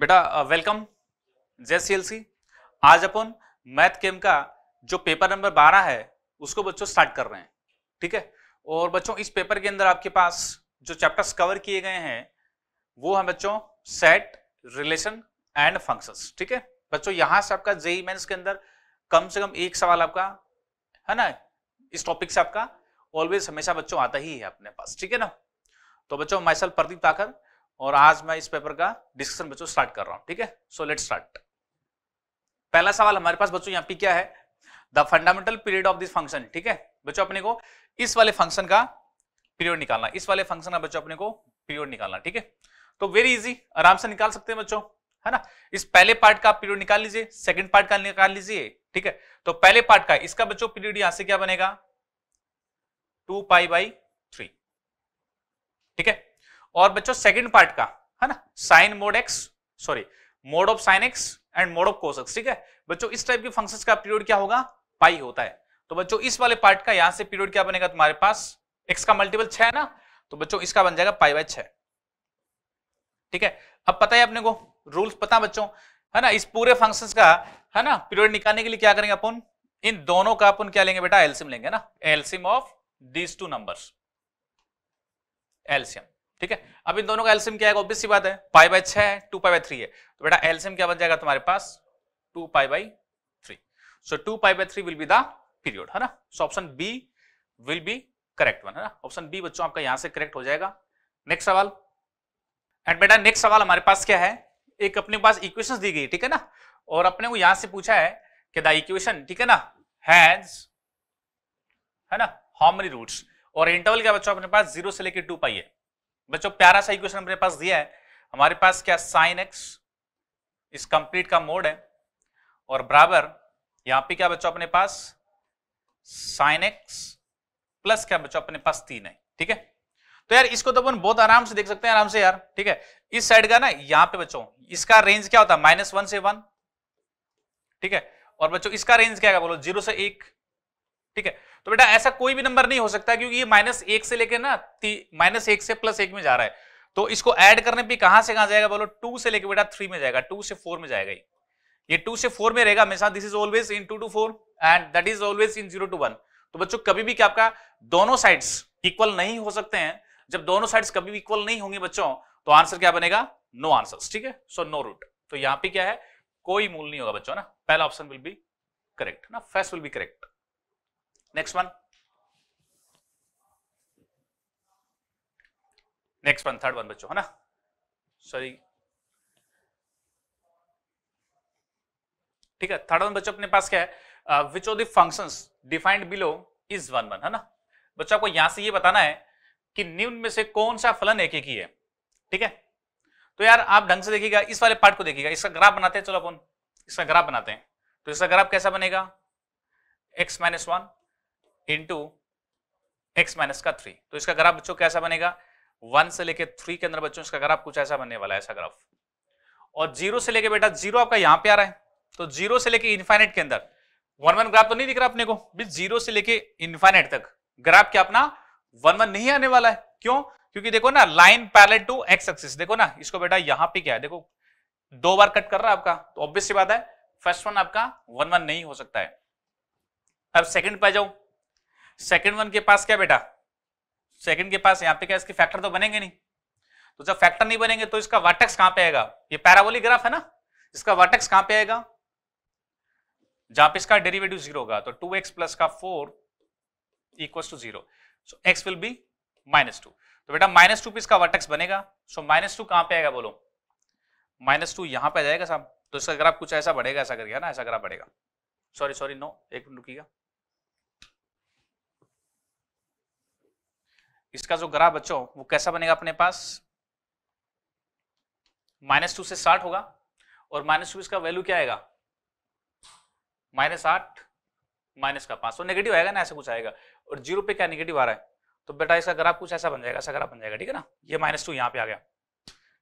बेटा वेलकम जय सी आज अपन मैथ केम का जो पेपर नंबर बारह है उसको बच्चों स्टार्ट कर रहे हैं ठीक है और बच्चों इस पेपर के अंदर आपके पास जो चैप्टर्स कवर किए गए हैं वो है बच्चों सेट रिलेशन एंड फंक्शंस ठीक है बच्चों यहां से आपका जेई मेन्स e के अंदर कम से कम एक सवाल आपका है ना इस टॉपिक से आपका ऑलवेज हमेशा बच्चों आता ही है अपने पास ठीक है ना तो बच्चों माइसल प्रदीप ताकर और आज मैं इस पेपर का डिस्कशन बच्चों स्टार्ट कर रहा हूं ठीक है सो लेट स्टार्ट पहला सवाल हमारे पास बच्चों यहाँ पे क्या है the fundamental period of this function ठीक है बच्चों अपने को इस वाले फंक्शन का पीरियड निकालना इस वाले फंक्शन का बच्चों अपने को पीरियड निकालना ठीक है तो वेरी इजी आराम से निकाल सकते हैं बच्चों है ना इस पहले पार्ट का पीरियड निकाल लीजिए सेकंड पार्ट का निकाल लीजिए ठीक है तो पहले पार्ट का इसका बच्चों पीरियड यहां से क्या बनेगा टू पाई बाई थ्री ठीक है और बच्चों सेकंड पार्ट का है ना sine mod x sorry mod of sine x and mod of cos x ठीक है बच्चों इस टाइप के फंक्शन का पीरियड क्या होगा पाई होता है तो बच्चों इस वाले पार्ट का यहां से पीरियड क्या बनेगा तुम्हारे पास एक्स का मल्टीपल छ है ना तो बच्चों इसका बन जाएगा पाई बाय छ ठीक है अब पता है अपने को रूल्स पता बच्चों है ना इस पूरे फंक्शन का है ना पीरियड निकालने के लिए क्या करेंगे अपन इन दोनों का अपन क्या लेंगे बेटा एलसीएम लेंगे ना LCM of these two numbers LCM ठीक है अब इन दोनों का एल्सियम क्या है सी बात है पाई बाई छ है टू पाई बाई थ्री है तो बेटा एल्सियम क्या बन जाएगा तुम्हारे पास two pi by three so two pi by three will be the period है ना so option B will be correct one है ना ऑप्शन बी बच्चों आपका यहां से करेक्ट हो जाएगा नेक्स्ट सवाल एंड बेटा नेक्स्ट सवाल हमारे पास क्या है एक अपने पास इक्वेशन दी गई ठीक है ना और अपने को यहां से पूछा है कि द इक्वेशन ठीक है ना हैज है ना हाउ मेनी रूट्स और इंटरवल क्या बच्चों अपने पास जीरो से लेकर टू पाई है बच्चों प्यारा सा इक्वेशन हमारे पास दिया है हमारे पास क्या साइन एक्स इस कंप्लीट का मोड है और बराबर यहां पे क्या बच्चों अपने पास साइन एक्स प्लस क्या बच्चों अपने पास तीन है ठीक है तो यार इसको तो अपन बहुत आराम से देख सकते हैं आराम से यार ठीक है इस साइड का ना यहां पे बच्चों इसका रेंज क्या होता है माइनस वन से वन ठीक है और बच्चों इसका रेंज क्या है बोलो जीरो से एक ठीक है तो बेटा ऐसा कोई भी नंबर नहीं हो सकता क्योंकि ये माइनस एक से लेकर ना माइनस एक से प्लस एक में जा रहा है तो इसको ऐड करने पे कहां से कहां जाएगा बोलो टू से लेकर बेटा थ्री में जाएगा टू से फोर में जाएगा ये टू से फोर में रहेगा हमेशा this is always in two to four and that is always in zero to one तो बच्चों कभी भी क्या आपका दोनों साइड्स इक्वल नहीं हो सकते हैं जब दोनों साइड्स कभी भी इक्वल नहीं होंगे बच्चों तो आंसर क्या बनेगा नो आंसर ठीक है सो नो रूट तो यहां पे क्या है कोई मूल नहीं होगा बच्चों ना पहला ऑप्शन विल बी करेक्ट ना first will be correct next one next one third one बच्चों है ना सॉरी ठीक है थर्ड वन बच्चों अपने पास क्या है which of the functions defined below is one one है ना बच्चों आपको यहां से ये बताना है कि निम्न में से कौन सा फलन एक एक ही है ठीक है तो यार आप ढंग से देखिएगा इस वाले पार्ट को देखिएगा इसका ग्राफ बनाते हैं चलो अपन इसका ग्राफ बनाते हैं तो इसका ग्राफ कैसा बनेगा x minus one into x minus का थ्री तो इसका ग्राफ बच्चों कैसा बनेगा वन से लेके थ्री के अंदर बच्चों इसका ग्राफ कुछ ऐसा बनने वाला है ऐसा ग्राफ और जीरो से लेके बेटा जीरो आपका यहां पे आ रहा है तो जीरो से लेके इन्फाइनेट के अंदर वन वन ग्राफ तो नहीं दिख रहा अपने को भी जीरो से लेके इन्फाइनेट तक ग्राफ क्या अपना वन वन नहीं आने वाला है क्यों क्योंकि देखो ना line parallel to x axis देखो ना इसको बेटा यहां पे क्या है देखो दो बार कट कर रहा है आपका तो ऑब्वियस सी बात है फर्स्ट वन आपका वन वन नहीं हो सकता है अब सेकंड पे जाऊं सेकंड वन के पास क्या बेटा सेकंड के पास यहाँ पे क्या इसके फैक्टर तो बनेंगे नहीं तो जब फैक्टर नहीं बनेंगे तो इसका वर्टेक्स कहां पे आएगा ये पैराबोलिक ग्राफ है ना इसका वर्टेक्स कहां पे आएगा जहां पे इसका डेरिवेटिव जीरो होगा तो टू एक्स प्लस का four equal to zero so x will be minus two तो बेटा माइनस टू पे इसका वर्टेक्स बनेगा सो माइनस टू कहां पे आएगा बोलो माइनस टू यहां पर आ जाएगा साहब तो इसका ग्राफ कुछ ऐसा बढ़ेगा ऐसा करके ना ऐसा ग्राफ बढ़ेगा सॉरी सॉरी नो एक मिनट रुकिएगा इसका जो ग्राफ बच्चों वो कैसा बनेगा अपने पास माइनस टू से साठ होगा और माइनस टू इसका वैल्यू क्या आएगा माइनस आठ माइनस का पांच तो नेगेटिव आएगा ना ऐसा कुछ आएगा और जीरो पे क्या नेगेटिव आ रहा है तो बेटा इसका ग्राफ कुछ ऐसा बन जाएगा ऐसा ग्राफ बन जाएगा ठीक है ना ये माइनस टू यहां पर आ गया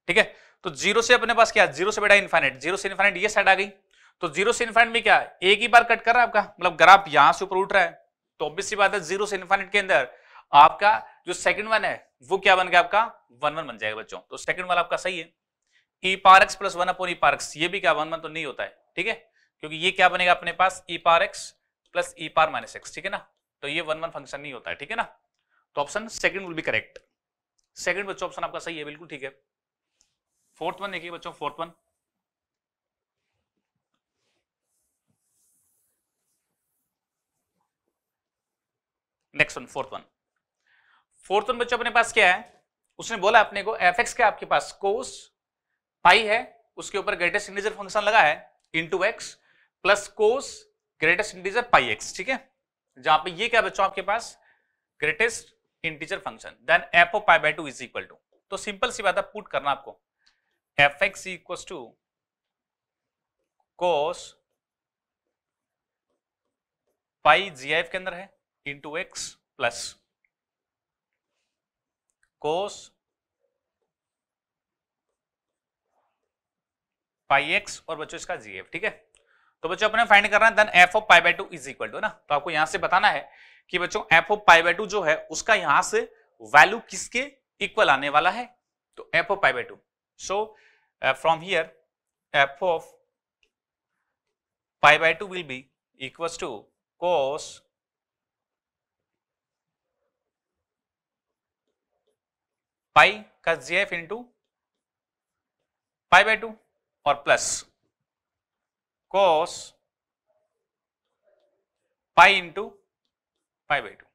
ठीक है तो जीरो से अपने पास क्या जीरो से बेटा इन्फाइनेट जीरो से इन्फाइनेट ये साइड आ गई तो जीरो से इन्फाइनेट में क्या एक ही बार कट कर रहा है आपका मतलब ग्राफ यहां से ऊपर उठ रहा है तो ऑब्वियसली बात है जीरो से इन्फाइनेट के अंदर आपका जो सेकंड वन है वो क्या बन गया आपका वन वन बन जाएगा बच्चों तो सेकंड वाला आपका सही है ई पार x plus one upon e पार एक्स ये भी क्या वन वन तो नहीं होता है ठीक है क्योंकि ये क्या बनेगा अपने पास ई पार x plus e power minus x ठीक है ना तो ये वन वन फंक्शन नहीं होता है ठीक है ना तो option second will be correct second बच्चों ऑप्शन आपका सही है बिल्कुल ठीक है फोर्थ वन देखिए बच्चों fourth one next one fourth one fourth one बच्चों अपने पास क्या है उसने बोला अपने को एफ एक्स के आपके पास कोस पाई है उसके ऊपर ग्रेटेस्ट इंटीजर फंक्शन लगा है into x plus cos greatest integer pi x ठीक है जहां पे ये क्या बच्चों आपके पास greatest integer function then f of pi by two is equal to तो सिंपल सी बात है पुट करना आपको f x equal to cos pi जी के अंदर है into x plus cos pi x और बच्चों इसका जी एफ ठीक है तो बच्चों अपने फाइंड करना है then f of pi by two is equal to ना तो आपको यहां से बताना है कि बच्चों f of pi by two जो है उसका यहां से वैल्यू किसके इक्वल आने वाला है तो f of pi by two so from here f of pi by two will be equal to cos pi का जी f into pi by two और plus cos pi into pi by two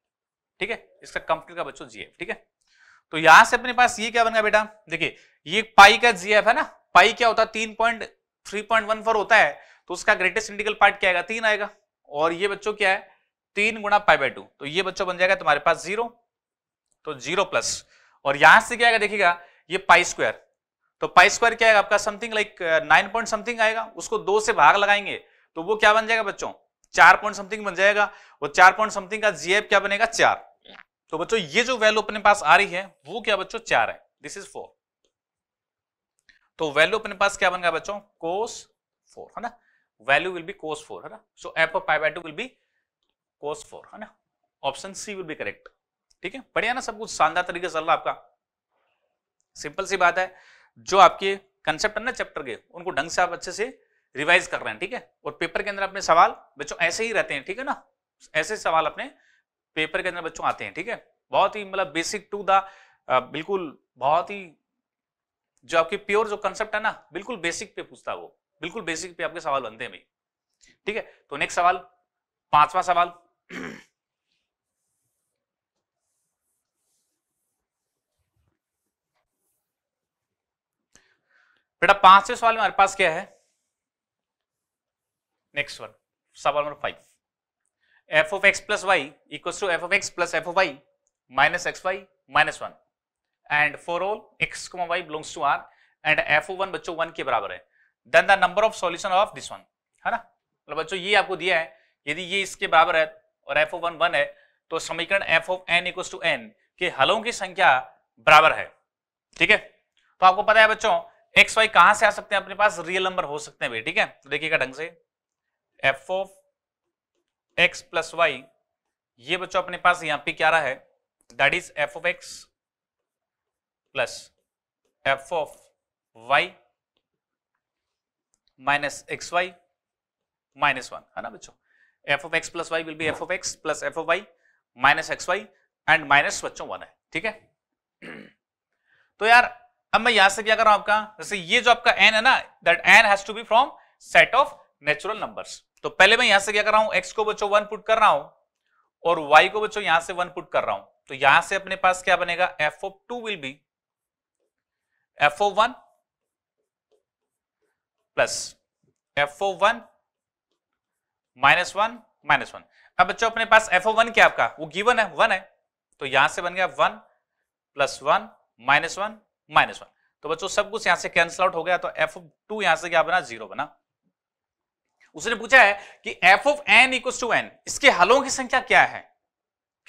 ठीक है इसका complete का बच्चों F ठीक है तो यहां से अपने पास ये क्या बन गया बेटा देखिए ये पाई का जीएफ है ना पाई क्या होता है तीन point three point one four होता है तो उसका ग्रेटेस्ट इंटीग्रल पार्ट क्या आएगा तीन आएगा और ये बच्चों क्या है तीन गुणा पाई बाई टू तो ये बच्चों बन जाएगा तुम्हारे पास जीरो तो जीरो प्लस और यहां से क्या देखिएगा ये पाई स्क्वायर तो पाई स्क्वायर क्या है आपका something like nine point something आएगा उसको दो से भाग लगाएंगे तो वो क्या बन जाएगा बच्चों चार पॉइंट समथिंग बन जाएगा और चार पॉइंट समथिंग का जीएफ क्या बनेगा चार तो बच्चों ये जो वैल्यू अपने पास आ रही है वो क्या बच्चों चार है दिस इज फोर तो वैल्यू अपने पास क्या बन गया बच्चों कोस फोर है ना value will be cos four है ना so f of pi by two will be cos four है ना option C will be correct ठीक है बढ़िया ना सब कुछ शानदार तरीके से चल रहा आपका सिंपल सी बात है जो आपके कंसेप्ट ना चैप्टर के उनको ढंग से आप अच्छे से रिवाइज कर रहे हैं ठीक है और पेपर के अंदर अपने सवाल बच्चों ऐसे ही रहते हैं ठीक है ना ऐसे सवाल अपने पेपर के अंदर बच्चों आते हैं ठीक है बहुत ही मतलब बेसिक टू द बिल्कुल बहुत ही जो आपके प्योर जो कंसेप्ट है ना बिल्कुल बेसिक पे पूछता है वो बिल्कुल बेसिक पे आपके सवाल बनते हैं भाई ठीक है तो नेक्स्ट सवाल पांचवा सवाल बेटा पांचवे सवाल में हमारे पास क्या है नेक्स्ट वन सवाल number five f of x plus y equal to f of x plus f of y minus x y minus one and for all x y belongs to R and f one बच्चों one के बराबर है then the number of solution of this one है ना मतलब बच्चों ये आपको दिया है यदि ये इसके बराबर है और एफ वन वन है तो समीकरण f of n equal to n के हलों की संख्या बराबर है ठीक है तो आपको पता है बच्चों एक्स वाई कहां से आ सकते हैं अपने पास रियल नंबर हो सकते हैं भाई ठीक है तो देखिएगा ढंग से f of x plus y ये बच्चों अपने पास यहां पे क्या रहा है that is f of x plus f of y minus x y minus one है ना बच्चों f of x plus y will be f of x plus f of y minus x y and minus बच्चों one है ठीक है तो यार अब मैं यहां से क्या कर रहा हूं आपका जैसे ये जो आपका एन है ना that n has to be from set of natural numbers तो पहले मैं यहां से क्या कर रहा हूं एक्स को बच्चों वन पुट कर रहा हूं और वाई को बच्चों यहां से वन पुट कर रहा हूं तो यहां से अपने पास क्या बनेगा f O two will be f O one plus f O one minus one minus one अब बच्चों अपने पास एफ ओ वन क्या आपका वो गिवन है वन है तो यहां से बन गया one plus one minus one minus one तो बच्चों सब कुछ यहां से कैंसिल आउट हो गया तो एफ ऑफ टू यहां से क्या बना जीरो बना उसने पूछा है कि f of n equal to n इसके हलों की संख्या क्या है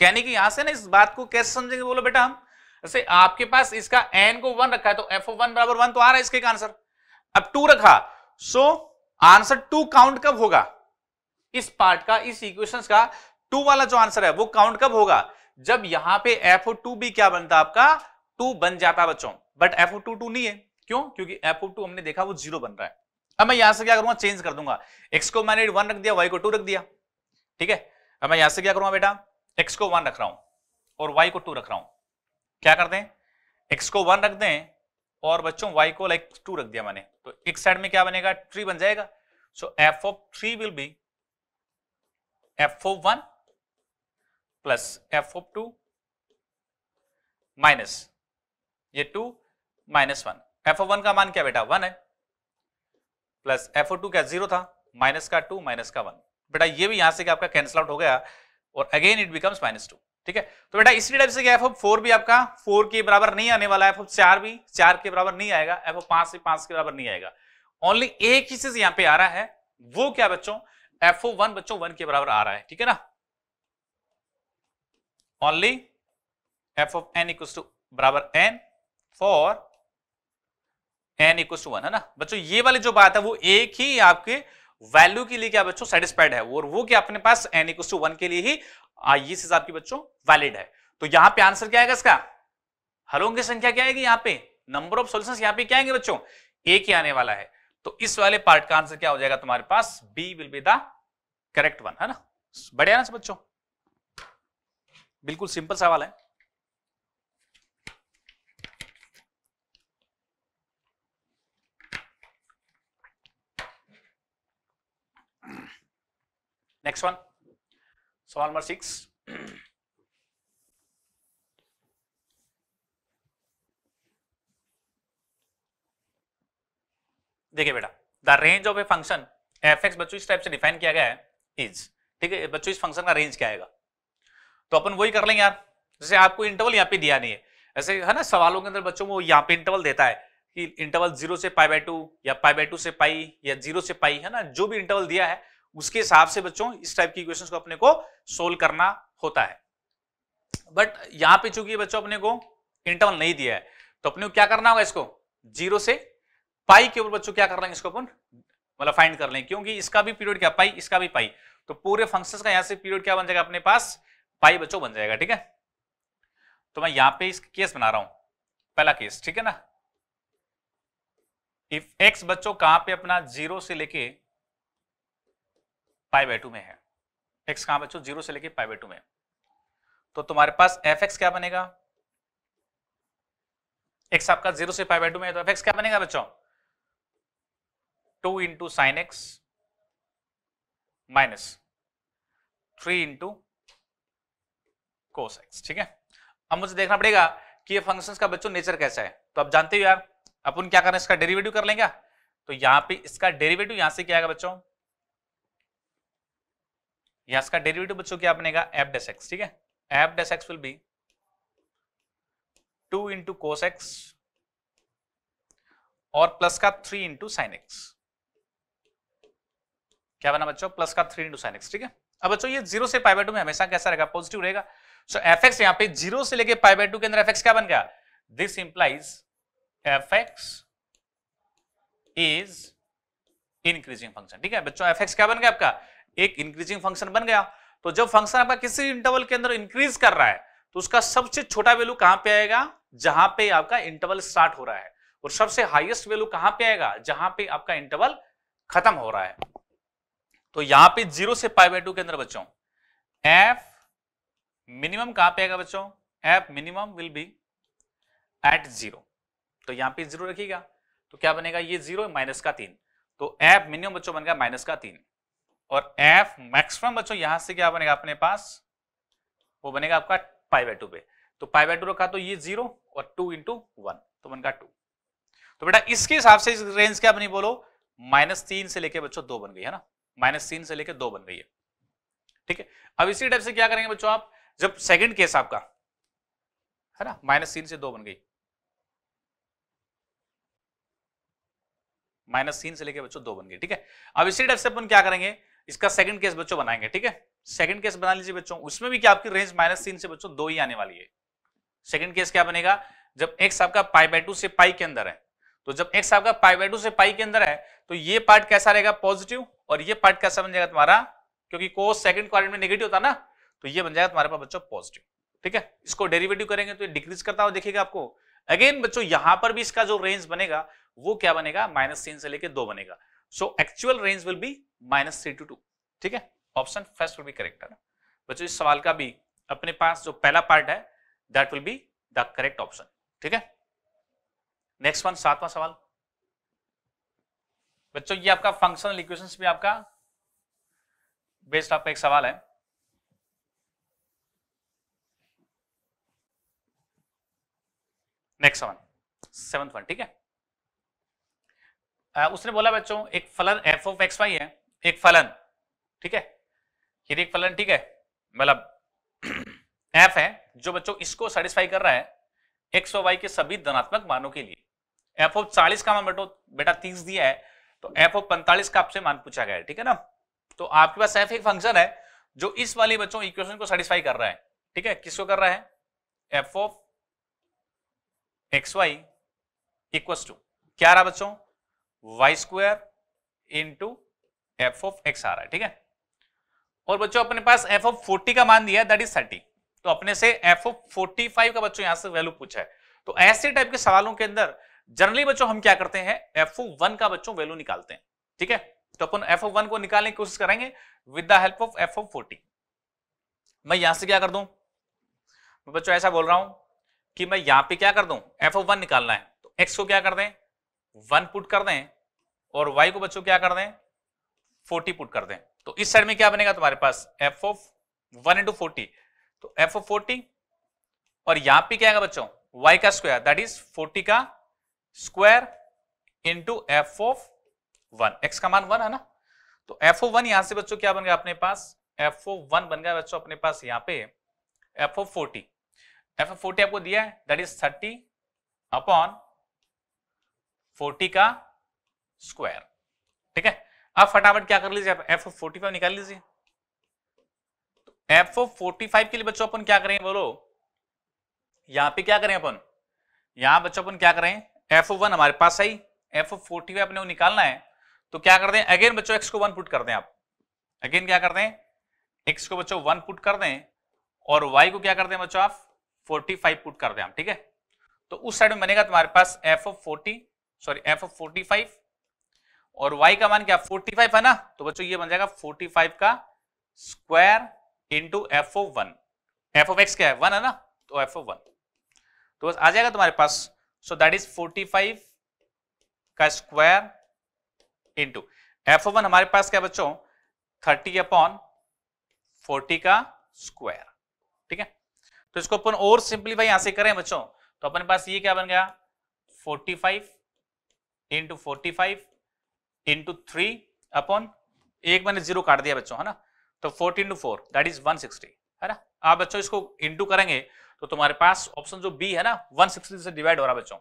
कहने की यहां से ना इस बात को कैसे समझेंगे बोलो बेटा हम जैसे आपके पास इसका एन को वन रखा है तो एफ ऑफ वन बराबर वन तो आ रहा है इसके आंसर अब टू रखा सो आंसर टू काउंट कब होगा इस पार्ट का इस इक्वेशन का टू वाला जो आंसर है वो काउंट कब होगा जब यहां पे एफ ओ टू भी क्या बनता आपका टू बन जाता बच्चों बट एफ टू टू नहीं है क्यों क्योंकि एफ टू हमने देखा वो जीरो बन रहा है अब मैं यहां से क्या करूंगा चेंज कर दूंगा एक्स को मैंने वन रख दिया वाई को टू रख दिया ठीक है अब मैं यहां से क्या करूंगा बेटा एक्स को वन रख रहा हूं और वाई को टू रख रहा हूं क्या करते हैं एक्स को वन रख दें और बच्चों वाई को लाइक टू रख दिया मैंने तो एक साइड में क्या बनेगा थ्री बन जाएगा so f of three will be f O one plus f of two minus ये two minus one f one का मान क्या बेटा वन है प्लस एफ टू क्या जीरो था माइनस का टू माइनस का वन बेटा ये भी यहां से आपका कैंसिल आउट हो गया और again it becomes minus two ठीक है तो बेटा इसी टाइप से क्या एफ फोर भी आपका फोर के बराबर नहीं आने वाला एफ चार भी चार के बराबर नहीं आएगा एफ पांच भी पांच के बराबर नहीं आएगा ओनली एक ही चीज यहाँ पे आ रहा है वो क्या बच्चों एफ वन बच्चों वन के बराबर आ रहा है ठीक है ना only f of n equal to बराबर n for n equal to one है ना बच्चों ये वाली जो बात है वो एक ही आपके वैल्यू के लिए क्या बच्चों सेटिस्फाइड है और वो क्या अपने पास एन इक्व टू वन के लिए ही ये चीज आपकी बच्चों वैलिड है तो यहां पे आंसर क्या आएगा इसका हलों की संख्या क्या आएगी यहाँ पे नंबर ऑफ सोल्यूशन यहाँ पे क्या आएंगे बच्चों एक ही आने वाला है तो इस वाले पार्ट का आंसर क्या हो जाएगा तुम्हारे पास B will be the correct one है ना बढ़िया ना बच्चों बिल्कुल सिंपल सवाल है Next one, सवाल number 6. देखिए बेटा the range of a function f x बच्चों इस टाइप से डिफाइन किया गया है इज ठीक है बच्चों इस फंक्शन का रेंज क्या आएगा तो अपन वही कर लेंगे यार जैसे आपको इंटरवल यहाँ पे दिया नहीं है ऐसे है ना सवालों के अंदर बच्चों को यहाँ पे इंटरवल देता है कि इंटरवल जीरो से पाई बाय टू या पाई बाय टू से पाई या जीरो से पाई है ना जो भी इंटरवल दिया है उसके हिसाब से बच्चों इस टाइप की क्वेश्चन को अपने को सोल्व करना होता है बट यहां पे चूंकि बच्चों अपने को इंटरवल नहीं दिया है तो अपने को क्या करना होगा इसको जीरो से पाई के ऊपर बच्चों क्या कर लेंगे इसको अपन मतलब फाइंड कर लें क्योंकि इसका भी पीरियड क्या पाई इसका भी पाई तो पूरे फंक्शन का यहां से पीरियड क्या बन जाएगा अपने पास पाई बच्चों बन जाएगा ठीक है तो मैं यहां पे इस केस बना रहा हूं पहला केस ठीक है ना इफ एक्स बच्चों कहां पे अपना जीरो से लेके पाई बाई टू में है एक्स कहां बच्चों जीरो से लेके पाई बाई टू में तो तुम्हारे पास एफ एक्स क्या बनेगा एक्स आपका जीरो से पाई बाई टू में है तो एफ एक्स क्या बनेगा बच्चों two into sine x minus three into cos x ठीक है अब मुझे देखना पड़ेगा कि ये फंक्शंस का बच्चों नेचर कैसा है तो आप जानते हो यार अपन क्या करें इसका डेरिवेटिव कर लेंगे तो यहां पे इसका डेरिवेटिव यहां से क्या आएगा बच्चों यहां इसका डेरिवेटिव बच्चों क्या बनेगा एफ डेस एक्स ठीक है f dash x will be two into cos x और प्लस का थ्री इंटू साइन एक्स क्या बना बच्चों प्लस का थ्री इंटू साइन एक्स ठीक है अब बच्चों ये जीरो से पाइबाई टू में हमेशा कैसा रहेगा पॉजिटिव रहेगा सो एफ एक्स यहाँ पे जीरो से लेके पाइबाई टू के अंदर एफ एक्स क्या बन गया this implies f x is increasing function ठीक है बच्चों एफ एक्स क्या बन गया आपका एक इंक्रीजिंग फंक्शन बन गया तो जब फंक्शन आपका किसी इंटरवल के अंदर इंक्रीज कर रहा है तो उसका सबसे छोटा वैल्यू कहां पे आएगा जहां पे आपका इंटरवल स्टार्ट हो रहा है और सबसे हाईएस्ट वैल्यू कहां पे आएगा जहां पे आपका इंटरवल खत्म हो रहा है तो यहां पे जीरो से पाई बाई टू के अंदर बच्चों एफ मिनिमम कहां पे आएगा बच्चों f minimum will be at zero तो यहां पर जीरो रखिएगा तो क्या बनेगा ये जीरो माइनस का तीन तो एफ मिनिमम बच्चों बन गया माइनस का तीन और एफ मैक्सिमम बच्चों यहां से क्या बनेगा अपने पास वो बनेगा आपका पाई बाय टू पे तो पाई बाय टू रखा तो ये जीरो और टू इंटू वन तो बन गया टू तो बेटा इसके हिसाब से इस रेंज क्या बनी बोलो माइनस तीन से लेके बच्चों दो बन गई है ना माइनस तीन से लेके दो बन गई है ठीक है अब इसी टाइप से क्या करेंगे बच्चों आप जब सेकंड केस आपका है ना माइनस तीन से दो बन गई माइनस तीन से लेके बच्चों दो बन गई ठीक है अब इसी टाइप से अपन क्या करेंगे इसका सेकंड केस बच्चों बनाएंगे ठीक है सेकंड केस बना लीजिए बच्चों उसमें भी क्या आपकी रेंज माइनस तीन से बच्चों दो ही आने वाली है सेकंड केस क्या बनेगा जब एक्स आपका पाई बाय टू से पाई के अंदर है तो जब एक्स आपका पाई बाय टू से पाई के अंदर है तो ये पार्ट कैसा रहेगा पॉजिटिव और ये पार्ट कैसा बन जाएगा तुम्हारा क्योंकि कोस सेकंड क्वार में नेगेटिव होता ना तो ये बन जाएगा तुम्हारे पास बच्चों पॉजिटिव ठीक है इसको डेरिवेटिव करेंगे तो ये डिक्रीज करता हुआ देखिएगा आपको अगेन बच्चों यहां पर भी इसका जो रेंज बनेगा वो क्या बनेगा माइनस तीन से लेके दो बनेगा so actual range will be minus three to two ठीक है option first will be correct है बच्चों इस सवाल का भी अपने पास जो पहला पार्ट है that will be the correct option ठीक है नेक्स्ट वन सातवां सवाल बच्चों ये आपका फंक्शनल इक्वेशंस भी आपका बेस्ड आपका एक सवाल है नेक्स्ट वन सेवंथ वन ठीक है उसने बोला बच्चों एक फलन एफ ऑफ एक्स वाई है एक फलन ठीक है ये एक फलन ठीक है मतलब एफ है जो बच्चों इसको सेटिस्फाई कर रहा है एक्स और वाई के सभी धनात्मक मानों के लिए एफ ऑफ चालीस का मान बेटो बेटा तीस दिया है तो एफ ऑफ पैंतालीस का आपसे मान पूछा गया है ठीक है ना तो आपके पास एफ एक फंक्शन है जो इस वाले बच्चों इक्वेशन को सेटिस्फाई कर रहा है ठीक है किसको कर रहा है f of x y equals to क्या रहा बच्चों y square into f of x आ रहा है ठीक है और बच्चों अपने पास एफ ऑफ फोर्टी का मान दिया दैट इज थर्टी तो अपने से एफ ऑफ फोर्टी फाइव का बच्चों यहां से वैल्यू पूछा है तो ऐसे टाइप के सवालों के अंदर जनरली बच्चों हम क्या करते हैं एफ ओ वन का बच्चों वैल्यू निकालते हैं ठीक है तो अपन एफ ओ वन को निकालने की कोशिश करेंगे with the help of f of forty मैं यहां से क्या कर दू बच्चों ऐसा बोल रहा हूं कि मैं यहां पे क्या कर दू एफ ओ वन निकालना है तो एक्स को क्या कर दें वन पुट कर दें और वाई को बच्चों क्या कर दें फोर्टी पुट कर दें तो इस साइड में क्या बनेगा तुम्हारे पास f of one into forty तो एफ ऑफ फोर्टी और यहां पे क्या आएगा बच्चों वाई का स्क्वायर दैट इज फोर्टी का square into f of one x का मान वन है ना तो एफ ओ वन यहां से बच्चों क्या बन गया अपने पास एफ ओ वन बन गया बच्चों अपने पास यहां पे f of forty f of forty आपको दिया है that is thirty upon forty का स्क्वायर ठीक है अब फटाफट क्या कर लीजिए एफ ऑफ फोर्टी फाइव निकाल लीजिए एफ ऑफ फोर्टी फाइव के लिए बच्चों अपन क्या करें बोलो यहां पे क्या करें अपन यहां बच्चों अपन क्या करें एफ वन हमारे पास आई एफ ऑफ फोर्टी फाइव अपने निकालना है तो क्या कर दें अगेन बच्चों एक्स को वन पुट कर दें आप अगेन क्या कर दें एक्स को बच्चों वन पुट कर दें और वाई को क्या कर दें बच्चों आप फोर्टी फाइव पुट कर दें आप ठीक है तो उस साइड में बनेगा तुम्हारे पास f of forty sorry f of forty five और y का मान क्या 45 है ना तो बच्चों ये बन जाएगा फोर्टी फाइव का square into f O one f of x क्या है वन है ना तो एफ ओ वन तो बस आ जाएगा तुम्हारे पास सो दैट इज 45 का स्क्वायर इंटू एफ ओ वन हमारे पास क्या बच्चों थर्टी अपॉन फोर्टी का स्क्वायर ठीक है तो इसको अपन और सिंपलीफाई यहां से करें बच्चों तो अपने पास ये क्या बन गया forty five into forty five into three upon एक मैंने जीरो काट दिया बच्चों है ना तो forty into four that is one sixty है ना आप बच्चों इसको इंटू करेंगे तो तुम्हारे पास ऑप्शन जो बी है ना वन सिक्सटी से डिवाइड हो रहा बच्चों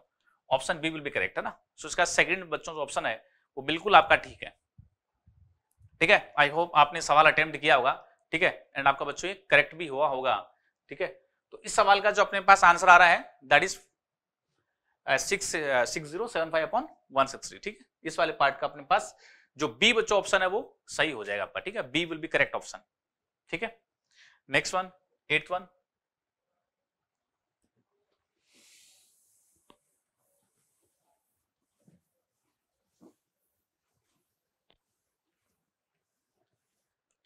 option B will be correct है ना सो so इसका सेकंड बच्चों जो ऑप्शन है वो बिल्कुल आपका ठीक है ठीक है आई होप आपने सवाल अटेम्प्ट किया होगा ठीक है एंड आपका बच्चों ये करेक्ट भी हुआ होगा ठीक है तो इस सवाल का जो अपने पास आंसर आ रहा है that is six six zero seven five upon one six three ठीक है इस वाले पार्ट का अपने पास जो बी बच्चों ऑप्शन है वो सही हो जाएगा आपका ठीक है b will be correct option ठीक है next one eight one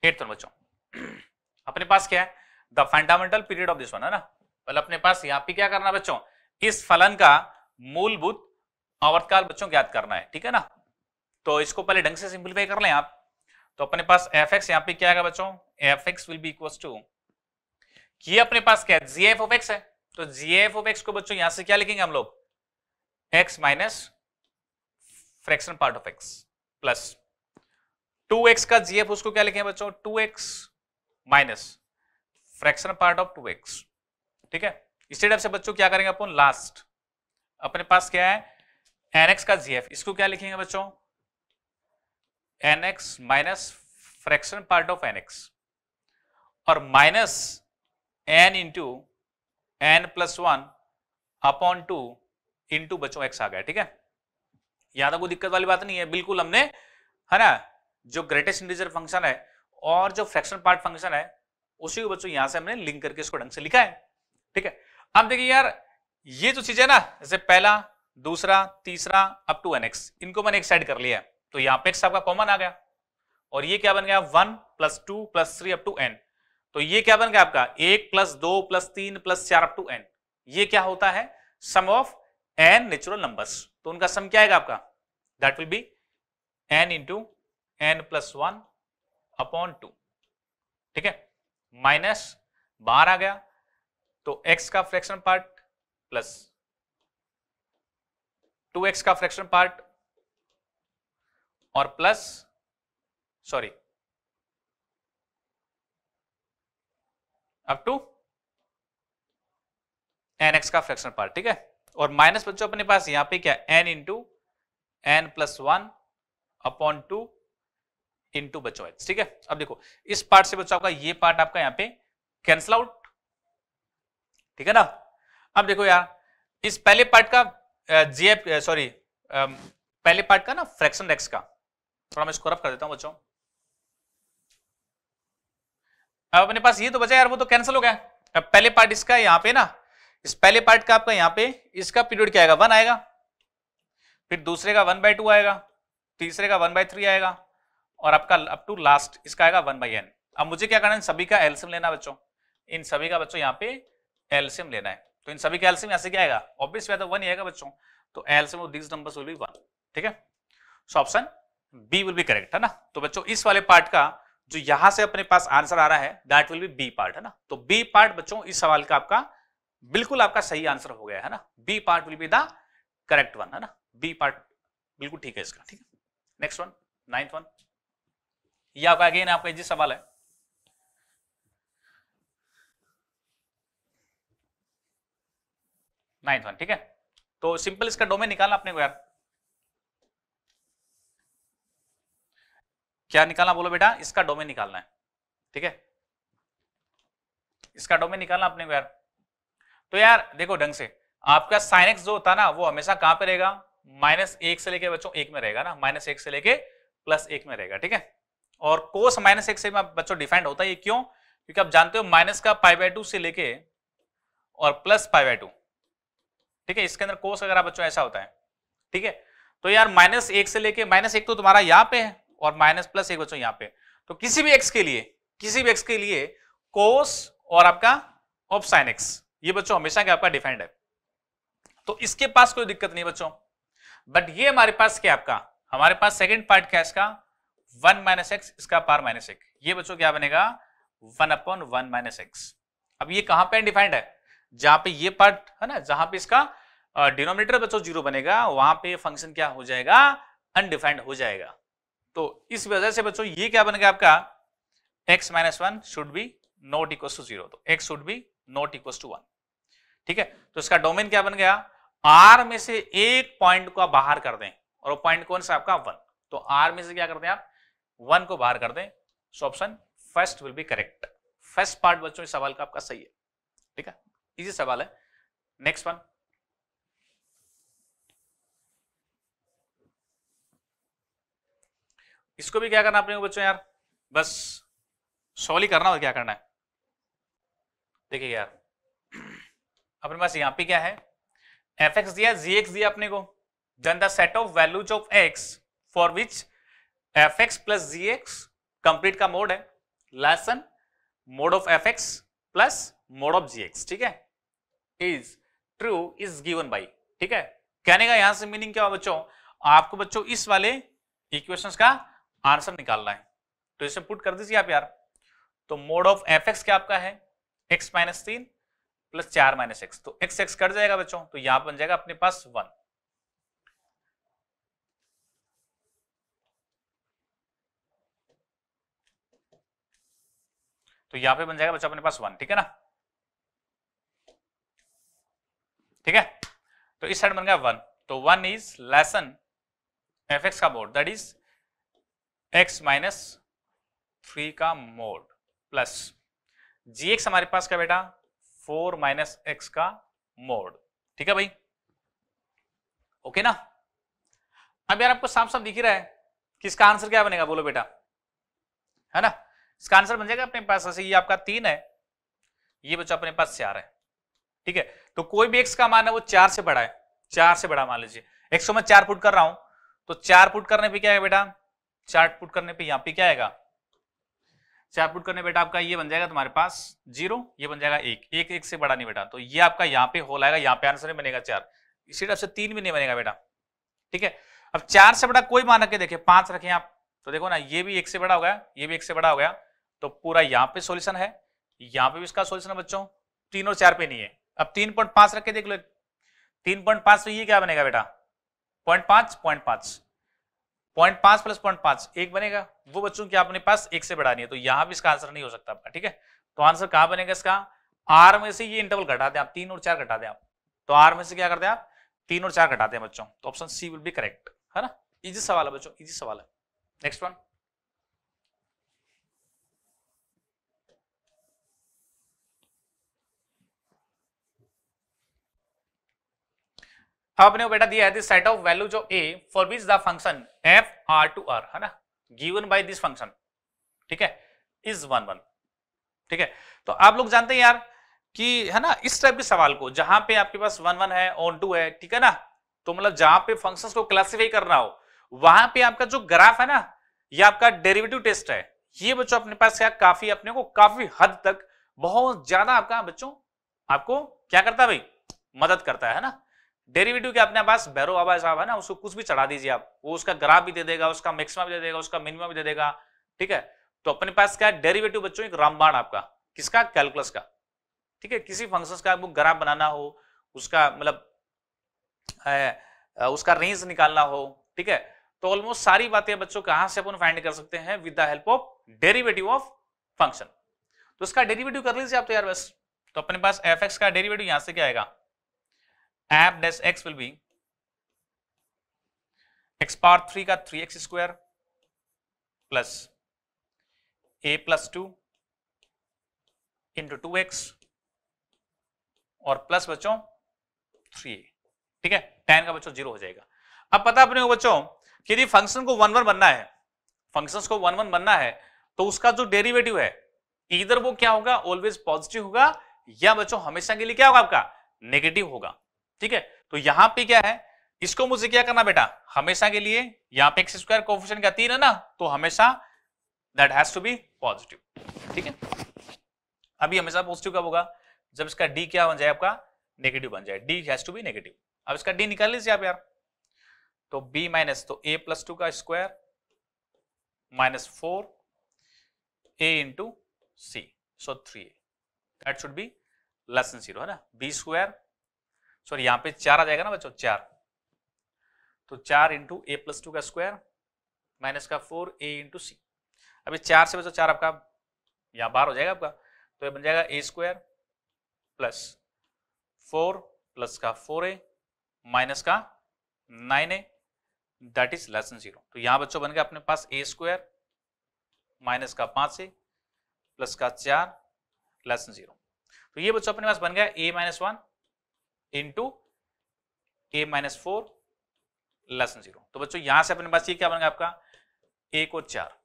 eight one बच्चों अपने पास क्या है the fundamental period of this one है ना पहले अपने पास यहां पे क्या करना बच्चों इस फलन का मूलभूत आवर्तकाल बच्चों ज्ञात करना है ठीक है ना तो इसको पहले ढंग से सिंप्लीफाई कर लें आप तो अपने पास एफ एक्स यहाँ पे क्या आएगा बच्चों f x will be equal to ये अपने पास क्या है जी एफ ऑफ एक्स है तो जी एफ ऑफ एक्स को बच्चों यहां से क्या लिखेंगे हम लोग x minus fraction part of x plus two x का जी एफ उसको क्या लिखेंगे बच्चों two x minus fraction part of two x ठीक है इसी टाइप से बच्चों क्या करेंगे अपन लास्ट अपने पास क्या है एनएक्स का जीएफ इसको क्या लिखेंगे बच्चों n x minus fraction part of n x और minus n into n plus one upon two into बच्चों एक्स आ गया ठीक है यहां तक कोई दिक्कत वाली बात नहीं है बिल्कुल हमने है ना जो ग्रेटेस्ट इंटीजर फंक्शन है और जो फ्रैक्शन पार्ट फंक्शन है उसी को बच्चों यहां से हमने लिंक करके इसको ढंग से लिखा है ठीक है अब देखिए यार ये जो चीजें ना जैसे पहला दूसरा तीसरा अप टू एन एक्स इनको मैंने एक साइड कर लिया तो यहां पे एक्स आपका कॉमन आ गया और ये क्या बन गया one plus two plus three up to n तो ये क्या बन गया आपका एक प्लस दो प्लस तीन प्लस चार अप टू एन ये क्या होता है sum of n natural numbers तो उनका सम क्या आएगा आपका that will be n into n plus one upon two ठीक है माइनस बार आ गया तो एक्स का fraction part plus two x का फ्रैक्शन पार्ट और plus sorry up to n x का फ्रैक्शन पार्ट ठीक है और माइनस बच्चों अपने पास यहां पे क्या n into n plus one upon two into बच्चों एक्स ठीक है अब देखो इस पार्ट से बच्चों का ये पार्ट आपका यहां पे कैंसिल आउट ठीक है ना अब देखो यार इस पहले पार्ट का जीएफ सॉरी पहले पार्ट का ना फ्रैक्शन एक्स का थोड़ा मैं इसको रफ कर देता हूं बच्चों अब अपने पास ये तो बचा यार वो तो कैंसिल हो गया अब पहले पार्ट इसका यहाँ पे ना इस पहले पार्ट का आपका यहाँ पे इसका पीरियड क्या आएगा वन आएगा फिर दूसरे का वन बाय टू आएगा तीसरे का वन बाय थ्री आएगा और आपका अप टू लास्ट इसका आएगा वन बाई एन अब मुझे क्या करना है सभी का एल्सियम लेना बच्चों इन सभी का बच्चों यहाँ पे एल्सियम लेना है तो इन सभी का एल्सियम ऐसे क्या आएगा ऑब्वियस वे वन ही आएगा बच्चों तो LCM of these numbers will be one ठीक है so option B will be correct है ना तो बच्चों इस वाले पार्ट का जो यहां से अपने पास आंसर आ रहा है that will be b part है ना तो बी पार्ट बच्चों इस सवाल का आपका बिल्कुल आपका सही आंसर हो गया है ना b part will be the correct one है ना बी पार्ट बिल्कुल ठीक है इसका ठीक है नेक्स्ट वन नाइन्थ वन ये आपका अगेन आपका जी सवाल है नाइन्थ वन ठीक है तो सिंपल इसका डोमेन निकालना अपने को यार क्या निकालना बोलो बेटा इसका डोमेन निकालना है ठीक है इसका डोमेन निकालना अपने को यार तो यार देखो ढंग से आपका साइन एक्स जो होता है ना वो हमेशा कहां पे रहेगा माइनस एक से लेके बच्चों एक में रहेगा ना माइनस एक से लेके प्लस एक में रहेगा ठीक है और कोस माइनस एक से बच्चों डिफाइंड होता है ये क्यों क्योंकि आप जानते हो माइनस का पाई बाय टू से लेके और प्लस पाई बाय टू ठीक है इसके अंदर कोस अगर आप बच्चों ऐसा होता है ठीक है तो यार माइनस एक से लेके माइनस एक तो तुम्हारा यहाँ पे है और माइनस प्लस एक बच्चों यहाँ पे तो किसी भी एक्स के लिए किसी भी एक्स के लिए कोस और आपका ऑफ साइन एक्स ये बच्चों हमेशा आपका डिफाइंड है तो इसके पास कोई दिक्कत नहीं बच्चों बट ये हमारे पास क्या आपका हमारे पास सेकेंड पार्ट क्या इसका वन माइनस एक्स इसका पार माइनस एक ये बच्चों क्या बनेगा one upon one minus x अब ये कहां पर डिफाइंड है जहां पे ये पार्ट है ना जहां पे इसका डिनोमिनेटर बच्चों जीरो बनेगा वहां पे फंक्शन क्या हो जाएगा अनडिफाइंड हो जाएगा तो इस वजह से बच्चों ये क्या बनेगा आपका x minus one should be not equal to zero x should be not equal to one ठीक है तो इसका डोमेन क्या बन गया आर में से एक पॉइंट को आप बाहर कर दें और वो पॉइंट कौन सा आपका वन तो आर में से क्या करते हैं आप वन को बाहर कर दें so option first will be correct first part बच्चों इस सवाल का आपका सही है ठीक है इजी सवाल है नेक्स्ट वन इसको भी क्या करना अपने बच्चों यार बस सॉल्व करना और क्या करना है देखिए यार अपने पास यहां पे क्या है एफ एक्स दिया जी एक्स दिया अपने को then the set of values of x for which f x plus g x complete का मोड है less than mod of f x plus mod of g x ठीक है is true is given by ठीक है कहने का यहां से मीनिंग क्या हो बच्चों आपको बच्चों इस वाले इक्वेशंस का आंसर निकालना है तो इसे पुट कर दीजिए आप यार तो मोड ऑफ एफ एक्स क्या आपका है एक्स माइनस तीन प्लस चार माइनस एक्स तो एक्स एक्स कट जाएगा बच्चों तो यहां बन जाएगा अपने पास वन तो यहां पे बन जाएगा बच्चों अपने पास वन ठीक है ना ठीक है तो इस साइड बन गया वन तो one is less than f x का mod that is x minus three का मोड प्लस जी एक्स हमारे पास क्या बेटा फोर माइनस एक्स का मोड ठीक है भाई ओके ना अब यार आपको साफ साफ दिख ही रहा है कि इसका आंसर क्या बनेगा बोलो बेटा है ना इसका आंसर बन जाएगा अपने पास ऐसे ये आपका तीन है ये बच्चा अपने पास चार है ठीक है तो कोई भी एक्स का मान है वो चार से बड़ा है चार से बड़ा मान लीजिए एक्स को मैं चार पुट कर रहा हूं तो चार पुट करने पे क्या है बेटा चार पुट करने पे यहाँ पे क्या आएगा चार पुट करने बेटा आपका ये बन जाएगा तुम्हारे पास जीरो ये बन जाएगा एक एक एक से बड़ा नहीं बेटा तो ये आपका यहाँ पे होल आएगा यहाँ पे आंसर नहीं बनेगा चार इसी टाइप से तीन भी नहीं बनेगा बेटा ठीक है अब चार से बड़ा कोई मानक के देखे पांच रखे आप तो देखो ना ये भी एक से बड़ा हो गया ये भी एक से बड़ा हो गया तो पूरा यहाँ पे सोल्यूशन है यहाँ पे भी इसका सोल्यूशन है बच्चों तीन और चार पे नहीं है अब तीन पॉइंट पांच रखे देख लो तीन पॉइंट पांच तो ये क्या बनेगा बेटा पॉइंट पांच पॉइंट पांच पॉइंट पांच प्लस पॉइंट पांच एक बनेगा वो बच्चों की अपने पास एक से बढ़ानी है तो यहां भी इसका आंसर नहीं हो सकता आपका ठीक है तो आंसर कहां बनेगा इसका आर में से ये इंटरवल घटा दें आप तीन और चार घटा दें आप तो आर में से क्या कर दें आप तीन और चार घटाते हैं बच्चों तो option C will be correct है ना इजी सवाल है बच्चों इजी सवाल है नेक्स्ट वन आपने बेटा दिया है दिस सेट ऑफ वैल्यू जो a for which the function f r to r है ना गिवन बाय दिस फंक्शन ठीक है इज वन वन ठीक है तो आप लोग जानते हैं यार कि है ना इस टाइप के सवाल को जहां पे आपके पास वन वन है ऑन टू है ठीक है ना तो मतलब जहां पे फंक्शंस को क्लासिफाई करना हो वहां पे आपका जो ग्राफ है ना ये आपका डेरिवेटिव टेस्ट है ये बच्चों अपने पास क्या काफी अपने को काफी हद तक बहुत ज्यादा आपका बच्चों आपको क्या करता है भाई मदद करता है ना डेरिवेटिव के अपने पास बैरो बाबा साहब है ना उसको कुछ भी चढ़ा दीजिए आप वो उसका ग्राफ भी दे देगा उसका मैक्सिमम भी दे देगा उसका मिनिमम भी दे देगा ठीक है तो अपने पास क्या डेरिवेटिव बच्चों एक रामबाण आपका किसका कैलकुलस का ठीक है किसी फंक्शन का आपको ग्राफ बनाना हो उसका मतलब उसका रेंज निकालना हो ठीक है तो ऑलमोस्ट सारी बातें बच्चों कहां से अपन फाइंड कर सकते हैं with the help of derivative of function तो इसका डेरिवेटिव कर लीजिए आप तो यार बस तो अपने पास एफ का डेरिवेटिव यहां से क्या आएगा f dash x will be x power three का three x square plus a plus two into two x और प्लस बच्चों थ्री ए ठीक है टेन का बच्चों जीरो हो जाएगा अब पता अपने बच्चों कि यदि फंक्शन को वन वन बनना है फंक्शंस को वन वन बनना है तो उसका जो डेरिवेटिव है इधर वो क्या होगा ऑलवेज पॉजिटिव होगा या बच्चों हमेशा के लिए क्या होगा आपका नेगेटिव होगा ठीक है तो यहां पे क्या है इसको मुझे क्या करना बेटा हमेशा के लिए यहां पे एक्स स्क्वायर कोफिशिएंट का तीन है ना तो हमेशा that has to be positive ठीक है अभी हमेशा पॉजिटिव कब होगा जब इसका डी क्या बन जाए आपका नेगेटिव बन जाए d has to be negative अब इसका डी निकाल लीजिए आप यार तो b माइनस तो a प्लस टू का square minus four a into c so three a that should be less than zero है ना बी स्क्वायर सॉरी यहां पे चार आ जाएगा ना बच्चों चार तो चार इंटू ए प्लस टू का स्क्वायर माइनस का फोर ए इंटू सी अभी चार से बच्चों चार आपका यहाँ बाहर हो जाएगा आपका तो ये बन जाएगा a square plus four plus का फोर ए माइनस का nine a that is less than zero तो यहाँ बच्चों बन गया अपने पास ए स्क्वायर माइनस का पांच ए प्लस का चार लेसन जीरो तो ये बच्चों अपने पास बन गया a minus one into a minus four less than zero तो बच्चों यहां से अपने पास ये क्या बनेगा आपका एक और चार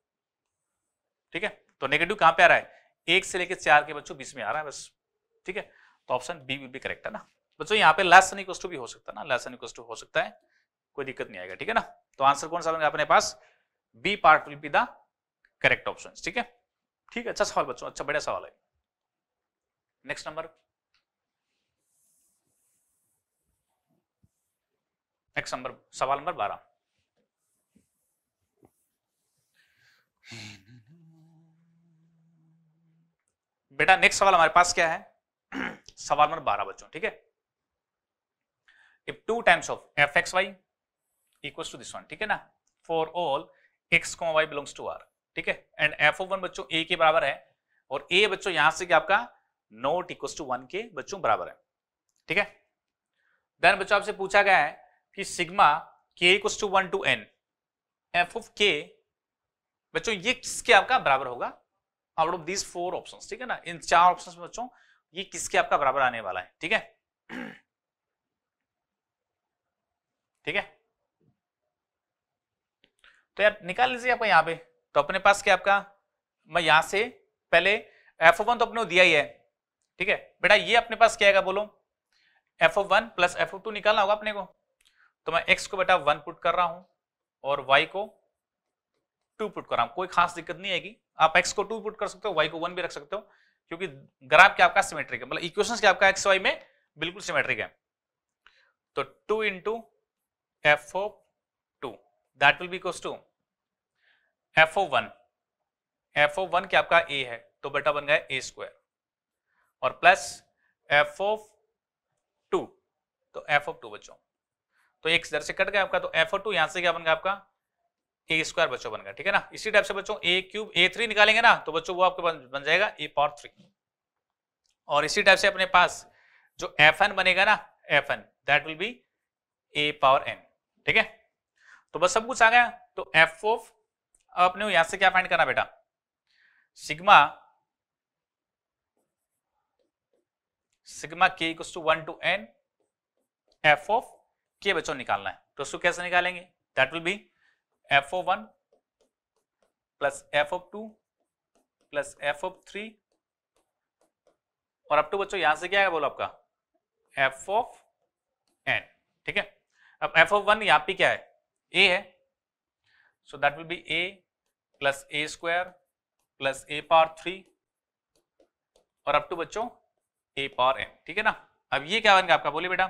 ठीक है तो नेगेटिव कहां पे आ रहा है एक से लेकर चार के बच्चों बीच में आ रहा है बस ठीक है तो option B will be correct है ना बच्चों यहाँ पे लेसन इक्वस टू भी हो सकता है ना लेसन इक्वस टू हो सकता है कोई दिक्कत नहीं आएगा ठीक है ना तो आंसर कौन सा बनेगा अपने पास b part will be the correct option ठीक है ठीक है अच्छा सवाल बच्चों अच्छा बढ़िया सवाल है नेक्स्ट नंबर नेक्स्ट नंबर सवाल नंबर बारह बेटा नेक्स्ट सवाल हमारे पास क्या है सवाल नंबर बारह बच्चों ठीक है if two times of f x y equals to this one ठीक है ना for all x comma y belongs to r ठीक है एंड एफ ऑफ वन बच्चों ए के बराबर है और ए बच्चों यहां से क्या आपका नोट इक्वल्स टू वन के बच्चों बराबर है ठीक है देन बच्चों आपसे पूछा गया है कि sigma k equal to one to n f of k बच्चों ये किसके आपका बराबर होगा out of these four options ठीक है ना इन चार ऑप्शंस में बच्चों ये किसके आपका बराबर आने वाला है ठीक है ठीक है तो यार निकाल लीजिए आपका यहां पे तो अपने पास क्या आपका मैं यहां से पहले एफ वन तो अपने दिया ही है ठीक है बेटा ये अपने पास क्या है बोलो f one plus f two निकालना होगा अपने को तो मैं एक्स को बेटा वन पुट कर रहा हूं और वाई को टू पुट कर रहा हूं कोई खास दिक्कत नहीं आएगी आप एक्स को टू पुट कर सकते हो वाई को वन भी रख सकते हो क्योंकि ग्राफ क्या आपका सिमेट्रिक है मतलब इक्वेशन क्या आपका एक्स वाई में बिल्कुल सिमेट्रिक है तो two into f O two that will be two f O one f O one क्या आपका ए है तो बेटा बन गया ए स्क्वायर और प्लस एफ ओ टू तो एफ ओ टू बच्चों तो एक इधर से कट गया आपका तो एफ टू यहां से क्या बन गया आपका ए स्क्वायर बच्चों बन गया ठीक है ना इसी टाइप से बच्चों ए क्यूब ए थ्री निकालेंगे ना तो बच्चों वो आपके बन जाएगा ए पावर थ्री और इसी टाइप से अपने पास जो एफ एन बनेगा ना f n that will be a power n ठीक है तो बस सब कुछ आ गया तो एफ ऑफ अपने यहां से क्या फाइंड करना बेटा sigma sigma k equal to one to n f of k बच्चों निकालना है तो उसको कैसे निकालेंगे that will be f O one plus f O two plus f O three और अब टू तो बच्चों यहां से क्या है बोलो आपका एफ ऑफ एन ठीक है अब एफ ऑफ वन यहाँ पे क्या है ए है so that will be a plus a square plus a power three और अब टू तो बच्चों ए पार एन ठीक है ना अब ये क्या बन गया आपका बोलिए बेटा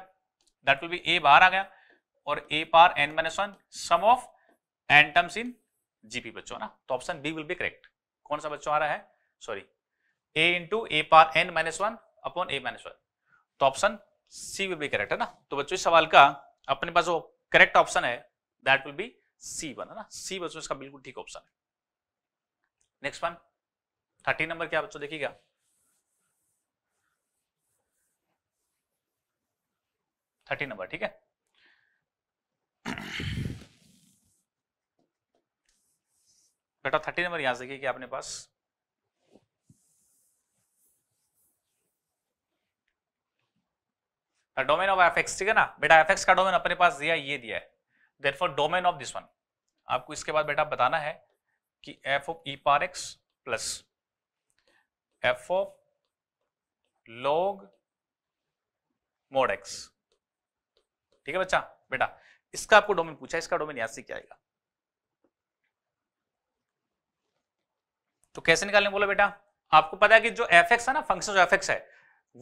दैट विल बी ए बाहर आ गया और a power n minus one sum of n terms in GP बच्चों ना तो option B will be correct कौन सा बच्चों आ रहा है sorry a into a power n minus one upon a minus one तो option C will be correct है ना तो बच्चों इस सवाल का अपने पास जो करेक्ट ऑप्शन है that will be c one है ना सी बच्चों इसका बिल्कुल ठीक ऑप्शन है नेक्स्ट वन थर्टी नंबर क्या बच्चों देखिएगा थर्टी नंबर ठीक है बेटा थर्टी नंबर यहां से देखिए कि आपने पास डोमेन ऑफ एफ एक्स ठीक है ना बेटा एफ एक्स का डोमेन अपने पास दिया ये दिया है there for domain of this one आपको इसके बाद बेटा बताना है कि f of e par x plus f of log mod x ठीक है बच्चा बेटा इसका आपको डोमेन पूछा इसका डोमेन यहां से क्या आएगा तो कैसे निकालने बोला बेटा आपको पता है कि जो एफ है ना फंक्शन जो एफ है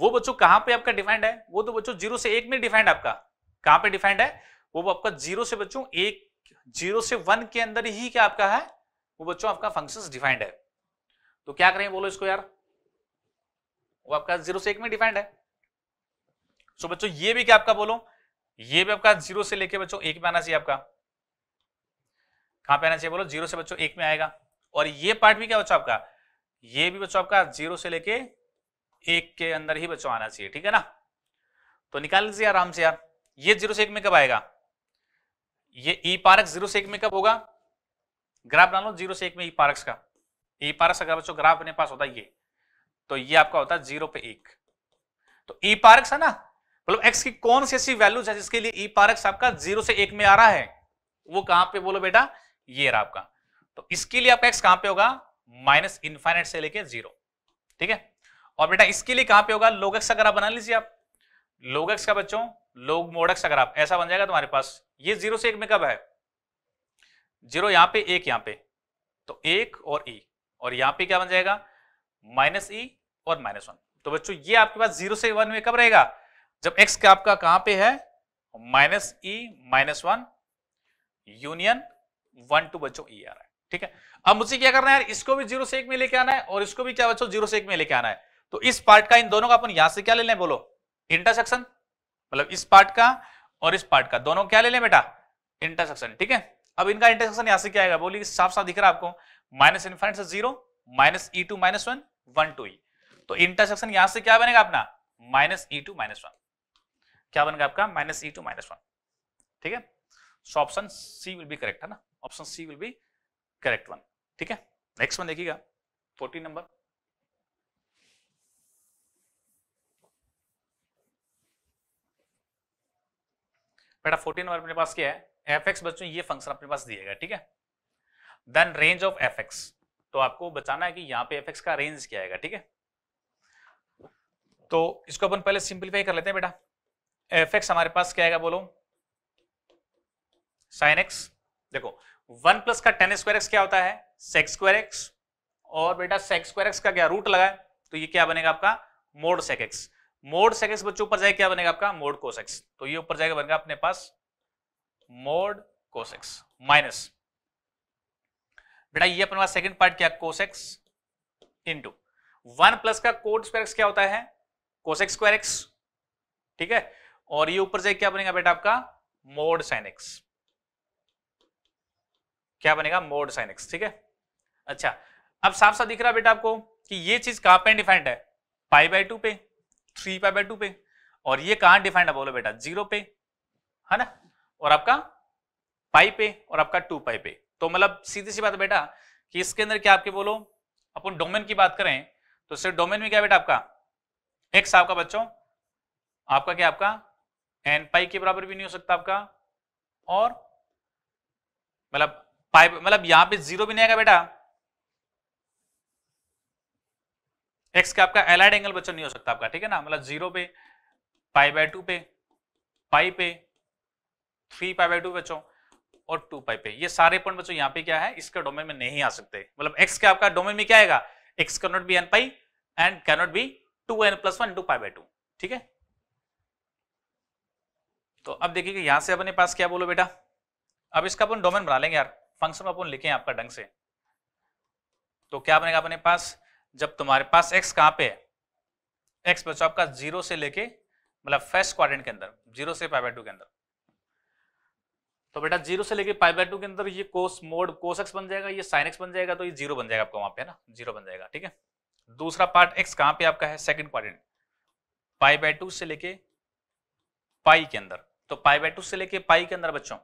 वो बच्चों कहां पे आपका डिफाइंड है वो तो बच्चों जीरो से एक में डिफाइंड आपका कहां पे डिफाइंड है वो आपका जीरो से बच्चों एक जीरो से वन के अंदर ही क्या आपका है वो बच्चों आपका फंक्शन डिफाइंड है तो क्या करें बोलो इसको यार वो आपका जीरो से एक में डिफाइंड है सो बच्चों ये भी क्या आपका बोलो ये भी आपका जीरो से लेके बच्चों एक में आना चाहिए आपका कहां पे आना चाहिए बोलो जीरो से बच्चों एक में आएगा और ये पार्ट भी क्या बच्चों आपका ये भी बच्चों आपका जीरो से लेके एक के अंदर ही बच्चों आना चाहिए ठीक है ना तो निकाल लीजिए आराम से यार ये जीरो से एक में कब आएगा ये ई e पार्क जीरो से एक में कब होगा ग्राफ डालो जीरो से एक में ई e पार्क का ई e पार्क अगर बच्चों ग्राफ अपने पास होता ये तो ये आपका होता जीरो पे एक तो ई पार्क है ना मतलब एक्स की कौन सी ऐसी वैल्यूज है जिसके लिए ई e पारक आपका जीरो से एक में आ रहा है वो कहां पे बोलो बेटा ये रहा आपका तो इसके लिए आपका एक्स कहां पे होगा माइनस इनफाइनाइट से लेके जीरो ठीक है और बेटा इसके लिए कहां पे होगा लोग एक्स अगर आप बना लीजिए आप लोग एक्स का बच्चों लोग मोडक्स अगर आप ऐसा बन जाएगा तुम्हारे पास ये जीरो से एक में कब है जीरो यहां पे एक यहां पे तो एक और ई e। और यहां पे क्या बन जाएगा माइनस ई e और माइनस वन तो बच्चों ये आपके पास जीरो से वन में कब रहेगा जब x का आपका कहां पे है minus e e, minus one union one two बच्चो ई e आ रहा है ठीक है अब मुझे क्या करना है इसको भी जीरो से एक में लेके आना है और इसको भी क्या बच्चों जीरो से एक में लेके आना है तो इस पार्ट का इन दोनों का अपन यहां से क्या ले लें बोलो इंटरसेक्शन मतलब इस पार्ट का और इस पार्ट का दोनों क्या ले लें बेटा इंटरसेक्शन ठीक है अब इनका इंटरसेक्शन यहां से क्या आएगा बोलिए साफ साफ दिख रहा है आपको माइनस इन्फाइट से zero minus e two minus one one two e तो इंटरसेक्शन यहां से क्या बनेगा अपना minus e two minus one क्या बन गया आपका minus e e two minus one ठीक है so option C will be correct है ना option C will be correct one ठीक है नेक्स्ट वन देखिएगा फोर्टीन नंबर बेटा 14 नंबर अपने पास क्या है एफ एक्स बच्चों ये फंक्शन अपने पास दिएगा ठीक है then range of f x तो आपको बताना है कि यहां पे एफ एक्स का रेंज क्या आएगा ठीक है तो इसको अपन पहले सिंपलीफाई कर लेते हैं बेटा एफ एक्स हमारे पास क्या आएगा बोलो साइन एक्स देखो वन प्लस का टेन स्क्वायर एक्स क्या होता है सेक्स स्क्वायर एक्स और बेटा सेक्स स्क्वायर एक्स का क्या रूट लगाए तो ये क्या बनेगा आपका mod sec x mod sec x बच्चों ऊपर जाएगा क्या बनेगा आपका मोड कोस एक्स तो ये ऊपर जाएगा बनेगा अपने पास मोड कोस एक्स माइनस बेटा ये अपने पास सेकेंड पार्ट क्या cos x into one plus का कोड स्क्वायर एक्स क्या होता है कोसेक स्क्वायर एक्स ठीक है और ये ऊपर से क्या बनेगा बेटा आपका मोड साइन एक्स क्या बनेगा मोड साइन एक्स ठीक है अच्छा अब साफ साफ दिख रहा बेटा आपको कि ये चीज कहां पे डिफाइंड है पाई बाई टू पे थ्री पाई बाई टू पे और ये कहां डिफाइंड है बोलो बेटा जीरो पे है ना और आपका पाई पे और आपका टू पाई पे तो मतलब सीधी सी बात बेटा कि इसके अंदर क्या आपके बोलो अपन डोमेन की बात करें तो सिर्फ डोमेन में क्या बेटा आपका एक्स आपका बच्चों आपका क्या आपका एन पाई के बराबर भी नहीं हो सकता आपका और मतलब पाई मतलब यहां पे जीरो भी नहीं आएगा बेटा एक्स का आपका एलाइड एंगल बच्चों नहीं हो सकता आपका ठीक है ना मतलब जीरो पे पाई बाय टू पे पाई पे थ्री पाई बाय टू बच्चों और टू पाई पे ये सारे पॉइंट बच्चों यहाँ पे क्या है इसका डोमेन में नहीं आ सकते मतलब एक्स के आपका डोमेन में क्या आएगा x cannot be n pi and cannot be two N plus one two pi by two ठीक है तो अब देखिए यहां से अपने पास क्या बोलो बेटा अब इसका अपन डोमेन बना लेंगे यार फंक्शन अपन लिखे आपका ढंग से तो क्या बनेगा अपने पास जब तुम्हारे पास एक्स कहां पे है एक्स बचो आपका जीरो से लेके मतलब फर्स्ट क्वार के अंदर जीरो से पाई बाई टू के अंदर तो बेटा जीरो से लेके पाई बाई टू के अंदर ये कोस मोड कोस एक्स बन जाएगा ये साइन एक्स बन जाएगा तो ये जीरो बन जाएगा आपका वहां पे है ना जीरो बन जाएगा ठीक है दूसरा पार्ट एक्स कहां पे आपका है सेकंड क्वार पाई बाई टू से लेके पाई के अंदर तो पाई बाई टू से लेके पाई के अंदर बच्चों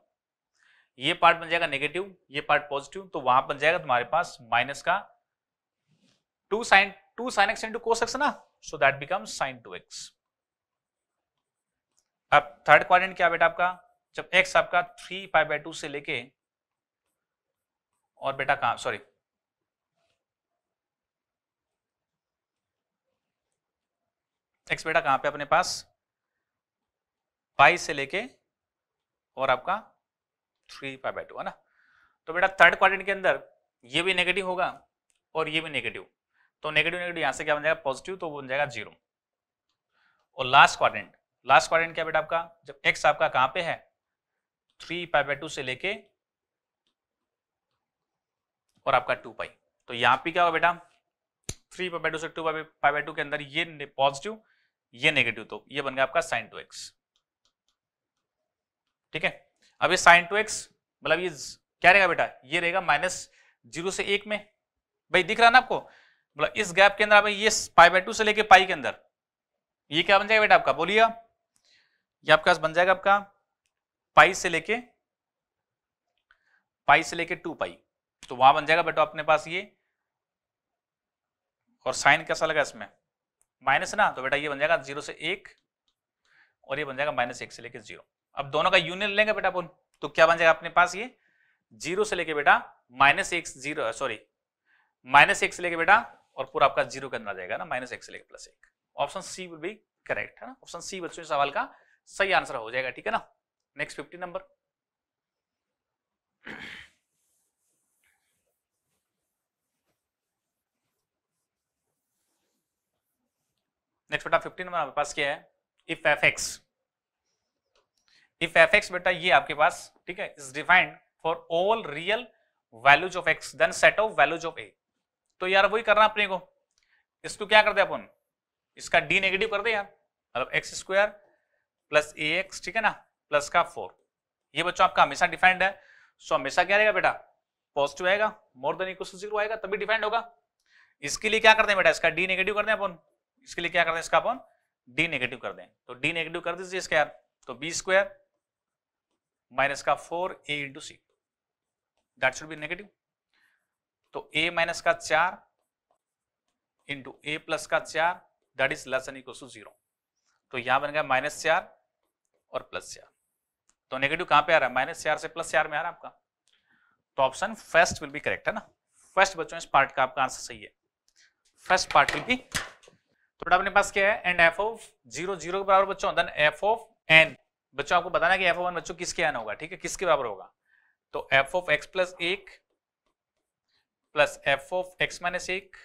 ये पार्ट बन जाएगा नेगेटिव ये पार्ट पॉजिटिव तो वहां बन जाएगा तुम्हारे पास माइनस का two sine two sine x into cos x ना so that become sine two x अब थर्ड क्वाड्रेंट क्या बेटा आपका जब एक्स आपका थ्री पाई बाई टू से लेके और बेटा कहा सॉरी एक्स बेटा कहां पे अपने पास पाई से लेके और आपका थ्री पाई बाई टू है ना तो बेटा थर्ड क्वाड्रेंट के अंदर ये भी नेगेटिव होगा और ये भी नेगेटिव तो नेगेटिव नेगेटिव यहां से क्या बन जाएगा पॉजिटिव तो बन जाएगा जीरो और लास्ट क्वाड्रेंट लास्ट क्वाड्रेंट क्या बेटा आपका जब एक्स आपका कहां पे है थ्री पाई बाई टू से लेके और आपका टू पाई तो यहां पे क्या होगा बेटा थ्री पाई बाई टू से टू पाई बाई टू के अंदर ये पॉजिटिव ये नेगेटिव तो ये बन गया आपका साइन टू एक्स ठीक है अब ये साइन टू एक्स मतलब ये क्या रहेगा बेटा ये रहेगा माइनस जीरो से एक में भाई दिख रहा ना आपको मतलब इस गैप के अंदर आप ये पाई बाई टू से लेके पाई के अंदर ये क्या बन जाएगा बेटा आपका बोलिए ये आपका बन जाएगा आपका पाई से लेके पाई से लेके टू पाई तो वहां बन जाएगा बेटा अपने पास ये और साइन कैसा लगा इसमें माइनस ना तो बेटा ये बन जाएगा जीरो से एक और ये बन जाएगा माइनस एक से लेके जीरो अब दोनों का यूनियन लेंगे बेटा अपन तो क्या बन जाएगा अपने पास ये जीरो से लेके बेटा minus x zero sorry minus एक से लेके बेटा और पूरा आपका जीरो के अंदर आ जाएगा ना माइनस एक्स लेके प्लस एक option C will be correct है ना ऑप्शन सी बच्चों सवाल का सही आंसर हो जाएगा ठीक है ना नेक्स्ट फिफ्टी नंबर नेक्स्ट बेटा फिफ्टी नंबर आपके पास क्या है if f x if f x बेटा ये आपके पास ठीक है is defined for all real values of x then set of values of a तो यार वही करना अपने को इसको क्या कर दे अपन इसका डी नेगेटिव कर दे यार मतलब x square plus a x ठीक है ना प्लस का फोर ये बच्चों आपका हमेशा डिफाइंड है सो हमेशा क्या रहेगा बेटा पॉजिटिव आएगा more than equal to zero आएगा तभी डिफाइंड होगा इसके लिए क्या कर दे बेटा इसका डी नेगेटिव कर दे अपन इसके लिए क्या कर दे इसका अपन डी नेगेटिव कर दें तो डी नेगेटिव कर दीजिए इसका यार तो बी स्क्वायर माइनस का four a into c that should be negative तो ए माइनस का चार इंटू ए प्लस का चार that is less equal to zero तो यहां बन गया माइनस चार और प्लस चार तो नेगेटिव कहां पे आ रहा है माइनस चार से प्लस चार में आ रहा है आपका तो option first will be correct है ना फर्स्ट बच्चों इस पार्ट का आपका आंसर सही है फर्स्ट पार्ट विल बी थोड़ा अपने पास क्या है and f of zero zero के बराबर बच्चों देन एफ ऑफ एन बच्चों आपको बताना कि एफ ओ वन बच्चों किसके एन होगा ठीक है किसके बराबर होगा तो एफ ऑफ एक्स प्लस एक plus f of x minus एक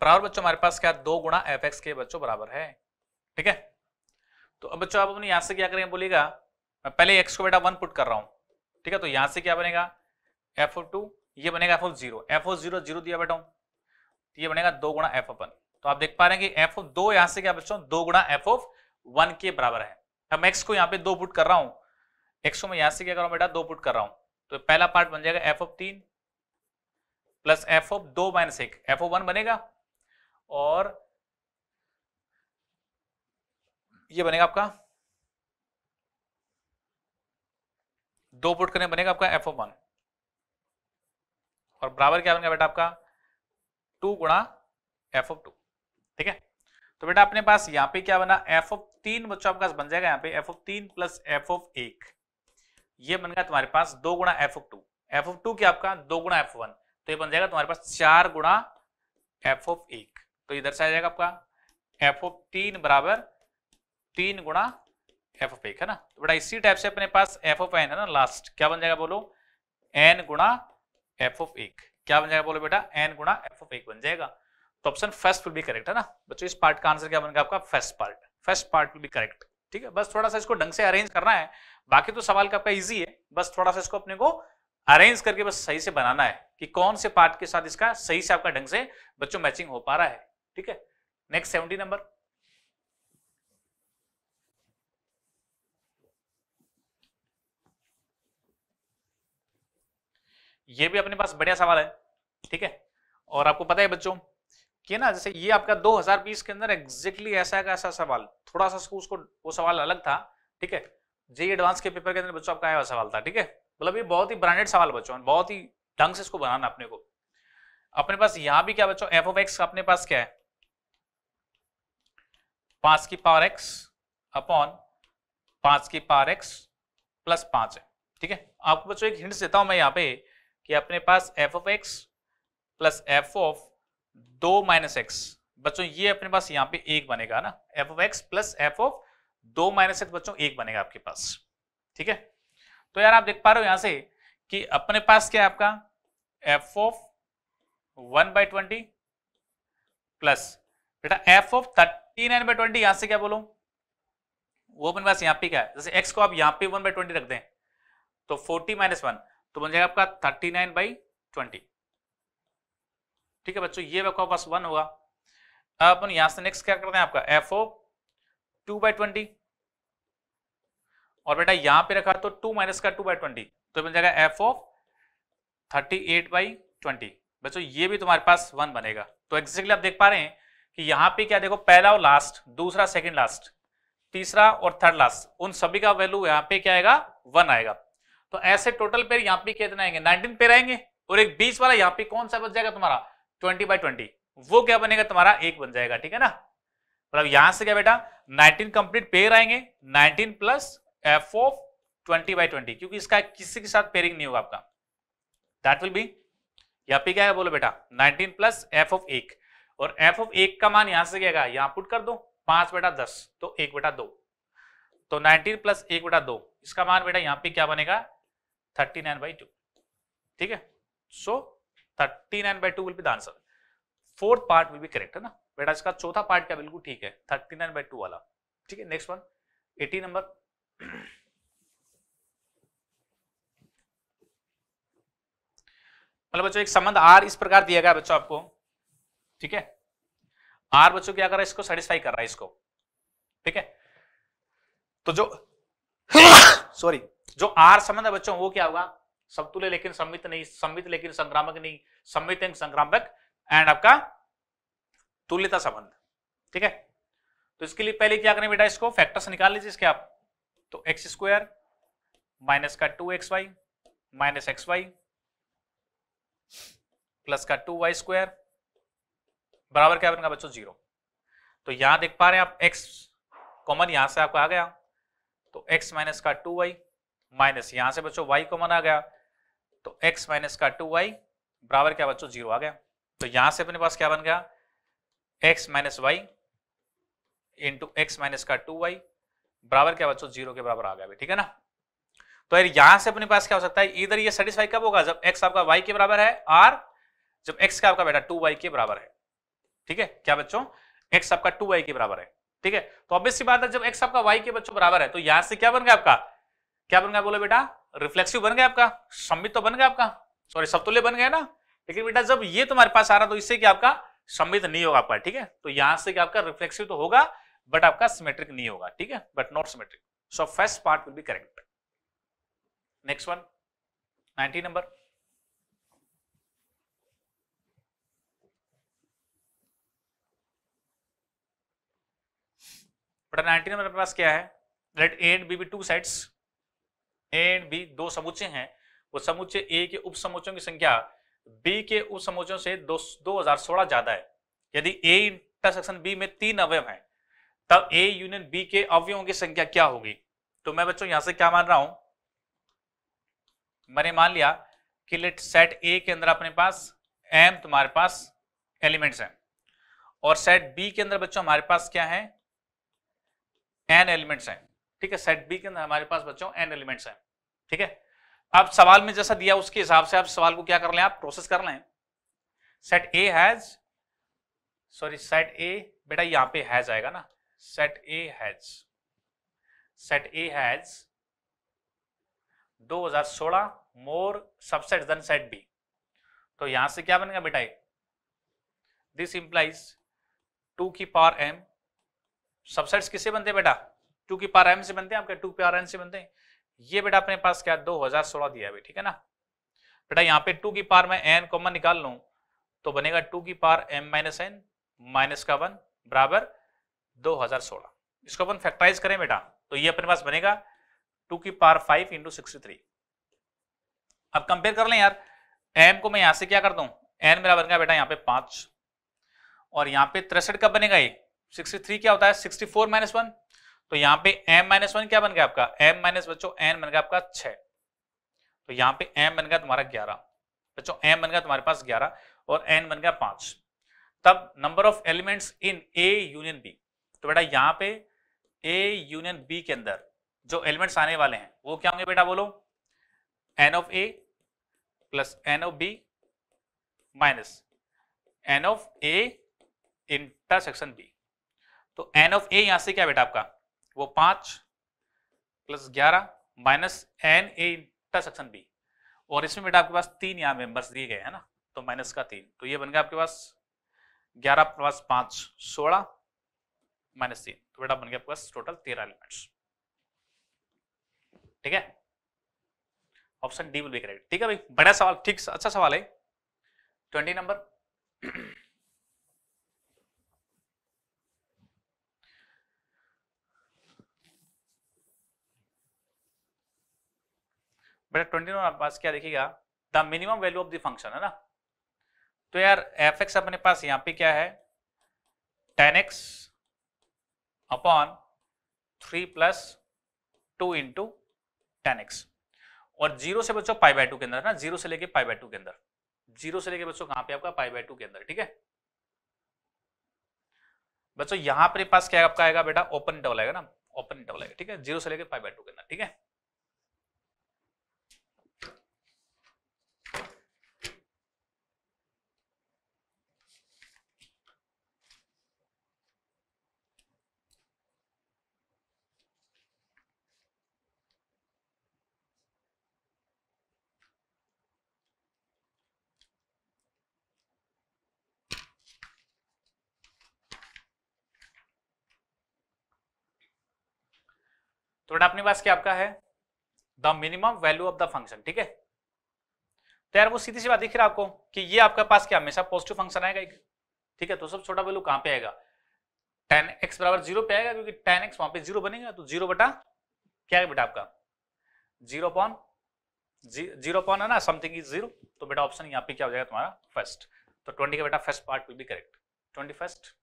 बराबर बच्चों हमारे पास क्या दो गुणा एफ एक्स के बच्चों बराबर है ठीक है तो अब बच्चों आप अपने यहां से क्या करेंगे बोलेगा मैं पहले एक्स को बेटा वन पुट कर रहा हूं ठीक है तो यहां से क्या बनेगा एफ ऑफ टू ये बनेगा f of zero f of zero zero दिया बेटा यह तो ये बनेगा दो गुणा एफ ऑफ वन तो आप देख पा रहे हैं कि एफ ऑफ दो यहां से क्या बच्चों दो गुणा एफ ऑफ वन के बराबर है हम एक्स को यहाँ पे दो पुट कर रहा हूँ एक्स को मैं यहाँ से क्या कर रहा हूँ बेटा दो पुट कर रहा हूँ तो पहला पार्ट बन जाएगा एफ ऑफ तीन प्लस एफ ऑफ दो माइनस एक एफ ऑफ वन बनेगा और ये बनेगा आपका दो पुट करने बनेगा आपका एफ वन और बराबर क्या बनेगा बेटा आपका टू गुणा एफ ऑफ टू ठीक है तो बेटा अपने पास यहां पे क्या बना एफ ऑफ तीन बच्चों आपका बन जाएगा यहाँ पे एफ ऑफ तीन प्लस एफ ऑफ एक ये बन गया तुम्हारे पास दो गुणा f of two f of two क्या आपका दो गुणा एफ वन तो ये बन जाएगा तुम्हारे पास चार गुणा एफ ऑफ एक तो इधर से आ जाएगा आपका एफ ऑफ तीन बराबर तीन गुणा एफ ऑफ एक है ना तो बेटा इसी टाइप से अपने पास एफ ऑफ एन है ना लास्ट क्या बन जाएगा बोलो एन गुणा एफ ऑफ एक क्या बन जाएगा बोलो बेटा एन गुणा एफ ऑफ एक बन जाएगा तो option first will be correct है ना बच्चों इस पार्ट का आंसर क्या बन गया आपका first part first part will be correct ठीक है बस थोड़ा सा इसको ढंग से अरेंज करना है बाकी तो सवाल का आपका इजी है बस थोड़ा सा इसको अपने को अरेंज करके बस सही से बनाना है कि कौन से पार्ट के साथ इसका सही से आपका ढंग से बच्चों मैचिंग हो पा रहा है ठीक है नेक्स्ट सेवेंटी नंबर ये भी अपने पास बढ़िया सवाल है ठीक है और आपको पता है बच्चों कि ना जैसे ये आपका 2020 के अंदर एग्जैक्टली ऐसा का ऐसा सवाल थोड़ा सा उसको वो सवाल अलग था ठीक है जे एडवांस e के पेपर के अंदर बच्चों आपका आया सवाल था ठीक है मतलब ये बहुत ही ब्रांडेड सवाल बच्चों बहुत ही ढंग से इसको बनाना अपने को अपने पास यहां भी क्या बच्चों एफ ऑफ एक्स अपने पास क्या है पांच की पावर एक्स अपॉन पांच की पावर एक्स प्लस पांच है ठीक है आपको बच्चों एक हिंट देता हूं मैं यहाँ पे कि अपने पास f of x plus f of दो माइनस एक्स बच्चों ये अपने पास यहां पे एक बनेगा ना f of x plus f of दो माइनस एक्स बच्चों एक बनेगा आपके पास ठीक है तो यार आप देख पा रहे हो यहां से कि अपने पास क्या है आपका f of one by twenty plus बेटा f of thirty nine by twenty यहां से क्या बोलो वो अपने पास यहां पे क्या है जैसे एक्स को आप यहां पे वन बाई ट्वेंटी रख दें तो फोर्टी माइनस वन तो बन जाएगा आपका थर्टी नाइन बाई ट्वेंटी ठीक है बच्चों ये आपका पास वन होगा अब अपन यहां से नेक्स्ट क्या करते हैं आपका f O two by twenty और बेटा यहां पे रखा तो टू माइनस का टू बाई ट्वेंटी तो मिल जाएगा f of thirty eight by twenty बच्चों ये भी तुम्हारे पास वन बनेगा तो एग्जैक्टली आप देख पा रहे हैं कि यहां पे क्या देखो पहला और लास्ट दूसरा सेकेंड लास्ट तीसरा और थर्ड लास्ट उन सभी का वैल्यू यहाँ पे क्या आएगा वन आएगा तो ऐसे टोटल पेयर यहाँ पे कितने आएंगे नाइनटीन पेयर आएंगे और एक बीच वाला यहाँ पे कौन सा बच जाएगा तुम्हारा ट्वेंटी बाई ट्वेंटी वो क्या बनेगा तुम्हारा एक बन जाएगा ठीक है ना मतलब यहां से क्या बेटा नाइनटीन कंप्लीट पेयर आएंगे nineteen plus f of twenty by twenty क्योंकि इसका किसी के साथ पेयरिंग नहीं होगा आपका दैट विल बी यहाँ पे क्या है बोलो बेटा नाइनटीन प्लस एफ ऑफ एक और एफ ऑफ एक का मान यहां से क्या यहां पुट कर दो पांच बेटा दस तो एक बेटा दो तो नाइनटीन प्लस एक बेटा दो इसका मान बेटा यहां पे क्या बनेगा थर्टी नाइन बाई टू ठीक है so thirty nine by two will be answer fourth part will be correct है ना बेटा इसका चौथा पार्ट क्या बिल्कुल ठीक है थर्टी नाइन बाई टू वाला ठीक है नेक्स्ट वन एटी नंबर मतलब बच्चों एक संबंध आर इस प्रकार दिया गया बच्चों आपको ठीक है आर बच्चों क्या कर रहा है इसको सेटिस्फाई कर रहा है इसको ठीक है तो जो सॉरी जो आर संबंध है बच्चों वो क्या होगा समतुल्य लेकिन सम्मित नहीं सम्मित लेकिन संक्रामक नहीं सम्मित संक्रामक एंड आपका तुल्यता संबंध ठीक है तो इसके लिए पहले क्या करें बेटा इसको फैक्टर्स निकाल लीजिए इसके आप तो एक्स स्क्वायर माइनस का two x y minus x y plus का टू वाई स्क्वायर बराबर क्या बनेगा बच्चों जीरो तो यहां देख पा रहे हैं आप एक्स कॉमन यहां से आपका आ गया तो एक्स माइनस का टू वाई माइनस यहां से बच्चों वाई कॉमन आ गया तो x माइनस का टू वाई बराबर क्या बच्चों जीरो आ गया तो यहां से अपने पास क्या बन गया x minus y into x minus का टू वाई बराबर क्या बच्चों जीरो के बराबर आ गया ठीक है ना तो यार यहां से अपने पास क्या हो सकता है इधर ये सेटिस्फाई कब होगा जब x आपका y के बराबर है और जब x का आपका बेटा टू वाई के बराबर है ठीक है क्या बच्चों x आपका टू वाई के बराबर है ठीक है तो ऑब्वियस सी बात है जब x आपका y के बच्चों बराबर है तो यहां से क्या बन गया आपका क्या बन गया बोले बेटा रिफ्लेक्सिव बन गया आपका सम्मित तो बन गया आपका सॉरी सप्तुल्य बन गया ना लेकिन बेटा जब ये तुम्हारे पास आ रहा तो इससे क्या आपका सम्मित नहीं होगा आपका ठीक है तो यहां से क्या आपका रिफ्लेक्सिव तो होगा बट आपका सिमेट्रिक नहीं होगा ठीक है but not symmetric so first part will be correct next one nineteen number but nineteen number पास क्या है let and B be two sides had B दो समूचे हैं वो समूचे ए के उप समूचों की संख्या बी के उप समूचों से दो दो हजार सोलह ज्यादा है यदि ए इंटरसेक्शन बी में तीन अवयव है तब ए यूनियन बी के अवयवों की संख्या क्या होगी तो मैं बच्चों यहां से क्या मान रहा हूं मैंने मान लिया कि लेट सेट ए के अंदर अपने पास एम तुम्हारे पास एलिमेंट्स हैं और सेट बी के अंदर बच्चों हमारे पास क्या है एन एलिमेंट्स हैं ठीक है सेट बी के अंदर हमारे पास बच्चों एन एलिमेंट्स हैं ठीक है अब सवाल में जैसा दिया उसके हिसाब से आप सवाल को क्या कर लें आप प्रोसेस कर लें set A has sorry set A बेटा यहां पे हैज आएगा ना set A has set A has 2016 more subset than set B तो यहां से क्या बनेगा बेटा दिस इंप्लाइज टू की पावर एम सबसेट्स किससे बनते हैं बेटा टू की पावर एम से बनते हैं आपके टू पावर एन से बनते हैं ये बेटा अपने पास क्या दो हजार सोलह दिया भी ठीक है ना बेटा यहाँ पे टू की पार में एन कॉमन निकाल लू तो बनेगा टू की पार एम माइनस एन माइनस का वन बराबर दो हजार सोलह इसको अपन फैक्टराइज करें बेटा तो ये अपने पास बनेगा टू की पार फाइव इंटू सिक्सटी थ्री अब कंपेयर कर लें यार एम को मैं यहां से क्या कर दूं एन मेरा बन गया बेटा यहाँ पे पांच और यहाँ पे तिरसठ का बनेगा ये सिक्सटी थ्री क्या होता है सिक्सटी फोर माइनस वन तो यहां पे m माइनस वन क्या बन गया आपका m माइनस बच्चों n बन गया आपका छह तो यहाँ पे m बन गया तुम्हारा ग्यारह बच्चों m बन गया तुम्हारे पास ग्यारह और n बन गया पांच तब number of elements in a union b तो बेटा यहाँ पे a यूनियन b के अंदर जो एलिमेंट्स आने वाले हैं वो क्या होंगे बेटा बोलो n of A plus n of B minus n of A intersection B तो एन ऑफ ए यहां से क्या बेटा आपका वो पांच प्लस ग्यारह minus n A intersection B और इसमें बेटा आपके पास तीन यहाँ मेंबर्स दिए गए हैं ना तो माइनस का तीन तो ये बन गया आपके पास ग्यारह प्लस पांच सोलह माइनस तीन तो बेटा बन गया आपके पास टोटल तेरह एलिमेंट्स ठीक है option D will be correct ठीक है भाई बड़ा सवाल ठीक अच्छा सवाल है ट्वेंटी नंबर बेटा ट्वेंटी वन आपके पास क्या देखिएगा the minimum value of the function है ना तो यार एफ एक्स अपने पास यहाँ पे क्या है ten x upon three plus two into ten x और जीरो से बच्चों पाई बाय टू के अंदर ना जीरो से लेके पाई बाय टू के अंदर जीरो से लेके बच्चों कहां पे आपका पाई बाय टू के अंदर ठीक है बच्चों यहां पर पास क्या आपका आएगा बेटा ओपन इंटरवल आएगा ना ओपन इंटरवल आएगा ठीक है जीरो से लेके पाई बाय टू के अंदर ठीक है तो बेटा अपने पास क्या आपका है the minimum value of the function ठीक है तो यार वो सीधी सी बात दिख रहा है आपको कि ये आपके पास क्या हमेशा पॉजिटिव फंक्शन आएगा एक ठीक है तो सब छोटा वैल्यू कहां पे आएगा टेन एक्स बराबर जीरो पे आएगा क्योंकि टेन एक्स वहां पे जीरो बनेगा तो जीरो बटा क्या है बेटा आपका जीरो पॉन जी, जीरो पॉन है ना समथिंग इज जीरो तो बेटा ऑप्शन यहाँ पे क्या हो जाएगा तुम्हारा फर्स्ट तो ट्वेंटी का बेटा first part will be correct twenty first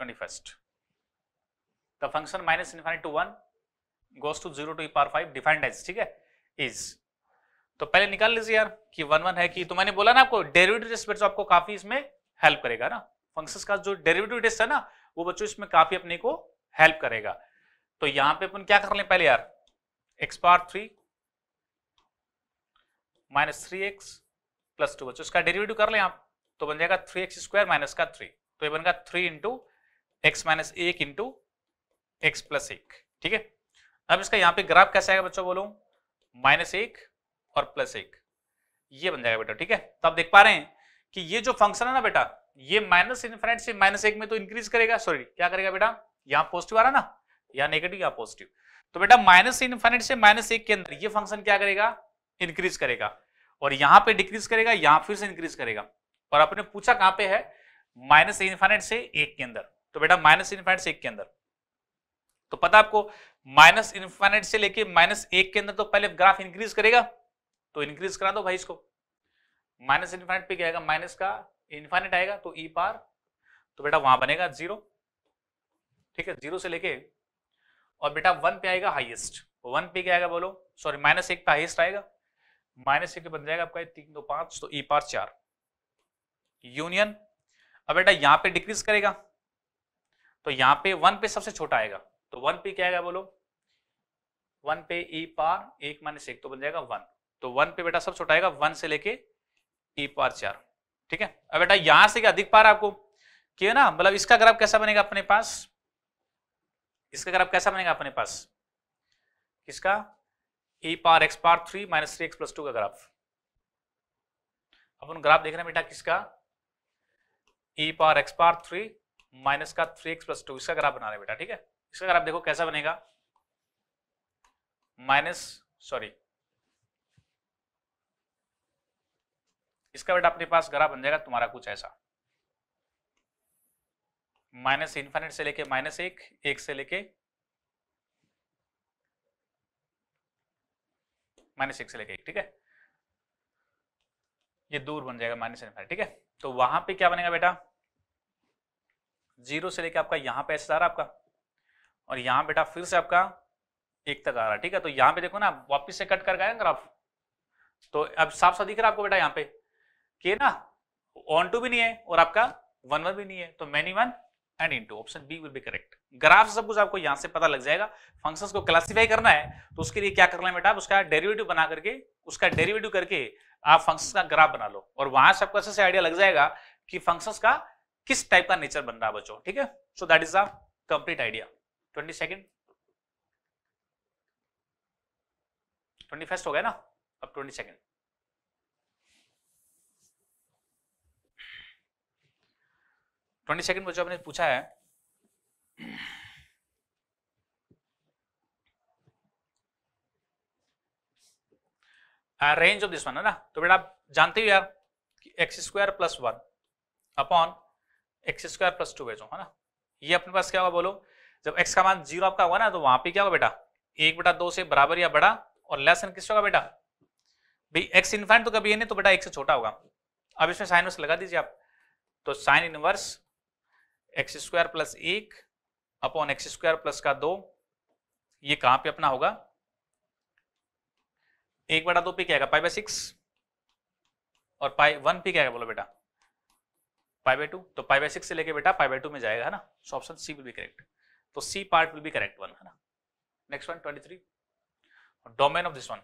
21st. The function minus infinity to 1 goes to 0 to e power 5 defined as ठीक है is तो पहले निकाल लीजिए यार कि वन वन है कि तो मैंने बोला ना आपको डेरिवेटिव टेस्ट बच्चों आपको काफी इसमें हेल्प करेगा ना फंक्शंस का जो डेरिवेटिव टेस्ट है ना वो बच्चों इसमें काफी अपने को हेल्प करेगा तो यहां पे अपन क्या कर लें पहले यार x power three minus three x plus two बच्चों इसका डेरिवेटिव कर लें आप तो बन जाएगा थ्री एक्स स्क्वायर माइनस का थ्री तो ये बनेगा थ्री इंटू एक्स माइनस एक इंटू एक्स प्लस एक ठीक है अब इसका यहाँ पे ग्राफ कैसे आएगा बच्चों बोलो माइनस एक और प्लस एक ये बन जाएगा बेटा ठीक है तो आप देख पा रहे हैं कि ये जो फंक्शन है ना बेटा ये माइनस इन्फाइनाइट से माइनस एक में तो इंक्रीज करेगा सॉरी क्या करेगा बेटा यहाँ पॉजिटिव आ रहा ना या नेगेटिव या पॉजिटिव तो बेटा माइनस इन्फाइनाइट से माइनस एक के अंदर ये फंक्शन क्या करेगा इंक्रीज करेगा और यहाँ पे डिक्रीज करेगा यहाँ फिर से इंक्रीज करेगा और आपने पूछा कहाँ पे है माइनस इन्फाइनाइट से एक के अंदर तो बेटा माइनस इन्फाइनेट से एक के अंदर तो पता आपको माइनस इन्फाइनेट से लेके माइनस एक के अंदर तो पहले ग्राफ इंक्रीज करेगा तो इंक्रीज करा दो भाई इसको माइनस इन्फाइनेट पे क्या आएगा माइनस का इन्फाइनेट आएगा तो ई e पार तो बेटा वहां बनेगा जीरो ठीक है जीरो से लेके और बेटा वन पे आएगा हाइएस्ट वन तो पे क्या आएगा बोलो सॉरी माइनस एक पे हाइएस्ट आएगा माइनस एक बन जाएगा आपका तीन दो पांच तो ई e पार चार यूनियन अब बेटा यहां पे डिक्रीज करेगा तो यहां पे वन पे सबसे छोटा आएगा तो वन पे क्या आएगा बोलो वन पे ई e पार एक माइनस एक तो बन जाएगा वन तो वन पे बेटा सब छोटा आएगा वन से लेके ई e पार चार ठीक है अब बेटा यहां से क्या दिख आपको क्यों ना मतलब इसका ग्राफ कैसा बनेगा अपने पास इसका ग्राफ कैसा बनेगा अपने पास किसका ई e पार एक्स पार three minus three x plus two का ग्राफ अपन ग्राफ देख रहे हैं बेटा किसका ई पार एक्स पार थ्री माइनस का थ्री एक्स प्लस टू इसका ग्राफ बना रहे बेटा ठीक है इसका ग्राफ देखो कैसा बनेगा माइनस सॉरी इसका बेटा अपने पास ग्राफ बन जाएगा तुम्हारा कुछ ऐसा माइनस इन्फाइनेट से लेके माइनस एक एक से लेके माइनस एक से लेके एक ठीक है ये दूर बन जाएगा माइनस इन्फाइनेट ठीक है तो वहां पे क्या बनेगा बेटा जीरो से लेकर आपका यहाँ पे ऐसे आ रहा आपका और यहाँ बेटा फिर से आपका एक तक आ रहा है ठीक है तो यहाँ पे देखो ना वापिस से कट कर गए ग्राफ तो अब साफ साफ दिख रहा आपको बेटा यहाँ पे कि ना ऑन टू भी नहीं है और आपका वन वन भी नहीं है तो many one and into option B will be correct graph सब कुछ आपको यहां से पता लग जाएगा फंक्शंस को क्लासिफाई करना है तो उसके लिए क्या करना है बेटा उसका डेरिवेटिव बना करके उसका डेरिवेटिव करके आप फंक्शंस का ग्राफ बना लो और वहां से आपको अच्छे से आइडिया लग जाएगा कि फंक्शंस का किस टाइप का नेचर बन रहा है बच्चों ठीक है so that is a complete idea twenty second twenty first हो गया ना अब ट्वेंटी सेकेंड ट्वेंटी सेकेंड बच्चों आपने पूछा है रेंज ऑफ दिस वन है ना तो बेटा आप जानते हो यार x square plus one upon x square plus two भेजो है ना ये अपने पास क्या होगा बोलो जब एक्स का मान जीरो आपका होगा ना तो वहां पे क्या होगा बेटा एक बेटा दो से बराबर या बड़ा और लेस एन किस होगा बेटा भाई एक्स इन्फाइट तो कभी नहीं तो बेटा एक से छोटा होगा अब इसमें साइन वर्स लगा दीजिए आप तो sine inverse x square plus एक अपॉन एक्स स्क्वायर प्लस का दो ये कहां पे अपना होगा एक बटा दो पे क्या पाई बाय सिक्स और पाई वन पे क्या बोलो बेटा पाई बाई टू तो पाई बाई सिक्स से लेके बेटा पाई बाई टू में जाएगा ना so option C will be correct तो C part will be correct one है ना next one twenty three domain of this one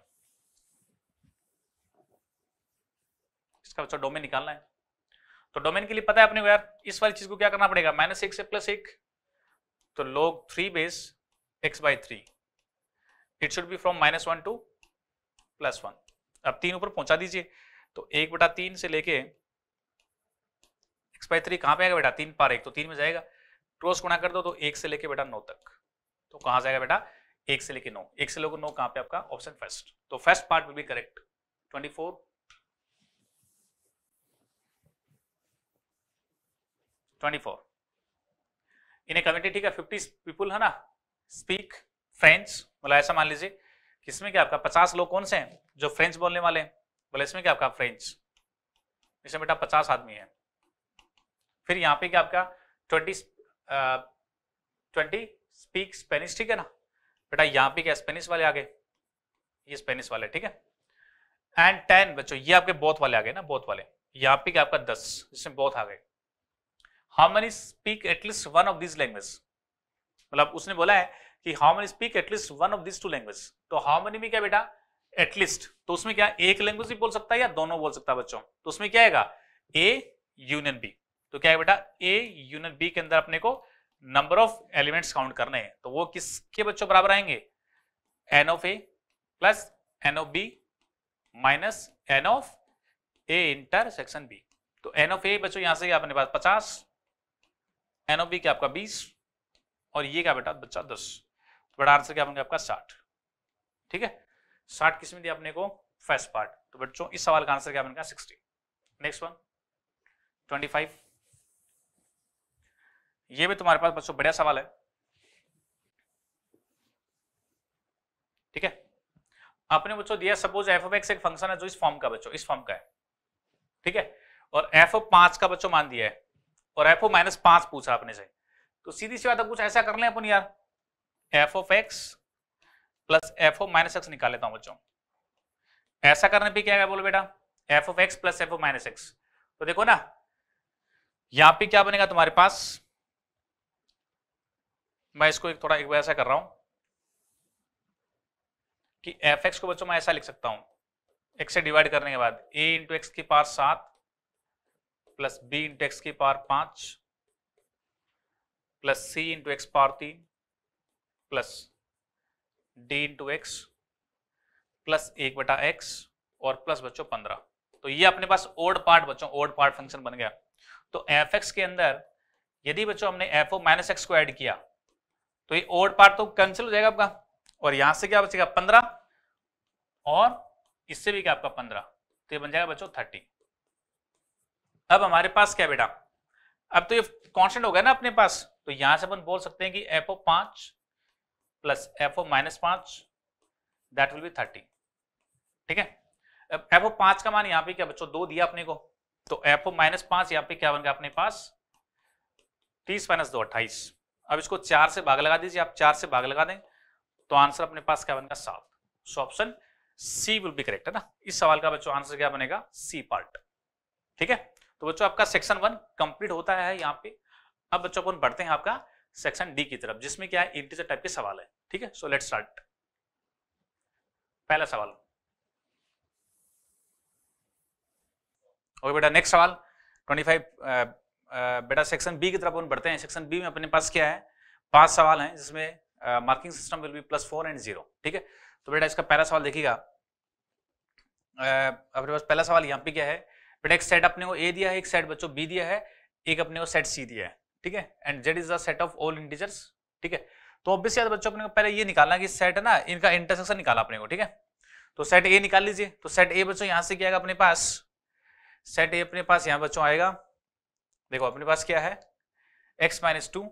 इसका बच्चा डोमेन निकालना है तो डोमेन के लिए पता है अपने को यार इस वाली चीज को क्या करना पड़ेगा माइनस एक से प्लस एक तो log three base x by three it should be from minus one two plus one अब तीन ऊपर पहुंचा दीजिए तो एक बटा तीन से लेके एक्स बाई थ्री कहाँ पे आएगा बेटा तीन पार एक तो तीन में जाएगा क्रॉस गुणा कर दो तो एक से लेके बेटा नौ तक तो कहाँ जाएगा बेटा एक से लेके नौ एक से लेकर नौ कहाँ पे आपका ऑप्शन फर्स्ट तो first part will be correct twenty four twenty four in community ठीक है फिफ्टी पीपुल है ना स्पीक फ्रेंच बोला ऐसा मान लीजिए इसमें क्या आपका पचास लोग कौन से हैं जो फ्रेंच बोलने वाले हैं बोले इसमें क्या आपका फ्रेंच इसमें बेटा पचास आदमी है फिर यहाँ पे क्या आपका ट्वेंटी ट्वेंटी स्पीक स्पेनिश ठीक है ना बेटा यहाँ पे क्या स्पेनिश वाले आ गए ये स्पेनिश वाले ठीक है एंड टेन बच्चों ये आपके बोथ वाले आ गए ना बोथ वाले यहाँ पे क्या आपका दस जिसमें बोथ आ गए how many speak at least one of this language मतलब उसने बोला है कि how many speak at least one of this two language तो हाउ मनी में क्या बेटा एटलीस्ट तो उसमें क्या एक लैंग्वेज भी बोल सकता है या दोनों बोल सकता है बच्चों तो उसमें क्या आएगा ए यूनियन बी तो क्या है बेटा ए यूनिट बी के अंदर अपने को नंबर ऑफ एलिमेंट्स काउंट करने हैं तो वो किसके बच्चों बराबर आएंगे n of A plus n of B minus n of A intersection B तो एन ऑफ ए बच्चों यहां से क्या अपने पास पचास एन ऑफ बी क्या आपका बीस और ये क्या बेटा बच्चा दस तो बड़ा आंसर क्या बन गया आपका साठ ठीक है साठ किसमें दिया अपने को फर्स्ट पार्ट तो बच्चों इस सवाल का आंसर क्या बनेगा sixty next one twenty five ये भी तुम्हारे पास बच्चों बढ़िया सवाल है ठीक है आपने बच्चों दिया सपोज एफ एक्स एक फंक्शन है जो इस फॉर्म का बच्चों इस फॉर्म का है ठीक है और एफ ओ पांच का बच्चों मान दिया है और एफ ओ माइनस पांच पूछा आपने से तो सीधी सी बात है कुछ ऐसा कर ले अपन यार f of x plus f of minus x निकाल लेता हूं बच्चों ऐसा करने पे क्या है बोलो बेटा f of x plus f of minus x तो देखो ना यहां पे क्या बनेगा तुम्हारे पास मैं इसको एक थोड़ा एक ऐसा कर रहा हूं कि एफ एक्स को बच्चों मैं ऐसा लिख सकता हूं एक्स से डिवाइड करने के बाद ए इंटू एक्स की पार सात प्लस बी इंटू एक्स की पार पांच प्लस सी इंटू एक्स पार तीन plus D into x plus एक बटा एक्स और प्लस बच्चों पंद्रह तो ये अपने पास ओड पार्ट बच्चों ओड पार्ट फंक्शन बन गया तो एफ एक्स के अंदर यदि बच्चों हमने एफ ओ माइनस एक्स को ऐड किया तो ये ओड पार्ट तो कैंसिल हो जाएगा आपका और यहां से क्या बचेगा पंद्रह और इससे भी क्या आपका पंद्रह तो ये बन जाएगा बच्चों थर्टी अब हमारे पास क्या बेटा अब तो ये कॉन्स्टेंट हो गया ना अपने पास तो यहां से अपन बोल सकते हैं कि एफ ओ पांच प्लस एफ ओ माइनस पांच दैट विल बी थर्टी ठीक है अब एफ ओ पांच का मान यहाँ पे क्या बच्चों दो दिया अपने को तो एफ ओ माइनस पांच यहाँ पे क्या बन गया अपने पास तीस माइनस दो अट्ठाईस अब इसको चार से भाग लगा दीजिए आप चार से भाग लगा दें तो आंसर अपने पास क्या बनेगा सात so option C will be correct है ना इस सवाल का बच्चों आंसर क्या बनेगा सी पार्ट ठीक है तो बच्चों आपका सेक्शन वन कंप्लीट होता है यहाँ पे अब बच्चों अपन बढ़ते हैं आपका सेक्शन डी की तरफ जिसमें क्या है इंटीजर टाइप के सवाल है ठीक है सो लेट स्टार्ट पहला सवाल ओके बेटा नेक्स्ट सवाल 25 बेटा सेक्शन बी की तरफ अपन बढ़ते हैं सेक्शन बी में अपने पास क्या है पांच सवाल हैं जिसमें marking system will be plus four and zero ठीक है तो बेटा इसका पहला सवाल देखिएगा अपने पास पहला सवाल यहाँ पे क्या है बेटा एक सेट अपने को ए दिया है एक सेट बच्चों बी दिया है एक अपने को सेट सी दिया है ठीक है and Z is the set of all integers ठीक है तो ऑब्वियसली याद बच्चों अपने को पहले ये निकालना कि सेट है ना इनका इंटरसेक्शन निकाला अपने को ठीक है तो सेट ए निकाल लीजिए तो सेट ए बच्चों यहाँ से क्या आएगा अपने पास सेट ए अपने पास यहाँ बच्चों आएगा देखो अपने पास क्या है एक्स माइनस टू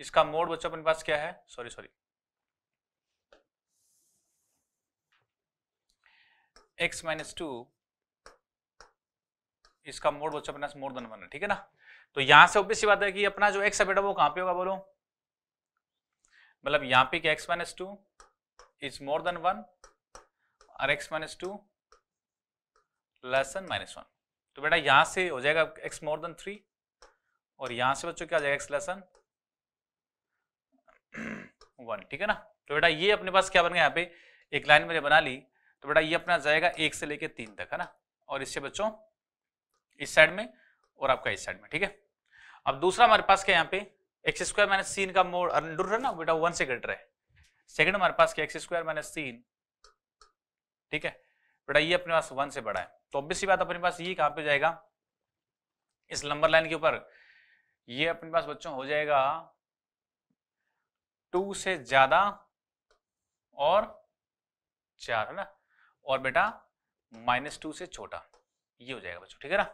इसका मोड बच्चों अपने पास क्या है sorry sorry x minus two इसका मोड बच्चों अपने मोर देन वन है ठीक है ना तो यहां से ऑब्वियस बात है कि अपना जो एक्स है बेटा वो कहां पे होगा बोलो मतलब यहां पे x minus two is more than one और x minus two less than minus one तो बेटा यहां से हो जाएगा एक्स मोर देन थ्री और यहां से बच्चों क्या हो जाएगा एक्स लेसन वन ठीक है ना तो बेटा ये अपने पास क्या बन गया यहाँ पे एक लाइन मैंने बना ली तो बेटा ये अपना जाएगा एक से लेके तीन तक है ना और इससे बच्चों इस साइड में और आपका इस साइड में ठीक है अब दूसरा हमारे पास क्या यहाँ पे एक्स स्क्वायर माइनस तीन का मोड अंडर है ना बेटा वन से घट रहा है सेकंड हमारे पास क्या एक्स स्क्वायर माइनस तीन ठीक है बेटा ये अपने पास वन से बड़ा है तो ऑब्वियस सी बात अपने पास ये कहाँ पे जाएगा इस लंबर लाइन के ऊपर ये अपने पास बच्चों हो जाएगा टू से ज्यादा और चार है ना और बेटा माइनस टू से छोटा ये हो जाएगा बच्चों ठीक है ना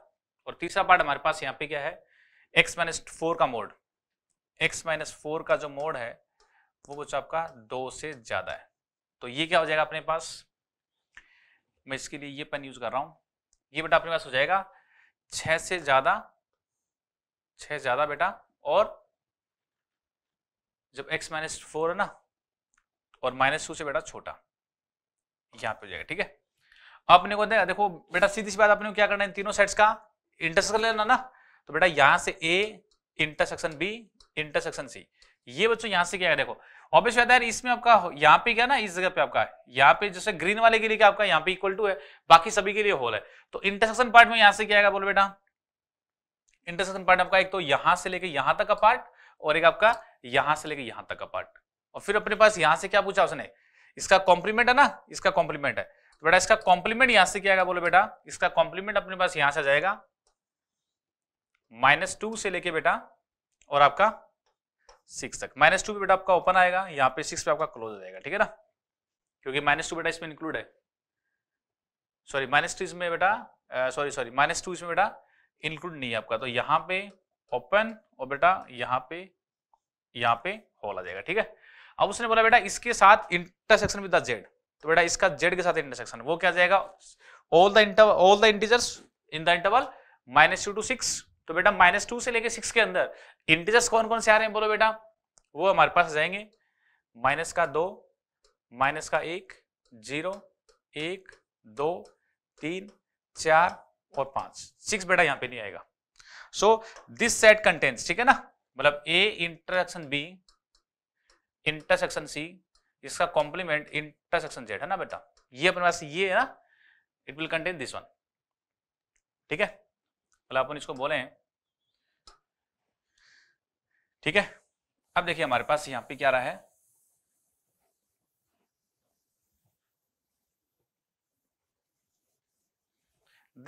और तीसरा पार्ट हमारे पास यहाँ पे क्या है एक्स माइनस फोर का मोड एक्स माइनस फोर का जो मोड है वो बच्चों आपका दो से ज्यादा है तो ये क्या हो जाएगा अपने पास मैं इसके लिए ये पेन यूज कर रहा हूं ये बेटा अपने पास हो जाएगा छ से ज़्यादा छः ज़्यादा बेटा और जब x माइनस फोर है ना और माइनस टू से बेटा छोटा यहां पे हो जाएगा ठीक है अपने को देखो बेटा सीधी सी बात आपने क्या करना है तीनों सेट्स का इंटरसेक्शन लेना ना तो बेटा यहां से a intersection B intersection C ये बच्चों यहां से क्या है देखो ऑब्वियस बात है इसमें आपका यहाँ पे क्या ना इस जगह पे आपका यहाँ पे जैसे ग्रीन वाले के लिए क्या आपका यहाँ पे इक्वल टू है बाकी सभी के लिए होल है तो इंटरसेक्शन पार्ट में यहां से क्या आएगा बोलो बेटा इंटरसेक्शन पार्ट आपका एक तो यहां से लेके यहां तक का पार्ट और एक आपका यहां से लेके यहां तक का पार्ट और फिर अपने पास यहां से क्या पूछा उसने इसका कॉम्प्लीमेंट है ना इसका कॉम्प्लीमेंट है तो बेटा इसका कॉम्प्लीमेंट यहां से क्या आएगा बोलो बेटा इसका कॉम्प्लीमेंट अपने पास यहां से जाएगा माइनस टू से लेके बेटा और आपका सिक्स तक माइनस टू पे बेटा आपका ओपन आएगा यहाँ पे सिक्स पे आपका क्लोज हो जाएगा ठीक है ना क्योंकि माइनस टू बेटा इसमें इंक्लूड है सॉरी माइनस टू इसमें बेटा सॉरी सॉरी माइनस टू इसमें बेटा इंक्लूड नहीं है आपका तो यहाँ पे ओपन और बेटा यहाँ पे यहाँ पे हॉल आ जाएगा ठीक है अब उसने बोला बेटा इसके साथ इंटरसेक्शन विद द जेड तो बेटा इसका जेड के साथ इंटरसेक्शन वो क्या जाएगा all the interval all the integers in the interval minus two to six तो बेटा माइनस टू से लेके सिक्स के अंदर इंटीजर्स कौन कौन से आ रहे हैं बोलो बेटा वो हमारे पास जाएंगे माइनस का दो माइनस का एक जीरो एक दो तीन चार और पांच सिक्स बेटा यहां पे नहीं आएगा सो दिस सेट कंटेंट्स ठीक है ना मतलब A intersection B intersection C इसका कॉम्प्लीमेंट इंटरसेक्शन जेड है ना बेटा ये अपने पास ये है ना it will contain this one ठीक है मतलब अपन इसको बोले हैं ठीक है अब देखिए हमारे पास यहां पे क्या रहा है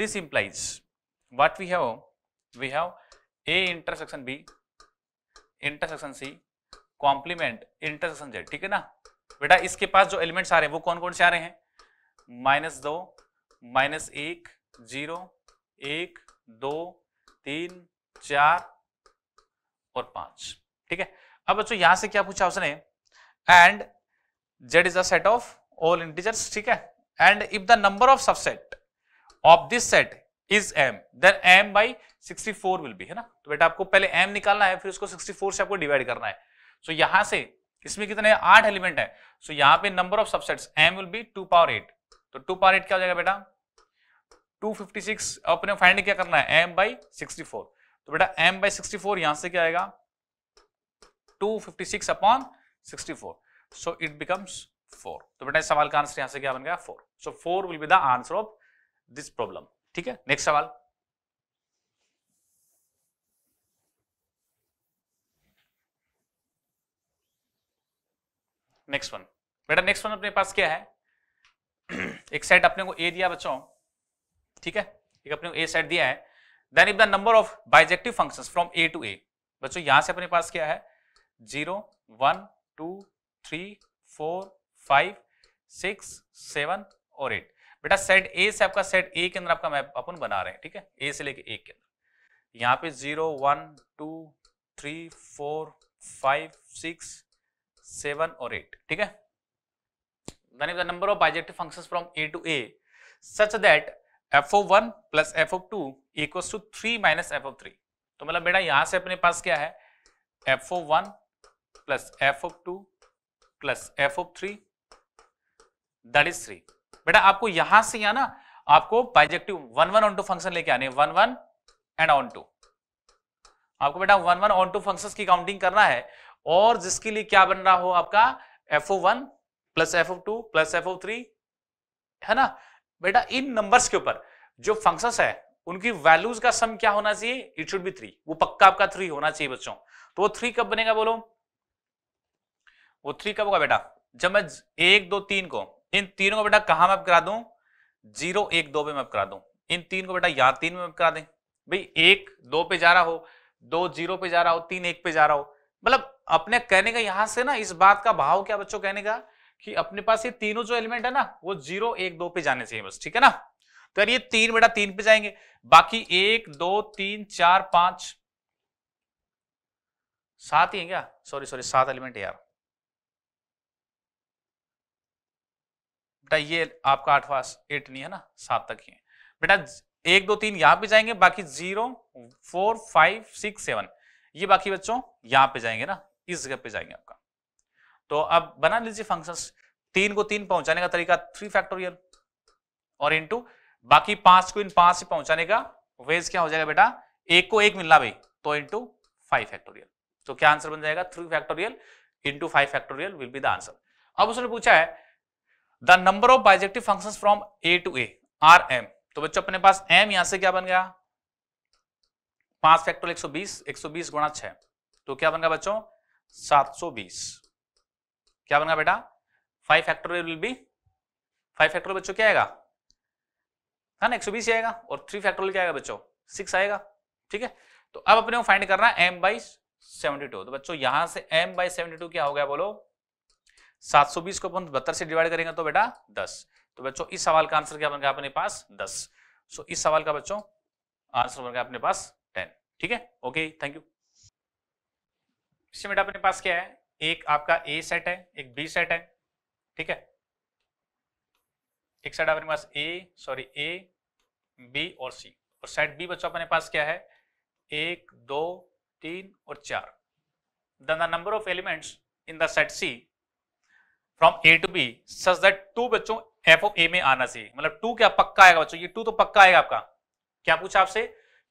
this implies what we have we have A intersection B intersection C complement intersection Z ठीक है ना बेटा इसके पास जो एलिमेंट्स आ रहे हैं वो कौन कौन से आ रहे हैं माइनस दो माइनस एक जीरो एक दो तीन चार और पांच ठीक है अब बच्चों यहां से क्या पूछा उसने and Z is at of all integers ठीक है and if the number of subset of this set is m then m by sixty four will be है ना तो बेटा आपको पहले एम निकालना है फिर उसको सिक्सटी फोर से आपको डिवाइड करना है सो so, यहां से इसमें कितने आठ एलिमेंट है सो so, यहां पे number of subset m will be two power eight तो टू पावर एट क्या हो जाएगा बेटा 256 अपने फाइंड क्या करना है एम बाई सिक्सटी फोर तो बेटा m बाई सिक्सटी फोर यहां से क्या आएगा 256 six upon sixty four so it becomes four तो बेटा इस सवाल का आंसर यहां से क्या बन गया four so four will be the answer of this problem ठीक है नेक्स्ट सवाल नेक्स्ट वन बेटा नेक्स्ट वन अपने पास क्या है एक साइड अपने को ए दिया बच्चों ठीक है एक अपने को ए साइड दिया है then if the number of bijective function from A to A बच्चों यहां से अपने पास क्या है zero one two three four five six seven और एट बेटा सेट ए से आपका सेट ए के अंदर आपका मैप अपन बना रहे हैं ठीक है ए से लेके ए के अंदर यहाँ पे zero one two three four five six seven और एट ठीक है number of bijective functions from A to A such that f O one plus f O two equal to three minus f O three तो मतलब बेटा यहां से अपने पास क्या है f O one plus f O two plus f O three that is three बेटा आपको यहां से यहां ना आपको bijective one one onto function लेके आने one one and onto आपको बेटा one one onto function की काउंटिंग करना है और जिसके लिए क्या बन रहा हो आपका एफ ओ वन प्लस एफ ओ टू प्लस एफ ओ थ्री है ना बेटा इन नंबर्स के ऊपर जो फंक्शंस है उनकी वैल्यूज का सम क्या होना चाहिए इट शुड बी थ्री वो पक्का आपका थ्री होना चाहिए बच्चों तो वो थ्री कब बनेगा बोलो वो थ्री कब होगा बेटा जब मैं एक दो तीन को इन तीनों को बेटा कहा मैप करा दू जीरो एक दो पे मैप करा दू इन तीन को बेटा यहां तीन में मैप करा दें भाई एक दो पे जा रहा हो दो जीरो पे जा रहा हो तीन एक पे जा रहा हो मतलब अपने कहने का यहां से ना इस बात का भाव क्या बच्चों कहने का कि अपने पास ये तीनों जो एलिमेंट है ना वो जीरो एक दो पे जाने चाहिए बस ठीक है ना तो यार ये तीन बेटा तीन पे जाएंगे बाकी एक दो तीन चार पांच सात ही है क्या सॉरी सॉरी सात एलिमेंट यार बेटा ये आपका आठवा एट नहीं है ना सात तक ही है बेटा एक दो तीन यहां पे जाएंगे बाकी zero four five six seven ये बाकी बच्चों यहां पे जाएंगे ना इस जगह पे जाएंगे आपका तो अब बना लीजिए फंक्शंस तीन को तीन पहुंचाने का तरीका थ्री फैक्टोरियल और इंटू बाकी पांच को इन पांच से पहुंचाने का वेज क्या हो जाएगा बेटा एक को एक मिलना भाई तो इंटू फाइव फैक्टोरियल तो क्या आंसर बन जाएगा three factorial into five factorial will be the answer अब उसने पूछा है the number of bijective function from A to A are m तो बच्चों अपने पास एम यहां से क्या बन गया पांच फैक्टोरियल एक सौ बीस एक सौ बीस गुणा छह तो क्या बन गया बच्चों सात सौ बीस क्या बनगा बेटा five factorial will be five factorial बच्चों क्या आएगा है हाँ ना एक सौ बीस आएगा और थ्री फैक्टोरियल क्या आएगा बच्चों सिक्स आएगा ठीक है तो अब अपने को फाइंड करना है एम बाई सेवेंटी टू तो बच्चों यहां से एम बाई सेवेंटी टू क्या हो गया बोलो सात सौ बीस को अपन बहत्तर से डिवाइड करेंगे तो बेटा दस तो बच्चों इस सवाल का आंसर क्या बन गया अपने पास दस सो इस सवाल का बच्चों आंसर बन गया अपने पास टेन ठीक है ओके थैंक यू बेटा अपने पास क्या है एक आपका ए सेट है एक बी सेट है ठीक है एक सेट अपने पास ए सॉरी ए बी और सी और सेट बी बच्चों अपने पास क्या है एक दो तीन और चार then the number of elements in the set C from A to B such that two बच्चों एफ of A में आना चाहिए मतलब टू क्या पक्का आएगा बच्चों ये टू तो पक्का आएगा आपका क्या पूछा आपसे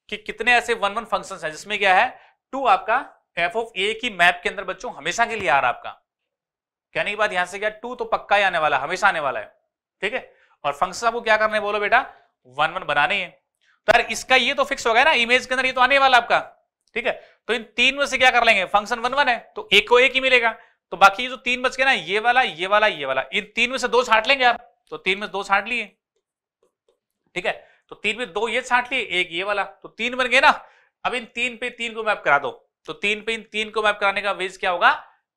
कि कितने ऐसे वन वन फंक्शन है जिसमें क्या है टू आपका एफ ऑफ ए की मैप के अंदर बच्चों हमेशा के लिए आ रहा आपका कहने की बात यहां से क्या टू तो पक्का ही आने वाला हमेशा आने वाला है ठीक है और फंक्शन आपको क्या करने बोलो बेटा वन वन बनाने हैं तो यार इसका ये तो फिक्स हो गया ना इमेज के अंदर ये तो आने वाला आपका ठीक है तो इन तीन में से क्या कर लेंगे फंक्शन वन वन है तो एक को एक ही मिलेगा तो बाकी जो तीन बच गए ना ये वाला ये वाला ये वाला इन तीन में से दो छाट लेंगे आप तो तीन में दो छाट लिए ठीक है तो तीन में दो ये छाट लिए एक ये वाला तो तीन बन गए ना अब इन तीन पे तीन को मैप करा दो तो तीन पे इन तीन को मैप कराने का वेज क्या होगा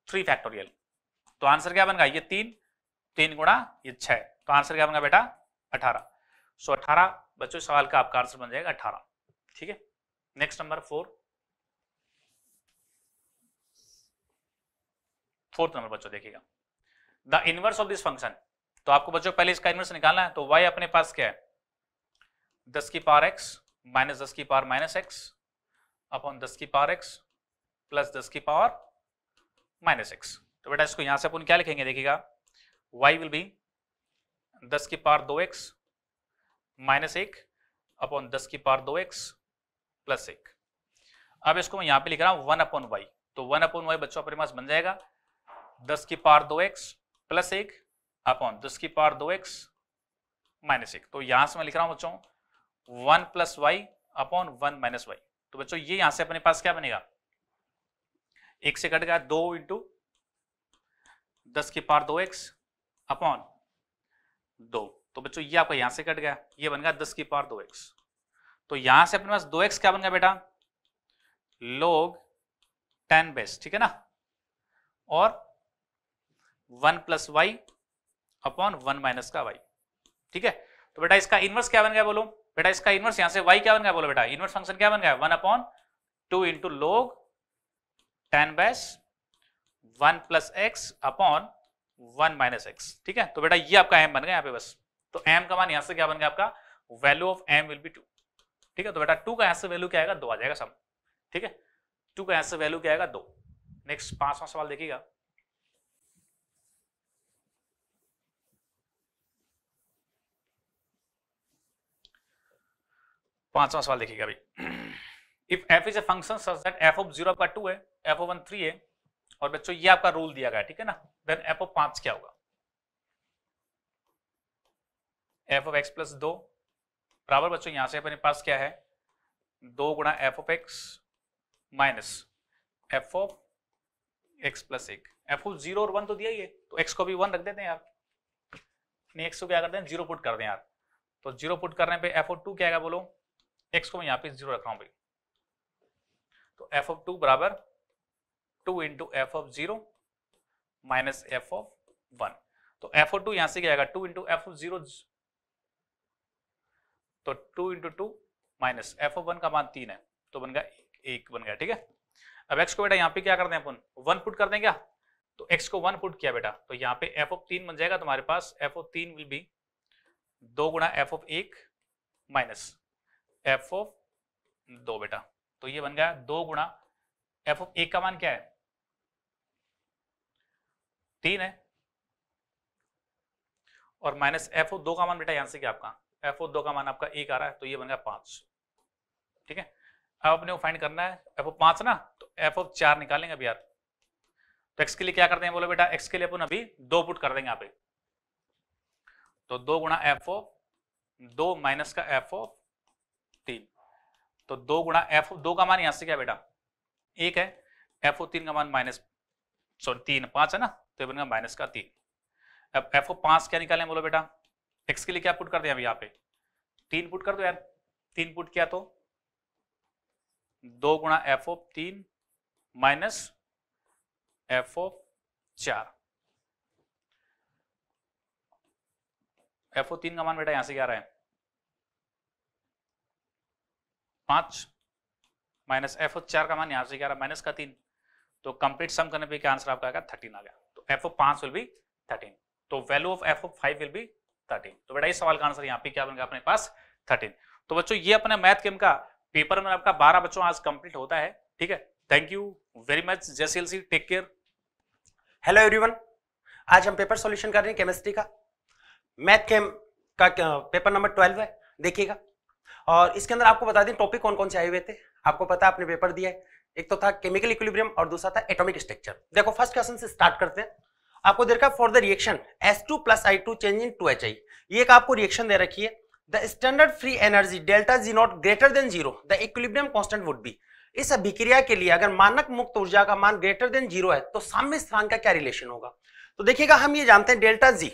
थ्री फैक्टोरियल तो आंसर क्या बनगा ये तीन तीन गुणा ये छह तो आंसर क्या बनगा बेटा अठारह सो अठारह बच्चों सवाल का आपका आंसर बन जाएगा अठारह ठीक है next number four fourth number बच्चों देखिएगा the inverse of this function तो आपको बच्चों पहले इसका इनवर्स निकालना है तो वाई अपने पास क्या है दस की पावर एक्स माइनस दस की पावर माइनस एक्स अपॉन दस की पावर एक्स प्लस दस की पावर माइनस एक्स तो बेटा इसको यहां से अपन क्या लिखेंगे देखिएगा वाई विल बी दस की पावर दो एक्स माइनस एक अपॉन दस की पावर दो एक्स प्लस एक अब इसको मैं यहां पे लिख रहा हूं वन अपॉन वाई तो वन अपॉन वाई बच्चों अपने पास बन जाएगा दस की पावर दो एक्स प्लस एक अपॉन दस की पावर दो एक्स माइनस एक तो यहां से मैं लिख रहा हूं बच्चों one plus y upon one minus y तो बच्चों ये यहां से अपने पास क्या बनेगा एक से कट गया दो इंटू दस की पार दो एक्स अपॉन दो तो बच्चों ये आपका यहां से कट गया ये बन गया दस की पार दो एक्स तो यहां से अपने पास दो एक्स क्या बन गया बेटा लोग टेन बेस ठीक है ना और one plus y upon one minus का वाई ठीक है तो बेटा इसका इन्वर्स क्या बन गया बोलो बेटा इसका इन्वर्स यहां से वाई क्या बन गया बोलो बेटा इन्वर्स फंक्शन क्या बन गया one upon two into log tan base one plus x upon one minus x ठीक है तो बेटा ये आपका एम बन गया यहाँ पे बस तो एम का मान यहां से क्या बन गया आपका value of m will be two ठीक है तो बेटा टू का यहां से वैल्यू क्या आएगा दो आ जाएगा सब ठीक है टू का यहां से वैल्यू क्या आएगा दो नेक्स्ट पांचवा सवाल देखिएगा पांचवा सवाल देखिएगा भाई if f is a function such that f of zero आपका टू है एफ ऑफ वन थ्री है और बच्चों ये आपका रूल दिया गया ठीक है ना देन एफ ऑफ पांच क्या होगा एफ ऑफ एक्स प्लस दो बराबर बच्चों यहां से अपने पास क्या है दो गुणा f of x minus f of x plus एक एफ ऑफ जीरो और वन तो दिया ही है तो एक्स को भी वन रख देते हैं यार नहीं एक्स को क्या कर दे जीरो पुट कर दें यार तो जीरो पुट करने पे एफ ऑफ टू क्या आएगा बोलो एक्स को मैं यहाँ पे जीरो रख रहा हूँ भाई एफ ऑफ टू बराबर two into f of zero minus f of one तो एफ ऑफ टू यहां से क्या आएगा two into f of zero तो two into two minus f of one का मान तीन है तो बन गया एक बन गया ठीक है अब एक्स को बेटा यहां पे क्या कर दें अपन वन पुट कर दें क्या तो एक्स को वन पुट किया बेटा तो यहां पे एफ ऑफ तीन बन जाएगा तुम्हारे पास एफ ऑफ तीन विल बी दो गुणा एफ ऑफ एक माइनस एफ ऑफ दो बेटा तो ये बन गया दो गुणा एफ ऑफ एक का मान क्या है तीन है और माइनस एफ ऑफ दो का मान बेटा यहां से क्या आपका एफ ऑफ दो का मान आपका एक आ रहा है तो ये बन गया पांच ठीक है अब अपने को फाइंड करना है एफ ऑफ पांच ना तो एफ ऑफ चार निकालेंगे अभी यार तो एक्स के लिए क्या करते हैं बोलो बेटा एक्स के लिए अपन अभी दो पुट कर देंगे यहाँ पे तो दो गुणा एफ ऑफ दो माइनस का एफ ऑफ तो दो गुणा एफ दो का मान यहां से क्या बेटा एक है एफ ओ तीन का मान माइनस सॉरी तीन पांच है ना तो ये बनेगा माइनस का तीन अब एफ ओ पांच क्या निकालें बोलो बेटा एक्स के लिए क्या पुट कर दें अब यहाँ पे तीन पुट कर दो यार तीन पुट किया तो दो गुणा एफ ओ तीन माइनस एफ ओ चार एफ ओ तीन का मान बेटा यहां से क्या रहा है पांच माइनस एफ ओ चार का मान यहां से ग्यारह माइनस का तीन तो कंप्लीट सम करने पे क्या आंसर आपका आएगा थर्टीन आ गया तो एफ ओ पांच विल बी थर्टीन तो value of f of five will be thirteen तो बेटा इस सवाल का आंसर यहाँ पे क्या बन गया अपने पास थर्टीन तो बच्चों ये अपने मैथ गेम का पेपर में आपका बारह बच्चों आज कंप्लीट होता है ठीक है थैंक यू वेरी मच जय सी सी टेक केयर हेलो एवरीवन आज हम पेपर सॉल्यूशन कर रहे हैं केमिस्ट्री का मैथ केम का पेपर नंबर ट्वेल्व है देखिएगा और इसके अंदर आपको बता दें टॉपिक कौन कौन से आए हुए थे आपको पता है आपने पेपर दिया है एक तो था केमिकल इक्विलिब्रियम और दूसरा था एटॉमिक स्ट्रक्चर देखो फर्स्ट क्वेश्चन से स्टार्ट करते हैं आपको दे रखा for the reaction S two plus I two change into H I ये एक आपको रिएक्शन दे रखी है the standard free energy delta G not greater than zero the equilibrium constant would be इस अभिक्रिया के लिए अगर मानक मुक्त ऊर्जा का मान ग्रेटर देन जीरो है तो साम्य स्थान का क्या रिलेशन होगा तो देखिएगा हम ये जानते हैं डेल्टा जी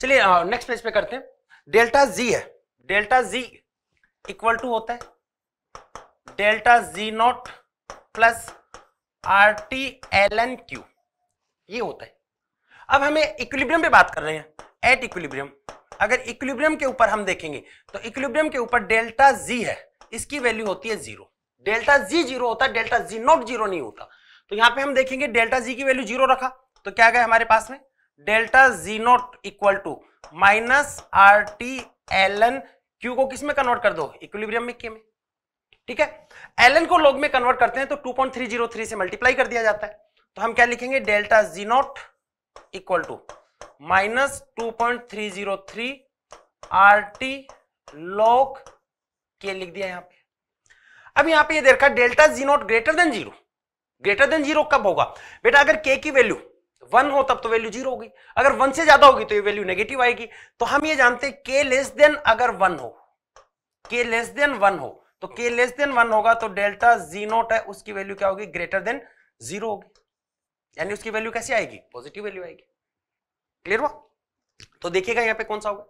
चलिए नेक्स्ट पेज पे करते हैं डेल्टा जी है डेल्टा जी इक्वल टू होता है delta G not plus R T L N Q ये होता है अब हमें इक्विलिब्रियम पे बात कर रहे हैं एट इक्विलिब्रियम अगर इक्विलिब्रियम के ऊपर हम देखेंगे तो इक्विलिब्रियम के ऊपर डेल्टा जी है इसकी वैल्यू होती है जीरो डेल्टा जी जीरो होता है डेल्टा जी नॉट जीरो नहीं होता तो यहां पे हम देखेंगे डेल्टा जी की वैल्यू जीरो रखा तो क्या गया हमारे पास में delta G not equal to minus R T L N Q को किस में कन्वर्ट कर दो इक्विलिब्रियम में के में ठीक है एल को लॉग में कन्वर्ट करते हैं तो 2.303 से मल्टीप्लाई कर दिया जाता है तो हम क्या लिखेंगे delta G not equal to minus two point three zero three R T log के लिख दिया यहां पे अब यहां पे ये यह देखा delta G not greater than zero greater than zero कब होगा बेटा अगर के की वैल्यू वन हो तब तो वैल्यू जीरो होगी अगर वन से ज्यादा होगी तो ये वैल्यू नेगेटिव आएगी तो हम ये जानते हैं के लेस देन अगर वन हो के लेस देन वन हो तो के लेस देन वन होगा तो डेल्टा जी नोट है उसकी वैल्यू क्या होगी ग्रेटर देन जीरो होगी यानी उसकी वैल्यू कैसी आएगी पॉजिटिव वैल्यू आएगी क्लियर हुआ तो देखिएगा यहाँ पे कौन सा होगा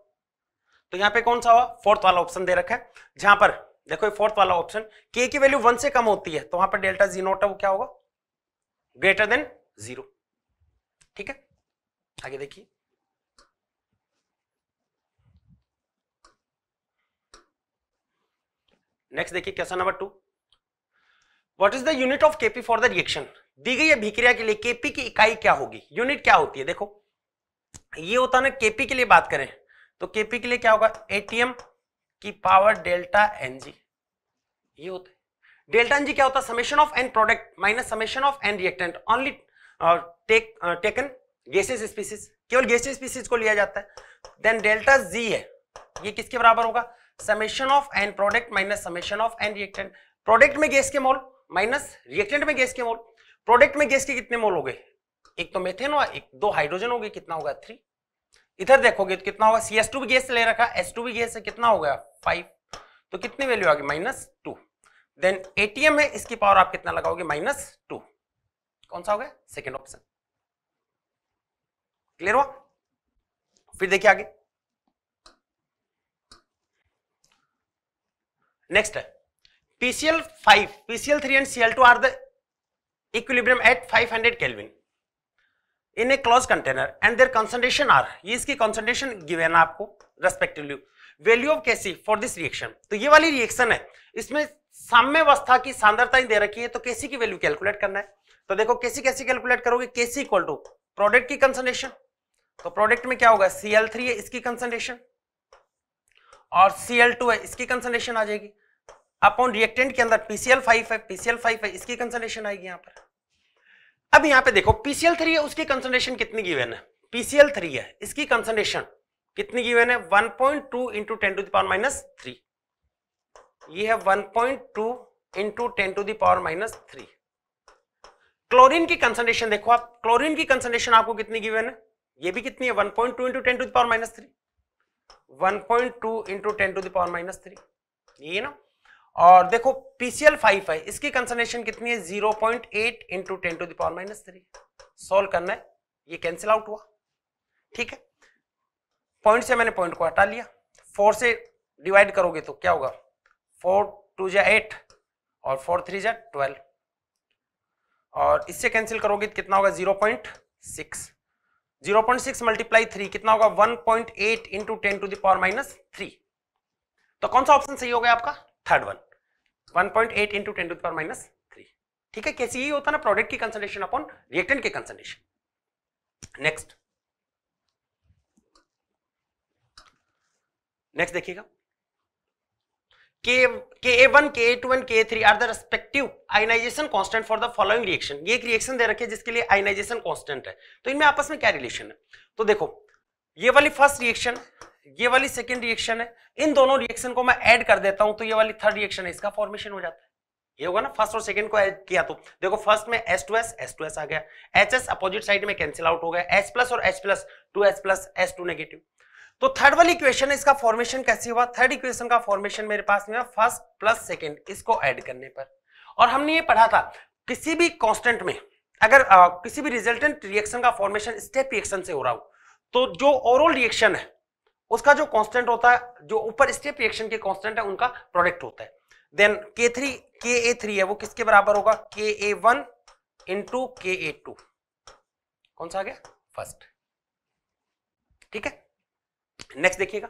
तो यहाँ पे कौन सा हुआ फोर्थ वाला ऑप्शन दे रखा है जहां पर देखो ये फोर्थ वाला ऑप्शन के की वैल्यू वन से कम होती है तो वहां पर डेल्टा जी नोट है वो क्या होगा ग्रेटर देन जीरो ठीक है आगे देखिए नेक्स्ट देखिए question number two what is the unit of KP for the reaction दी गई अभिक्रिया के लिए केपी की इकाई क्या होगी यूनिट क्या होती है देखो ये होता है ना केपी के लिए बात करें तो केपी के लिए क्या होगा एटीएम की पावर डेल्टा एनजी ये होता है डेल्टा एनजी क्या होता है summation of N product minus summation of N reactant only take taken gases species केवल गैसेस स्पीसीज को लिया जाता है देन डेल्टा जी है ये किसके बराबर होगा summation of N product minus summation of N reactant product में गैस के मोल माइनस रिएक्टेंट में गैस के मोल प्रोडक्ट में गैस के कितने मोल हो गए एक तो मेथेन हुआ एक दो हाइड्रोजन हो गए कितना होगा थ्री इधर देखोगे तो कितना होगा सी एस टू भी गैस ले रखा एस टू भी गैस है कितना हो गया फाइव तो कितनी वैल्यू आ गई माइनस टू देन एटीएम है इसकी पावर आप कितना लगाओगे माइनस टू कौन सा हो गया सेकेंड ऑप्शन क्लियर हुआ फिर देखिए आगे नेक्स्ट है PCl five PCl three and Cl two are the equilibrium at 500 hundred kelvin in a close container and their concentration are ये इसकी कंसंट्रेशन गिवन आपको respectively value of Kc for this reaction तो ये वाली reaction है इसमें साम्यवस्था की सांद्रता ही दे रखी है तो केसी की वैल्यू कैलकुलेट करना है तो देखो कैसी कैसी कैलकुलेट करोगे केसी इक्वल टू प्रोडक्ट की कंसनट्रेशन तो प्रोडक्ट में क्या होगा सीएल थ्री है इसकी कंसनट्रेशन और सीएल टू है इसकी कंसनट्रेशन आ जाएगी अपॉन रिएक्टेंट के अंदर पीसीएल फाइव है पीसीएल फाइव है इसकी कंसनट्रेशन आएगी यहां पर अब यहां पे देखो पीसीएल थ्री है उसकी कंसनट्रेशन कितनी गिवन है पीसीएल थ्री है इसकी कंसनट्रेशन कितनी गिवन है 1.2 point two into ten to the power minus three ये है 1.2 point two into ten to the power minus three chlorine की कंसंट्रेशन देखो आप क्लोरीन की कंसंट्रेशन आपको कितनी गिवन है ये भी कितनी है 1.2 point two into ten to the power minus three one point two into ten to the power minus three ये ना और देखो पीसीएल फाइव है इसकी कंसनट्रेशन कितनी है zero point eight into ten to the power minus three solve करना है ये कैंसिल आउट हुआ ठीक है पॉइंट से मैंने पॉइंट को हटा लिया फोर से डिवाइड करोगे तो क्या होगा फोर टू जा एट और फोर थ्री जा ट्वेल्व और इससे कैंसिल करोगे तो कितना होगा zero point six zero point six multiply three कितना होगा one point eight into ten to the power minus three तो कौन सा ऑप्शन सही हो गया आपका third one one point eight into ten to the power minus three ठीक है कैसे यही होता है ना प्रोडक्ट की कंसनट्रेशन अपॉन रिएक्टेंट की कंसनट्रेशन नेक्स्ट नेक्स्ट देखिएगा के K a a one two Ka1, K a three are the respective ionization constant for the following reaction ये एक रिएक्शन दे रखे जिसके लिए आइनाइजेशन कॉन्स्टेंट है तो इनमें आपस में क्या रिलेशन है तो देखो ये वाली फर्स्ट रिएक्शन ये वाली सेकेंड रिएक्शन है इन दोनों रिएक्शन को मैं ऐड कर देता हूं तो ये वाली थर्ड रिएक्शन है इसका फॉर्मेशन हो जाता है ये होगा ना फर्स्ट और सेकंड को ऐड किया तो देखो फर्स्ट में S two S S two S आ गया एच एस अपोजिट साइड में कैंसिल आउट हो गया एस प्लस और H plus two S plus S two negative तो थर्ड वाली इक्वेशन है इसका फॉर्मेशन कैसे हुआ थर्ड इक्वेशन का फॉर्मेशन मेरे पास में फर्स्ट प्लस सेकेंड इसको एड करने पर और हमने ये पढ़ा था किसी भी कॉन्स्टेंट में अगर आ, किसी भी रिजल्टेंट रिएक्शन का फॉर्मेशन स्टेप रिएक्शन से हो रहा हो तो जो ओवरऑल रिएक्शन है उसका जो कांस्टेंट होता है जो ऊपर स्टेप रिएक्शन के कांस्टेंट है उनका प्रोडक्ट होता है देन के थ्री के ए थ्री है वो किसके बराबर होगा के ए वन इंटू के ए टू कौन सा आ गया फर्स्ट ठीक है नेक्स्ट देखिएगा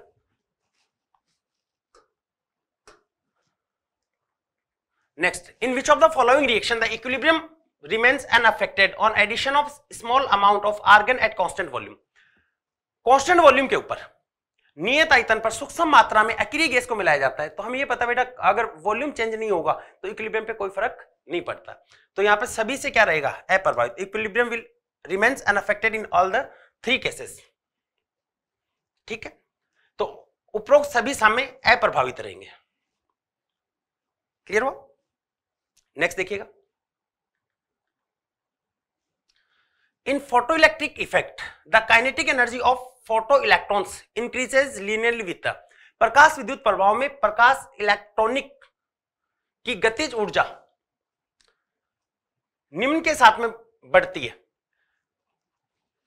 next in which of the following reaction the equilibrium unaffected on addition of small amount of argon at constant volume constant volume के ऊपर नियत आयतन पर सूक्ष्म मात्रा में अक्रिय गैस को मिलाया जाता है तो हमें यह पता बेटा अगर वॉल्यूम चेंज नहीं होगा तो इक्विलिब्रियम पे कोई फर्क नहीं पड़ता तो यहां पे सभी से क्या रहेगा अप्रभावित equilibrium will remains unaffected in all the three cases ठीक है तो उपरोक्त सभी साम्य अप्रभावित रहेंगे क्लियर हुआ नेक्स्ट देखिएगा in photoelectric effect the kinetic energy of photoelectrons increases linearly with प्रकाश विद्युत प्रभाव में प्रकाश इलेक्ट्रॉनिक की गतिज ऊर्जा निम्न के साथ में बढ़ती है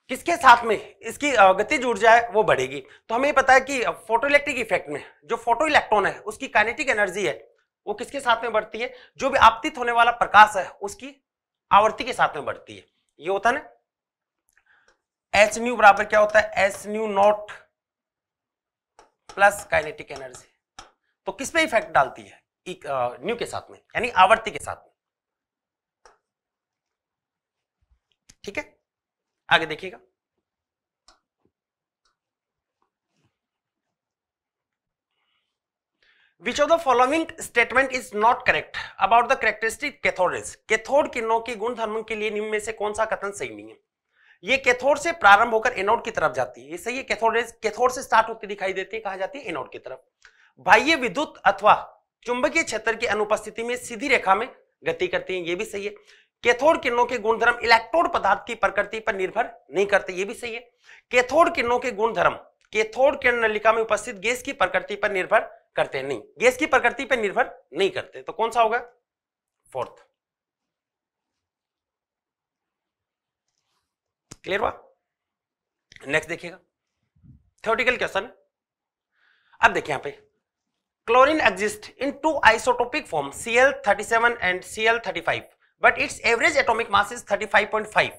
किसके साथ में इसकी गतिज ऊर्जा है वो बढ़ेगी तो हमें पता है कि फोटो इलेक्ट्रिक इफेक्ट में जो फोटो इलेक्ट्रॉन है उसकी काइनेटिक एनर्जी है वो किसके साथ में बढ़ती है जो भी आपतित होने वाला प्रकाश है उसकी आवृत्ति के साथ में बढ़ती है ये होता है ना एच न्यू बराबर क्या होता है H nu nought plus kinetic energy तो किस पे इफेक्ट डालती है एक, न्यू के साथ में यानी आवर्ती के साथ में ठीक है आगे देखिएगा which of the following statement is not correct about the characteristic cathodes cathode किरणों के गुण धर्म के लिए निम्न में से कौन सा कथन सही नहीं है ये कैथोड से प्रारंभ होकर एनोड की तरफ जाती है इससे ये कैथोडेज कैथोड से स्टार्ट होती दिखाई देती है कहा जाती है एनोड की तरफ बाह्य विद्युत अथवा चुंबकीय क्षेत्र की अनुपस्थिति में सीधी रेखा में गति करती है यह भी सही है कैथोड किरणों के गुणधर्म इलेक्ट्रोड पदार्थ की प्रकृति पर निर्भर नहीं करते ये भी सही है कैथोड किरणों के गुणधर्म कैथोड किरण नलिका में उपस्थित गैस की प्रकृति पर निर्भर करते हैं नहीं गैस की प्रकृति पर निर्भर नहीं करते तो कौन सा होगा फोर्थ क्लियर हुआ नेक्स्ट देखिएगा थ्योरेटिकल क्वेश्चन अब देखिए यहां पे chlorine exist in two isotopic form CL thirty seven and CL thirty five but its average atomic mass is 35.5.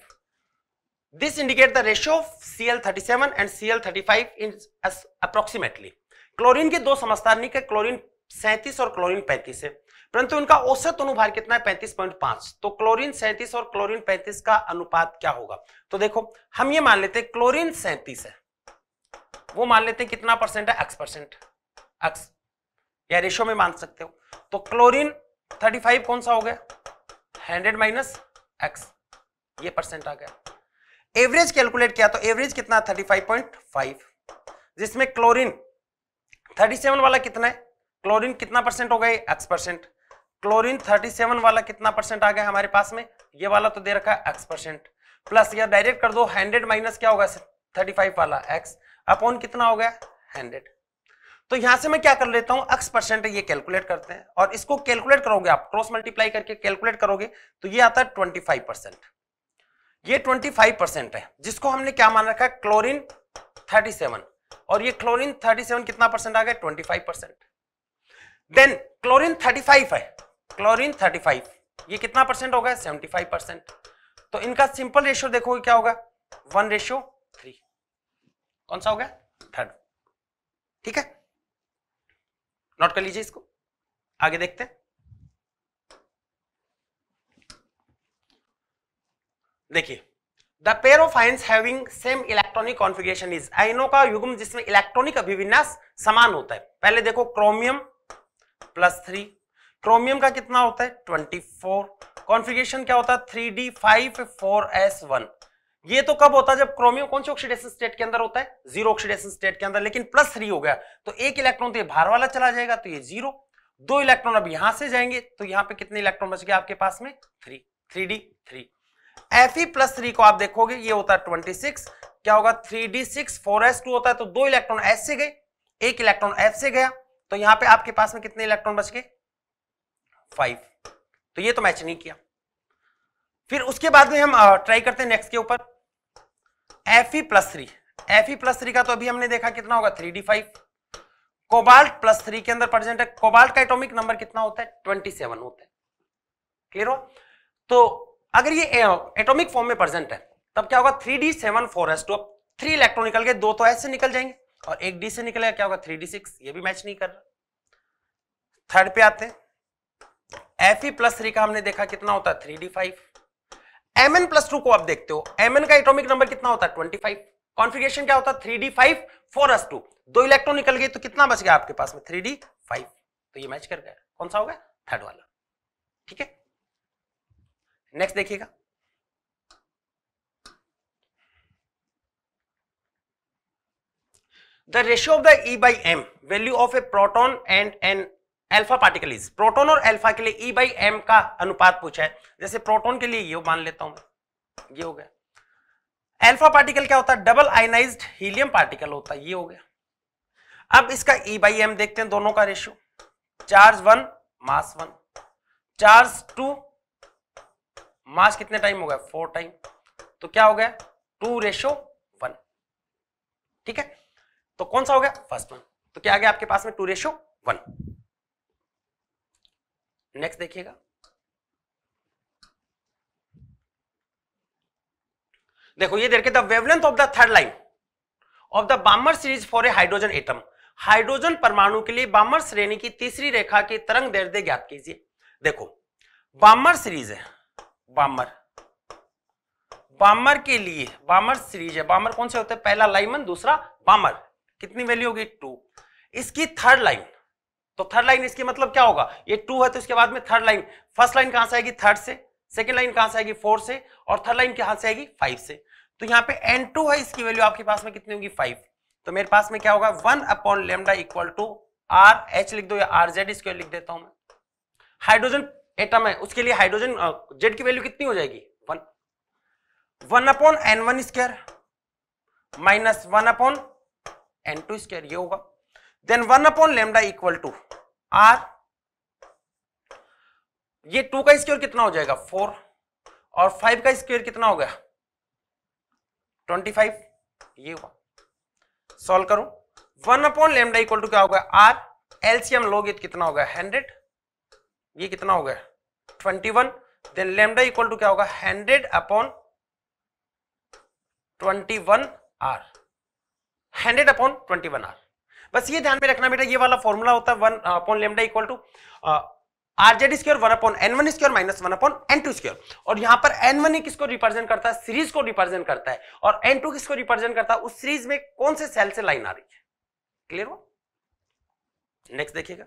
This indicate the ratio of Cl37 and Cl35 in as approximately. chlorine ke do समस्थानिक है chlorine 37 aur chlorine 35 hai परंतु उनका औसत अनुभार कितना है 35.5 तो chlorine 37 और chlorine 35 का अनुपात क्या होगा तो देखो हम ये मान लेते हैं क्लोरीन 37 है वो मान लेते हैं कितना परसेंट है एक्स परसेंट एक्स या रेशो में मान सकते हो तो क्लोरीन 35 कौन सा हो गया हंड्रेड माइनस एक्स ये परसेंट आ गया एवरेज कैलकुलेट किया तो एवरेज कितना थर्टी फाइव पॉइंट फाइव जिसमें क्लोरीन थर्टी सेवन वाला कितना है क्लोरीन कितना परसेंट हो गए X percent chlorine thirty seven वाला कितना परसेंट आ गया हमारे पास में ये वाला तो दे रखा है एक्स परसेंट प्लस या डायरेक्ट कर दो हंड्रेड माइनस क्या होगा थर्टी फाइव वाला एक्स अपॉन कितना हो गया हंड्रेड तो यहां से मैं क्या कर लेता हूं एक्स परसेंट ये कैलकुलेट करते हैं और इसको कैलकुलेट करोगे आप क्रॉस मल्टीप्लाई करके कैलकुलेट करोगे तो ये आता है ट्वेंटी फाइव परसेंट ये ट्वेंटी फाइव परसेंट है जिसको हमने क्या मान रखा है क्लोरिन थर्टी सेवन और ये क्लोरिन थर्टी सेवन कितना परसेंट आ गया twenty five percent then chlorine thirty five है क्लोरिन थर्टी फाइव ये कितना परसेंट होगा सेवेंटी फाइव परसेंट तो इनका सिंपल रेशियो देखोगे क्या होगा वन रेशियो थ्री कौन सा हो गया थर्ड ठीक है नोट कर लीजिए इसको आगे देखते हैं देखिए the pair of ions having same electronic configuration is आइनों का युग्म जिसमें इलेक्ट्रॉनिक अभिविन्यास समान होता है पहले देखो क्रोमियम प्लस थ्री क्रोमियम का कितना होता है ट्वेंटी फोर कॉन्फ़िगरेशन क्या होता है three D five four S one ये तो कब होता है जब क्रोमियम कौन से ऑक्सीडेशन स्टेट के अंदर होता है जीरो ऑक्सीडेशन स्टेट के अंदर लेकिन प्लस थ्री हो गया तो एक इलेक्ट्रॉन तो ये भार वाला चला जाएगा तो ये जीरो दो इलेक्ट्रॉन अब यहां से जाएंगे तो यहां पे कितने इलेक्ट्रॉन बच गए आपके पास में three three D three F E plus three को आप देखोगे ये होता है ट्वेंटी सिक्स क्या होगा three D six four S two होता है तो दो इलेक्ट्रॉन एस से गए एक इलेक्ट्रॉन एफ से गया तो यहां पर आपके पास में कितने इलेक्ट्रॉन बच गए फाइव तो ये तो मैच नहीं किया फिर उसके बाद में हम ट्राई करते हैं नेक्स्ट के ऊपर F E plus three F E plus three का तो अभी हमने देखा कितना होगा three D five cobalt plus three के अंदर प्रेजेंट है कोबाल्ट का एटॉमिक नंबर कितना होता है ट्वेंटी सेवन होता है क्लियर हो तो अगर ये एटॉमिक फॉर्म में प्रेजेंट है तब क्या होगा three D seven four S two three electron निकल गए दो तो ऐसे निकल जाएंगे और एक डी से निकलेगा क्या होगा थ्री डी सिक्स ये भी मैच नहीं कर रहा थर्ड पे आते हैं एफ ई प्लस थ्री का हमने देखा कितना होता है three D five M N plus two को आप देखते हो एम एन का एटॉमिक नंबर कितना होता है ट्वेंटी फाइव कॉन्फिगेशन क्या होता है three D five four S two दो इलेक्ट्रॉन निकल गई तो कितना बच गया आपके पास में थ्री डी फाइव तो ये मैच कर गया कौन सा हो गया थर्ड वाला ठीक है नेक्स्ट देखिएगा the ratio of the E by M value of a proton and an alpha particle is proton और एल्फा के लिए ई बाई एम का अनुपात पूछा है जैसे प्रोटोन के लिए ये मान लेता हूं ये हो गया एल्फा पार्टिकल क्या होता है डबल आयनाइज्ड हीलियम पार्टिकल होता है ये हो गया अब इसका ई बाई एम देखते हैं दोनों का ratio charge one mass one charge two mass कितने टाइम हो गया फोर टाइम तो क्या हो गया टू रेशियो वन ठीक है तो कौन सा हो गया फर्स्ट वन तो क्या आ गया आपके पास में टू रेशियो वन नेक्स्ट देखिएगा देखो ये देखिए the wavelength of the third line of the Balmer series for a hydrogen atom hydrogen परमाणु के लिए बामर श्रेणी की तीसरी रेखा की तरंग दैर्ध्य ज्ञात कीजिए देखो बामर सीरीज है बामर बामर के लिए बामर सीरीज है बामर कौन से होते हैं पहला लाइमन दूसरा बामर कितनी वैल्यू होगी टू इसकी थर्ड लाइन तो थर्ड लाइन इसके मतलब क्या होगा ये टू है तो इसके बाद में थर्ड लाइन फर्स्ट लाइन कहां से आएगी थर्ड से सेकेंड लाइन कहां से आएगी फोर से और थर्ड लाइन कहां से आएगी फाइव से तो यहाँ पे एन टू है इसकी वैल्यू आपके पास में कितनी होगी फाइव तो मेरे पास में क्या होगा one upon lambda equal to R H लिख दो या आर जेड स्क्वायर लिख देता हूं मैं हाइड्रोजन एटम है उसके लिए हाइड्रोजन जेड की वैल्यू कितनी हो जाएगी one one upon N one square minus one upon N two square ये होगा then one upon lambda equal to R ये टू का स्क्वायर कितना हो जाएगा फोर और फाइव का स्क्वायर कितना हो गया ट्वेंटी फाइव ये हुआ सॉल्व करो one upon lambda equal to क्या होगा आर एलसीएम लोग कितना होगा हंड्रेड ये कितना हो गया twenty one then lambda equal to क्या होगा hundred upon twenty one R hundred upon twenty one R बस ये ध्यान में रखना बेटा ये वाला फॉर्मूला होता है equal to RZ square one upon N one square minus one upon N two square और यहाँ पर एन वन किसको रिप्रेजेंट करता है सीरीज को रिप्रेजेंट करता है और एन टू किसको रिप्रेजेंट करता है उस सीरीज में कौन से सेल से लाइन आ रही है क्लियर हो नेक्स्ट देखिएगा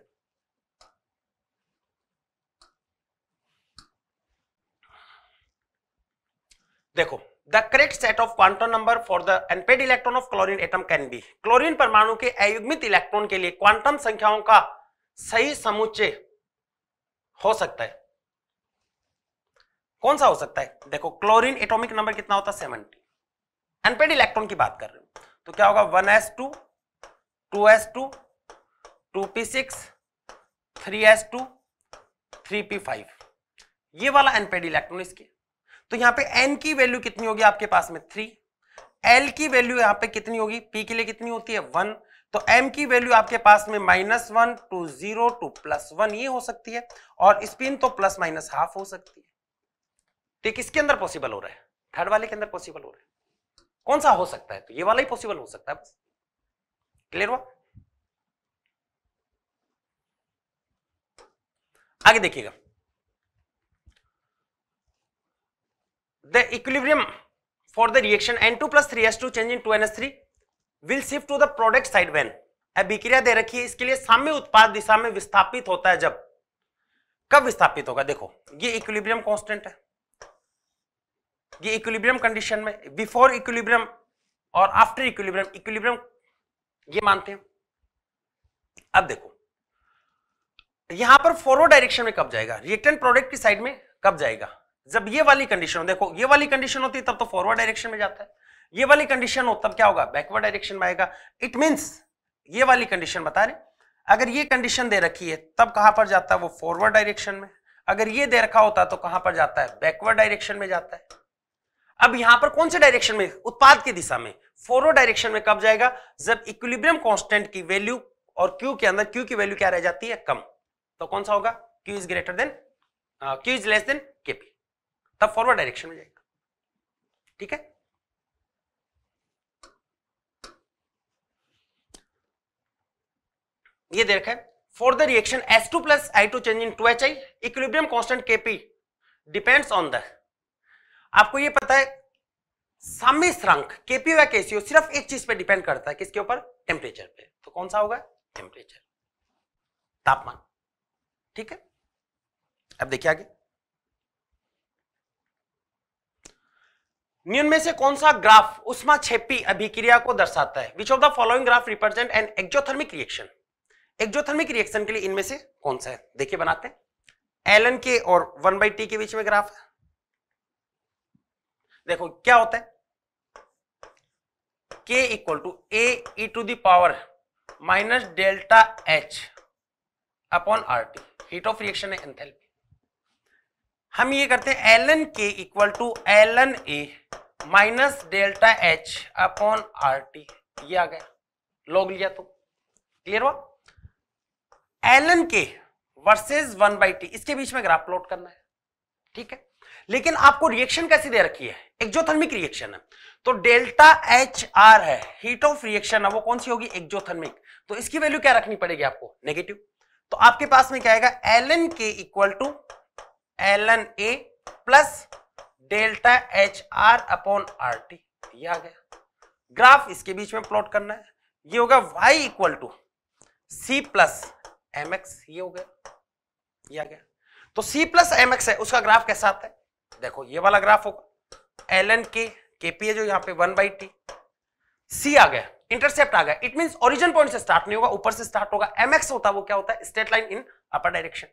देखो The correct set of quantum number for the unpaired electron of chlorine atom can be. Chlorine परमाणु के अयुग्मित इलेक्ट्रॉन के लिए क्वांटम संख्याओं का सही समुच्चय हो सकता है कौन सा हो सकता है देखो क्लोरीन एटॉमिक नंबर कितना होता है सेवनटी अनपेड इलेक्ट्रॉन की बात कर रहे हो तो क्या होगा one S two two S two two P six three S two three P five ये वाला अनपेड इलेक्ट्रॉन इसके तो यहां पे एन की वैल्यू कितनी होगी आपके पास में थ्री एल की वैल्यू यहां पे कितनी होगी पी के लिए कितनी होती है वन तो m की वैल्यू आपके पास में minus one to zero to plus one ये हो सकती है और स्पिन तो प्लस माइनस हाफ हो सकती है तो किसके अंदर पॉसिबल हो रहा है थर्ड वाले के अंदर पॉसिबल हो रहा है कौन सा हो सकता है तो ये वाला ही पॉसिबल हो सकता है बस क्लियर हुआ आगे देखिएगा the equilibrium for the reaction N2 plus 3H2 changing to NH3 will shift to the product side when अभिक्रिया दे रखी है इसके लिए साम्य उत्पाद दिशा में विस्थापित होता है जब कब विस्थापित होगा देखो ये इक्विलिब्रियम कांस्टेंट है ये इक्विलिब्रियम कंडीशन में बिफोर इक्विलिब्रियम और आफ्टर इक्विलिब्रियम इक्विलिब्रियम ये मानते हैं अब देखो यहां पर फॉरवर्ड डायरेक्शन में कब जाएगा रिएक्टेंट प्रोडक्ट की साइड में कब जाएगा जब ये वाली कंडीशन हो देखो ये वाली कंडीशन होती तब तो फॉरवर्ड डायरेक्शन में जाता है ये वाली कंडीशन हो तब क्या होगा बैकवर्ड डायरेक्शन में आएगा इट मींस ये वाली कंडीशन बता रहे अगर ये कंडीशन दे रखी है तब कहां पर जाता है वो फॉरवर्ड डायरेक्शन में अगर ये दे रखा होता तो कहां पर जाता है बैकवर्ड डायरेक्शन में जाता है अब यहां पर कौन से डायरेक्शन में उत्पाद की दिशा में फॉरवर्ड डायरेक्शन में कब जाएगा जब इक्विलिब्रियम कॉन्स्टेंट की वैल्यू और क्यू के अंदर क्यू की वैल्यू क्या रह जाती है कम तो कौन सा होगा Q is greater than Q is less than KP तब फॉरवर्ड डायरेक्शन में जाएगा ठीक है ये दे रखा है for the reaction S2 plus I2 change in 2HI equilibrium constant KP depends on the आपको ये पता है सामी स्थिरांक केपी या Kco सिर्फ एक चीज पे डिपेंड करता है किसके ऊपर टेम्परेचर पे तो कौन सा होगा टेम्परेचर तापमान ठीक है अब देखिए आगे निम्न में से कौन सा ग्राफ उष्मा छेपी अभिक्रिया को दर्शाता है which of the following graph represent an exothermic reaction exothermic reaction के लिए इनमें से कौन सा है देखिए बनाते हैं एल एन के और वन बाई टी के बीच में ग्राफ है देखो क्या होता है K equal to A E to the power minus delta H upon R T heat of reaction है एंथेल्पी हम ये करते हैं L N K equal to L N A minus delta H upon R T ये आ गया log लिया तो क्लियर हुआ L N K versus one by T इसके बीच में ग्राफ प्लॉट करना है ठीक है लेकिन आपको रिएक्शन कैसी दे रखी है एक्जोथर्मिक रिएक्शन है तो डेल्टा एच आर है हीट ऑफ रिएक्शन है वो कौन सी होगी एक्जोथर्मिक तो इसकी वैल्यू क्या रखनी पड़ेगी आपको नेगेटिव तो आपके पास में क्या आएगा L N K equal to L N A plus delta H R upon R T ये आ गया ग्राफ इसके बीच में प्लॉट करना है ये होगा Y equal to C plus M X ये हो गया ये आ गया तो सी प्लस एम एक्स है उसका ग्राफ कैसा आता है देखो ये वाला ग्राफ होगा एल एन के के पी है जो यहाँ पे वन बाई टी सी आ गया इंटरसेप्ट आ गया इट मीन ओरिजिन पॉइंट से स्टार्ट नहीं होगा ऊपर से स्टार्ट होगा एम एक्स होता वो क्या होता है straight line in upper direction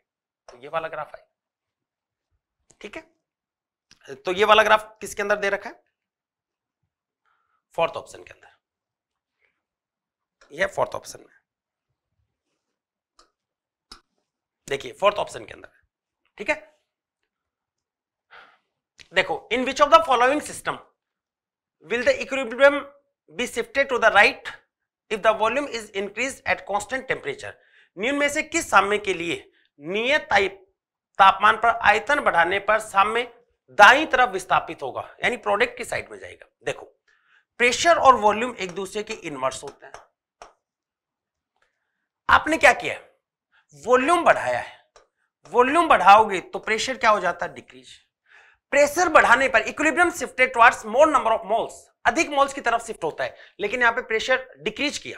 तो ये वाला ग्राफ है ठीक है तो ये वाला ग्राफ किसके अंदर दे रखा है फोर्थ ऑप्शन के अंदर ये फोर्थ ऑप्शन में देखिए फोर्थ ऑप्शन के अंदर ठीक है देखो in which of the following system will the equilibrium be shifted to the right if the volume is increase at constant temperature न्यून में से किस साम्य के लिए नियत ताप, तापमान पर आयतन बढ़ाने पर साम्य दाई तरफ विस्थापित होगा यानी प्रोडक्ट की साइड में जाएगा देखो प्रेशर और वॉल्यूम एक दूसरे के इनवर्स होते हैं आपने क्या किया वॉल्यूम बढ़ाया है वॉल्यूम बढ़ाओगे तो प्रेशर क्या हो जाता है डिक्रीज प्रेशर बढ़ाने पर equilibrium shifted towards more number of moles अधिक मोल्स की तरफ शिफ्ट होता है लेकिन यहां पे प्रेशर डिक्रीज किया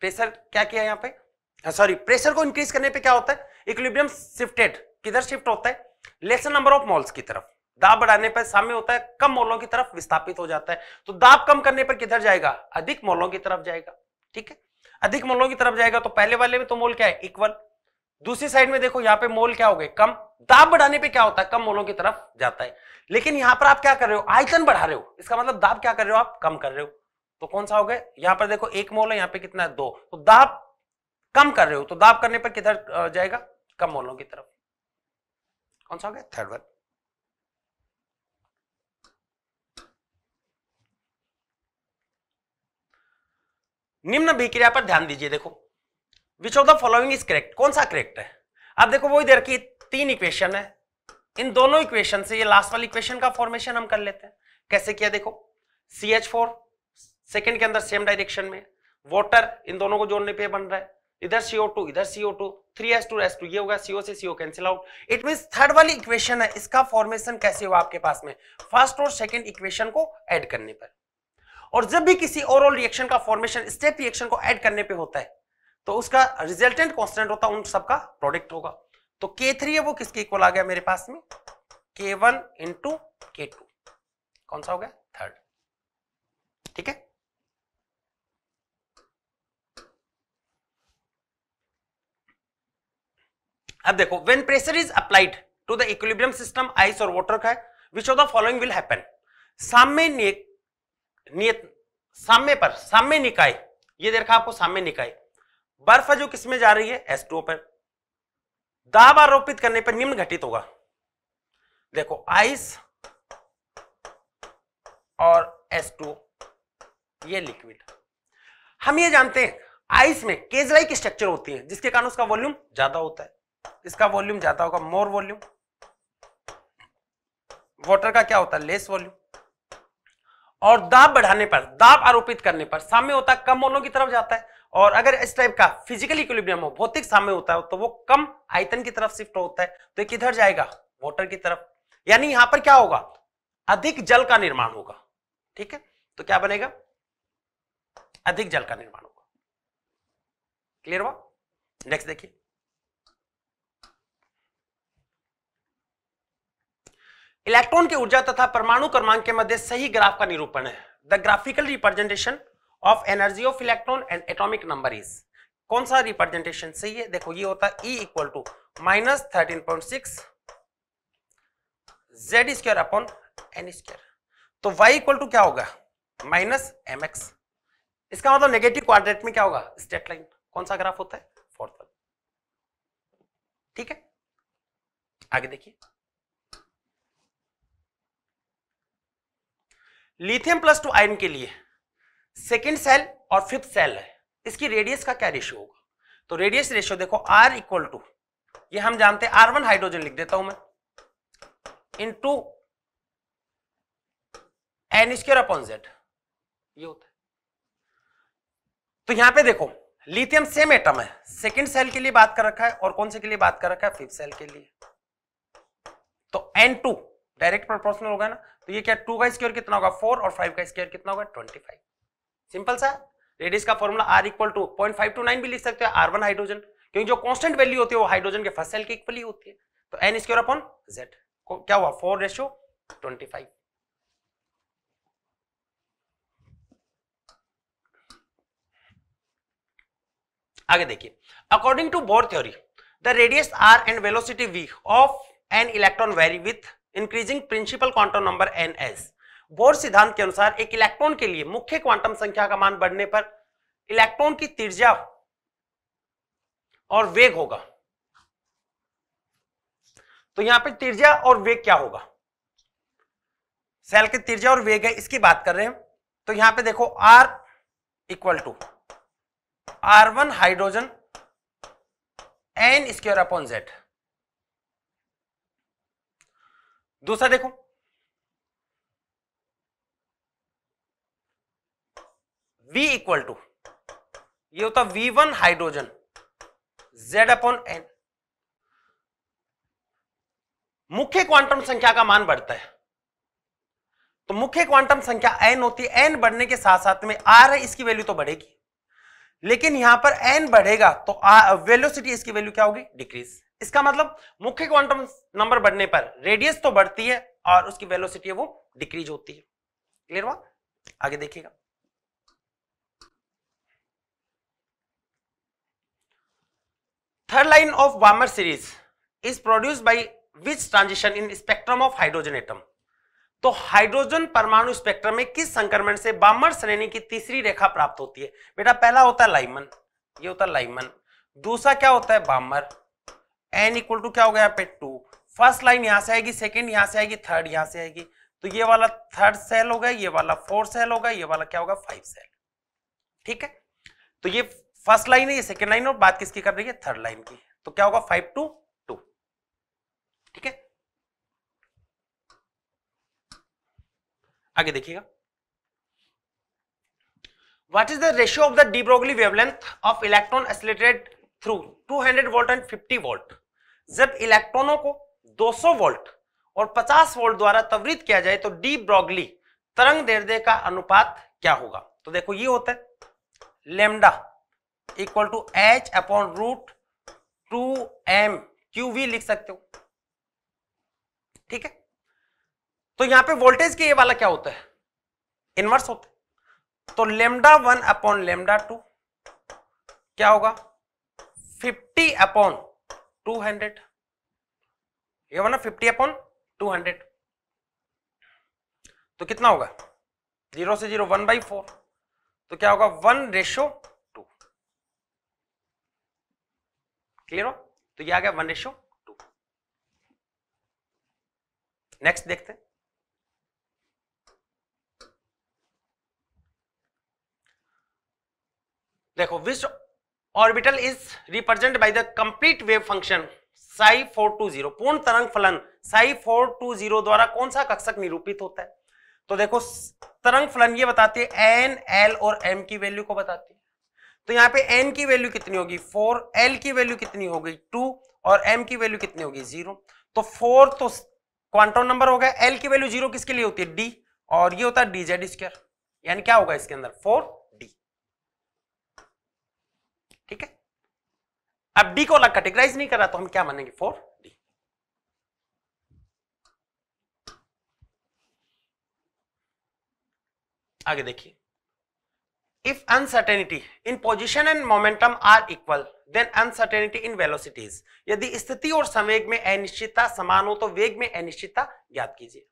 प्रेशर क्या किया यहां पे सॉरी हाँ, प्रेशर को इंक्रीज करने पे क्या होता है इक्विलिब्रियम शिफ्टेड किधर शिफ्ट होता है लेसन नंबर ऑफ मॉल्स की तरफ दाब बढ़ाने पर साम्य होता है कम मॉलों की तरफ विस्थापित हो जाता है तो दाब कम करने पर किधर जाएगा अधिक मॉलों की तरफ जाएगा ठीक है अधिक मॉलों की तरफ जाएगा तो पहले वाले में तो मोल क्या है इक्वल दूसरी साइड में देखो यहाँ पे मोल क्या हो गए कम दाब बढ़ाने पे क्या होता है कम मोलों की तरफ जाता है लेकिन यहाँ पर आप क्या कर रहे हो आयतन बढ़ा रहे हो इसका मतलब दाब क्या कर रहे हो आप कम कर रहे हो तो कौन सा हो गया यहाँ पर देखो एक मोल है यहाँ पे कितना है दो तो दाब कम कर रहे हो तो दाब करने पर किधर जाएगा कम मोलों की तरफ कौन सा हो गया थर्ड वन निम्न अभिक्रिया पर ध्यान दीजिए देखो which of the following is correct कौन सा करेक्ट है अब देखो वही देर की तीन इक्वेशन है इन दोनों इक्वेशन से ये लास्ट वाली इक्वेशन का फॉर्मेशन हम कर लेते हैं कैसे किया देखो सी एच फोर सेकेंड के अंदर सेम डायरेक्शन में वाटर इन दोनों को जोड़ने पे बन रहा है इधर सीओ टू इधर CO two three S two S two ये होगा सीओ से CO cancel out it mean third वाली इक्वेशन है इसका फॉर्मेशन कैसे हुआ आपके पास में फर्स्ट और सेकेंड इक्वेशन को एड करने पर और जब भी किसी ओवरऑल रिएक्शन का फॉर्मेशन स्टेप रिएक्शन को एड करने पर होता है तो उसका रिजल्टेंट कॉन्स्टेंट होता है उन सबका प्रोडक्ट होगा तो K3 है वो किसके इक्वल आ गया मेरे पास में K1 वन इंटू कौन सा हो गया थर्ड ठीक है अब देखो when pressure is applied to the equilibrium system ice और वॉटर का which of the following will happen साम्य नियत साम्य पर साम्य निकाय ये देखा आपको साम्य निकाय बर्फ जो किसमें जा रही है एस टू पर दाब आरोपित करने पर निम्न घटित होगा देखो आइस और एस टू ये लिक्विड हम ये जानते हैं आइस में केजलाइक स्ट्रक्चर होती है जिसके कारण उसका वॉल्यूम ज्यादा होता है इसका वॉल्यूम जाता होगा मोर वॉल्यूम वाटर का क्या होता है लेस वॉल्यूम और दाब बढ़ाने पर दाब आरोपित करने पर साम्य होता है कम मोलों की तरफ जाता है और अगर इस टाइप का फिजिकल इक्विलिब्रियम हो भौतिक साम्य होता है तो वो कम आयतन की तरफ शिफ्ट होता है तो ये किधर जाएगा वाटर की तरफ यानी यहां पर क्या होगा अधिक जल का निर्माण होगा ठीक है तो क्या बनेगा अधिक जल का निर्माण होगा क्लियर हुआ नेक्स्ट देखिए इलेक्ट्रॉन की ऊर्जा तथा परमाणु क्रमांक के मध्य सही ग्राफ का निरूपण है the graphical representation of energy of electron and atomic number is कौन सा रिप्रेजेंटेशन सही है देखो ये होता है E equal to minus thirteen point six Z square upon N square तो वाई इक्वल टू क्या होगा माइनस एम एक्स इसका मतलब नेगेटिव क्वाड्रेट में क्या होगा स्टेट लाइन कौन सा ग्राफ होता है फोर्थ ठीक है आगे देखिए लिथियम प्लस टू आयन के लिए सेकेंड सेल और फिफ्थ सेल है इसकी रेडियस का क्या रेशियो होगा तो रेडियस रेशियो देखो आर इक्वल टू ये हम जानते हैं आर वन हाइड्रोजन लिख देता हूं मैं into N square upon Z ये होता है तो यहां पे देखो लिथियम सेम एटम है सेकेंड सेल के लिए बात कर रखा है और कौन से के लिए बात कर रखा है फिफ्थ सेल के लिए तो एन टू डायरेक्ट प्रोपोर्शनल होगा ना तो ये क्या टू का स्क्वायर कितना होगा फोर और फाइव का स्क्वायर कितना होगा ट्वेंटी फाइव सिंपल सा रेडियस का formula R equal to point five two nine भी लिख सकते हो आर वन हाइड्रोजन क्योंकि जो कॉन्स्टेंट वैल्यू होती है वो हाइड्रोजन के फर्स्ट सेल के ही होती है तो एन स्क्वायर अपॉन जेड क्या हुआ फोर रेशियो ट्वेंटी फाइव आगे देखिए according to Bohr theory the radius R and velocity V of an electron vary with increasing principal quantum number N as Bohr सिद्धांत के अनुसार एक इलेक्ट्रॉन के लिए मुख्य क्वांटम संख्या का मान बढ़ने पर इलेक्ट्रॉन की तिरजा और वेग होगा तो यहां पे तिरजा और वेग क्या होगा सेल के तिरजा और वेग है इसकी बात कर रहे हैं तो यहां पे देखो R equal to R one hydrogen N square upon Z दूसरा देखो V इक्वल टू ये होता V1 one hydrogen Z upon N मुख्य क्वांटम संख्या का मान बढ़ता है तो मुख्य क्वांटम संख्या एन होती है एन बढ़ने के साथ साथ में आर है इसकी वैल्यू तो बढ़ेगी लेकिन यहां पर एन बढ़ेगा तो वेलोसिटी इसकी वैल्यू क्या होगी डिक्रीज इसका मतलब मुख्य क्वांटम नंबर बढ़ने पर रेडियस तो बढ़ती है और उसकी वेलोसिटी है वो डिक्रीज होती है क्लियर हुआ आगे देखिएगा third line of Balmer series is produce by which transition in spectrum of hydrogen atom तो हाइड्रोजन परमाणु स्पेक्ट्रम में किस संक्रमण से बामर श्रेणी की तीसरी रेखा प्राप्त होती है बेटा पहला होता है लाइमन ये होता है लाइमन दूसरा क्या होता है बामर एन इक्वल टू क्या हो गया यहाँ पे टू फर्स्ट लाइन यहाँ से आएगी सेकेंड यहाँ से आएगी थर्ड यहाँ से आएगी तो ये वाला थर्ड सेल होगा ये वाला फोर्थ सेल होगा ये वाला क्या होगा फाइव सेल ठीक है तो ये फर्स्ट लाइन है ये सेकेंड लाइन और बात किसकी कर रही है थर्ड लाइन की तो क्या होगा फाइव टू टू ठीक है आगे देखिएगा what is the ratio of the de broglie of electron accelerated through 200 hundred volt and fifty volt जब इलेक्ट्रॉनों को 200 वोल्ट और 50 वोल्ट द्वारा त्वरित किया जाए तो डी ब्रॉगली तरंग दैर्ध्य का अनुपात क्या होगा तो देखो ये होता है lambda equal to H upon root two M Q V लिख सकते हो ठीक है तो यहां पे वोल्टेज के ये वाला क्या होता है इनवर्स होता है तो lambda one upon lambda two क्या होगा फिफ्टी अपॉन टू हंड्रेड ये होगा ना फिफ्टी अपॉन टू हंड्रेड तो कितना होगा जीरो से जीरो वन बाई फोर तो क्या होगा वन रेशो टू क्लियर हो तो ये आ गया वन रेशो टू नेक्स्ट देखते हैं देखो विश्व orbital is represent by the complete wave function psi 420 पूर्ण तरंग फलन साई 420 द्वारा कौन सा कक्षक निरूपित होता है तो देखो तरंग फलन ये बताती है एन एल और एम की वैल्यू को बताती है तो यहाँ पे एन की वैल्यू कितनी होगी फोर एल की वैल्यू कितनी होगी टू और एम की वैल्यू कितनी होगी जीरो तो फोर तो क्वांटम नंबर हो गया एल की वैल्यू जीरो किसके लिए होती है डी और ये होता है डी जेड स्क्र यानी क्या होगा इसके अंदर फोर ठीक है अब डी को अलग कैटेगराइज नहीं कर रहा तो हम क्या मानेंगे फोर डी आगे देखिए if uncertainty in position and momentum are equal then uncertainty in velocities यदि स्थिति और संवेग में अनिश्चितता समान हो तो वेग में अनिश्चितता ज्ञात कीजिए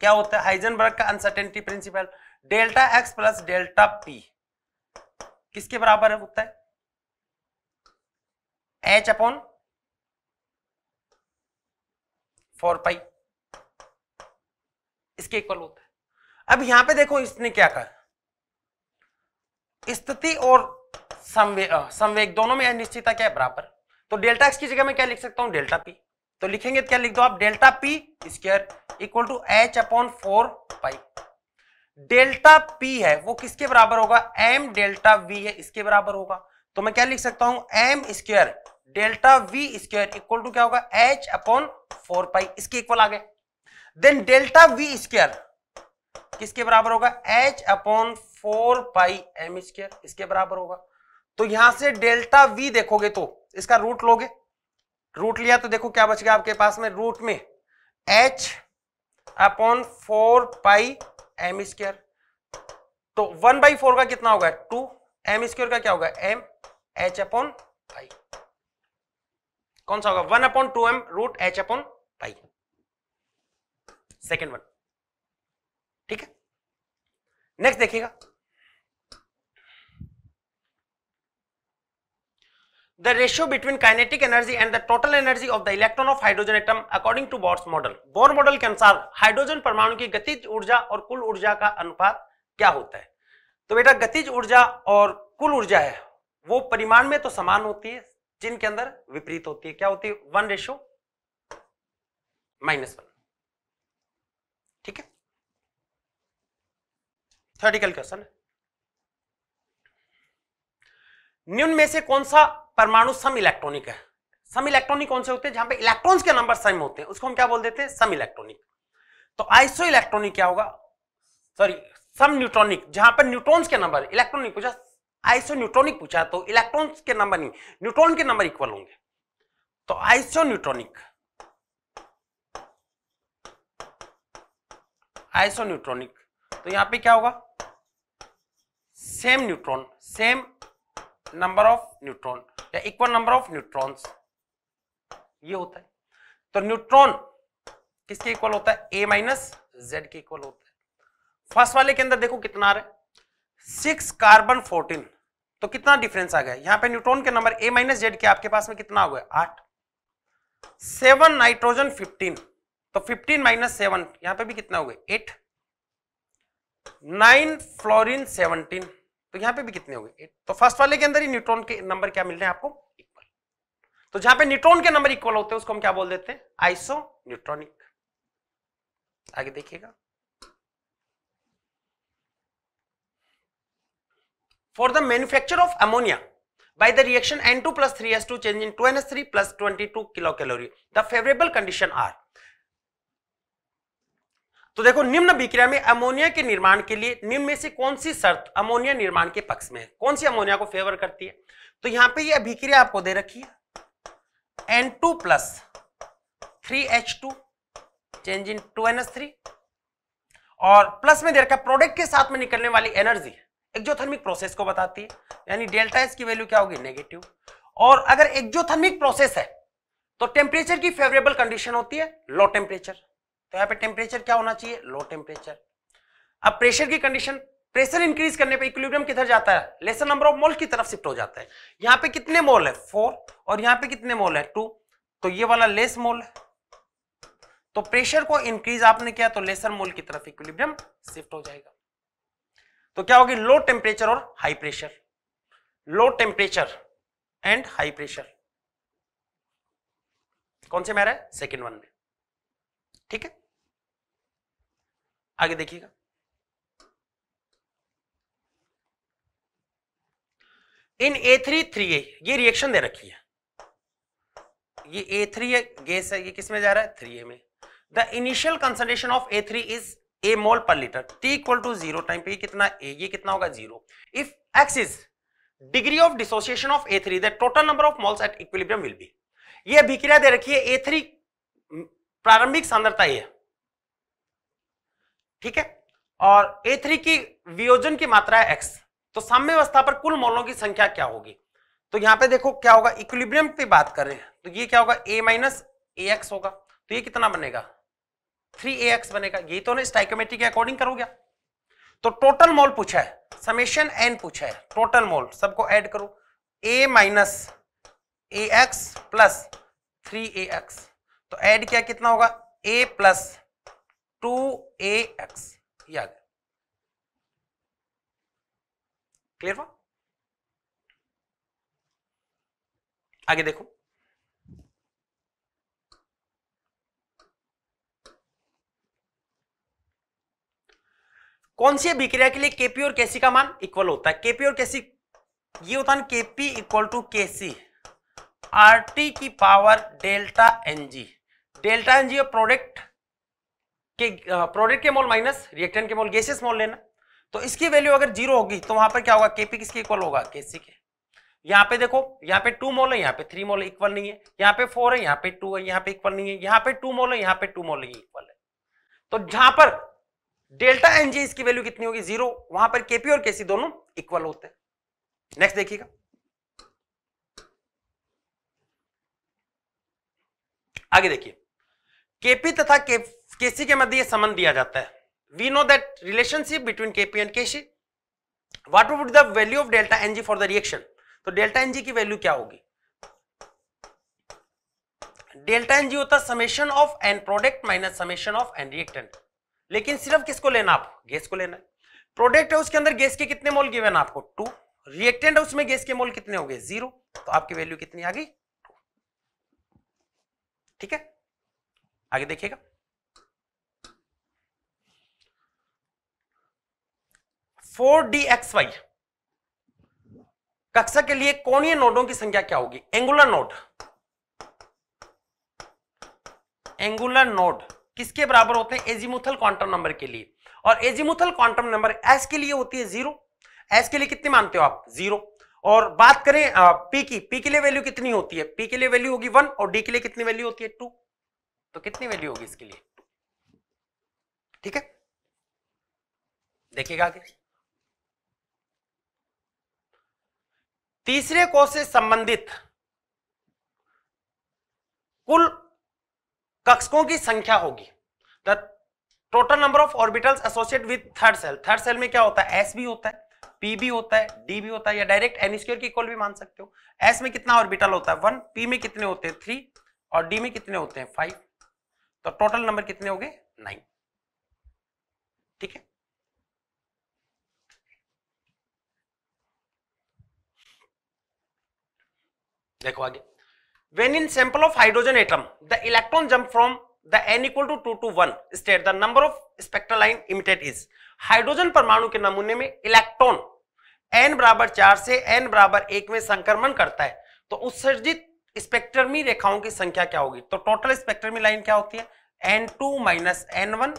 क्या होता है हाइजनबर्ग का uncertainty principle delta X plus delta P किसके बराबर होता है एच अपॉन फोर पाई इसके इक्वल होता है अब यहां पे देखो इसने क्या कहा स्थिति और संवे, संवेग दोनों में अनिश्चितता क्या है बराबर तो डेल्टा एक्स की जगह मैं क्या लिख सकता हूं डेल्टा पी तो लिखेंगे तो क्या लिख दो आप delta P square equal to H upon four pi delta P है वो किसके बराबर होगा एम डेल्टा वी है इसके बराबर होगा तो मैं क्या लिख सकता हूं M square delta V square equal to क्या होगा एच अपॉन फोर पाई इसके इक्वल आ गए देन डेल्टा वी स्क्र किसके बराबर होगा H upon four pi M square इसके बराबर होगा तो यहां से डेल्टा वी देखोगे तो इसका रूट लोगे रूट लिया तो देखो क्या बच गया आपके पास में रूट में H upon four pi M square तो वन बाई फोर का कितना होगा टू एम स्क्र का क्या होगा एम एच अपॉन पाई कौन सा होगा one upon two M root H upon pi second one ठीक है नेक्स्ट देखिएगा the ratio between kinetic energy and the total energy of the electron of hydrogen atom according to Bohr's model Bohr model के अनुसार hydrogen परमाणु की गतिज ऊर्जा और कुल ऊर्जा का अनुपात क्या होता है तो बेटा गतिज ऊर्जा और कुल ऊर्जा है वो परिमाण में तो समान होती है जिनके अंदर विपरीत होती है क्या होती है वन रेशो माइनस वन ठीक है थर्टिकल क्वेश्चन है न्यून में से कौन सा परमाणु सम इलेक्ट्रॉनिक है सम इलेक्ट्रॉनिक कौन से होते हैं जहां पे इलेक्ट्रॉन्स के नंबर सम होते हैं उसको हम क्या बोल देते हैं सम इलेक्ट्रॉनिक तो आइसो इलेक्ट्रॉनिक क्या होगा सॉरी सम न्यूट्रॉनिक जहां पर न्यूट्रॉन्स के नंबर इलेक्ट्रॉनिक पूछा आइसो न्यूट्रॉनिक पूछा तो इलेक्ट्रॉन्स के नंबर नहीं न्यूट्रॉन के नंबर इक्वल होंगे तो आइसो न्यूट्रॉनिक आइसो न्यूट्रॉनिक तो यहां पे क्या होगा same neutron same number of neutron या इक्वल नंबर ऑफ न्यूट्रॉन्स ये होता है तो न्यूट्रॉन किसके इक्वल होता है ए माइनस जेड के इक्वल होता है फर्स्ट वाले के अंदर देखो कितना आ रहा है सिक्स कार्बन फोर्टीन तो कितना डिफरेंस आ गया यहां पे न्यूट्रॉन के नंबर ए माइनस जेड के आपके पास में कितना हो गया आठ सेवन नाइट्रोजन फिफ्टीन तो फिफ्टीन माइनस सेवन यहां पर भी कितना हो गया एट नाइन फ्लोरिन सेवनटीन तो यहां पे भी कितने हो गए तो फर्स्ट वाले के अंदर ही न्यूट्रॉन के नंबर क्या मिल रहे हैं आपको इक्वल तो जहां पे न्यूट्रॉन के नंबर इक्वल होते हैं उसको हम क्या बोल देते हैं आइसो न्यूट्रॉनिक आगे देखिएगा for the manufacture of ammonia by the reaction N2 plus 3S2 three plus twenty plus 22 kilocalorie. The favorable condition are तो देखो निम्न विक्रिया में अमोनिया के निर्माण के लिए निम्न में से कौन सी शर्त अमोनिया निर्माण के पक्ष में है कौन सी अमोनिया को फेवर करती है तो यहां पे ये अभिक्रिया आपको दे रखी है N two plus three H two change into N S three और प्लस में दे रखा प्रोडक्ट के साथ में निकलने वाली एनर्जी है एक्जोथर्मिक प्रोसेस को बताती है यानी डेल्टा एस की वैल्यू क्या होगी नेगेटिव और अगर एक्जोथर्मिक प्रोसेस है तो टेम्परेचर की फेवरेबल कंडीशन होती है लो टेम्परेचर तो यहाँ पे टेम्परेचर क्या होना चाहिए लो टेम्परेचर अब प्रेशर की कंडीशन प्रेशर इंक्रीज करने पे इक्विलिब्रियम किधर जाता है लेसर नंबर ऑफ मोल की तरफ शिफ्ट हो जाता है यहाँ पे कितने मोल है फोर और यहाँ पे कितने मोल है टू तो ये वाला लेस मोल है तो प्रेशर को इंक्रीज आपने किया तो लेसर मोल की तरफ इक्विलिब्रियम शिफ्ट हो जाएगा तो क्या होगी लो टेम्परेचर और high pressure low temperature and high pressure कौन से में आ रहा है सेकेंड वन में ठीक है आगे देखिएगा इन ए थ्री थ्री ए ये रिएक्शन दे रखी है ये ए थ्री गैस है ये किस में जा रहा है थ्री ए में the initial concentration of A three is A mole per litre T equal to zero time पे कितना ए ये कितना होगा zero if X is degree of dissociation of A three total number of moles at equilibrium will be ये अभिक्रिया दे रखी है ए three प्रारंभिक सांद्रता है ठीक है और ए थ्री की वियोजन की मात्रा है एक्स तो साम्य अवस्था पर कुल मोलों की संख्या क्या होगी तो यहां पे देखो क्या होगा इक्विलिब्रियम पे बात कर रहे हैं तो ये क्या होगा ए माइनस ए एक्स होगा तो ये कितना बनेगा थ्री ए एक्स बनेगा यही तो ना स्टाइकोमेट्री के अकॉर्डिंग करोगे तो टोटल मोल पूछा है समेशन एन पूछा है टोटल मोल सबको ऐड करो A minus A X plus three A X तो ऐड किया कितना होगा A plus two A X याद क्लियर हुआ आगे देखो कौन सी अभिक्रिया के लिए केपी और केसी का मान इक्वल होता है केपी और केसी ये होता है KP equal to KC R T की power delta N G delta N G product के प्रोडक्ट के मोल माइनस रिएक्टेंट के मोल गैसेस मोल लेना तो इसकी वैल्यू अगर जीरो होगी तो वहां पर क्या होगा केपी किसके इक्वल होगा केसी के यहाँ पे देखो यहाँ पे टू मोल है यहाँ पे थ्री मोल इक्वल नहीं है यहाँ पे फोर है यहाँ पे टू है यहाँ पे इक्वल नहीं है यहाँ पे टू मोल है यहाँ पे टू मोल इक्वल है तो जहां पर डेल्टा एनजी इसकी वैल्यू कितनी होगी जीरो वहां पर केपी और केसी दोनों इक्वल होते हैं नेक्स्ट देखिएगा आगे देखिए केपी तथा के, केसी के मध्य संबंध दिया जाता है we know that relationship between KP and KC what would the value of delta NG for the reaction तो डेल्टा एनजी की वैल्यू क्या होगी डेल्टा एनजी होता summation of N product minus summation of N reactant लेकिन सिर्फ किसको लेना आपको गैस को लेना है प्रोडक्ट है उसके अंदर गैस के कितने मोल गिवन आपको टू रिएक्टेंट है उसमें गैस के मोल कितने हो गए जीरो तो आपकी वैल्यू कितनी आ गई ठीक है आगे देखिएगा फोर डी एक्स वाई कक्षा के लिए कोणीय नोडों की संख्या क्या होगी एंगुलर नोड एंगुलर नोड किसके बराबर होते हैं एजिमुथल क्वांटम नंबर के लिए और एजिमुथल क्वांटम नंबर एस के लिए होती है जीरो एस के लिए कितने मानते हो आप जीरो और बात करें पी की पी के लिए वैल्यू कितनी होती है पी के लिए वैल्यू होगी वन और डी के लिए कितनी वैल्यू होती है टू तो कितनी वैल्यू होगी इसके लिए ठीक है देखिएगा आगे तीसरे कोष से संबंधित कुल कक्षकों की संख्या होगी the total number of orbitals associate with third shell third shell में क्या होता है एस भी होता है पी भी होता है डी भी होता है या डायरेक्ट एन स्क्र की कॉल भी मान सकते हो एस में कितना ऑर्बिटल होता है वन पी में कितने होते हैं थ्री और डी में कितने होते हैं फाइव तो टोटल नंबर कितने हो गए नाइन ठीक है देखो आगे when in sample of hydrogen atom the electron jump from the n equal to 2 to 1 state the number of spectral line emitted is hydrogen परमाणु के नमूने में इलेक्ट्रॉन n बराबर चार से n बराबर एक में संक्रमण करता है तो उत्सर्जित स्पेक्ट्रमी रेखाओं की संख्या क्या होगी तो टोटल स्पेक्ट्रमी लाइन क्या होती है N two minus N one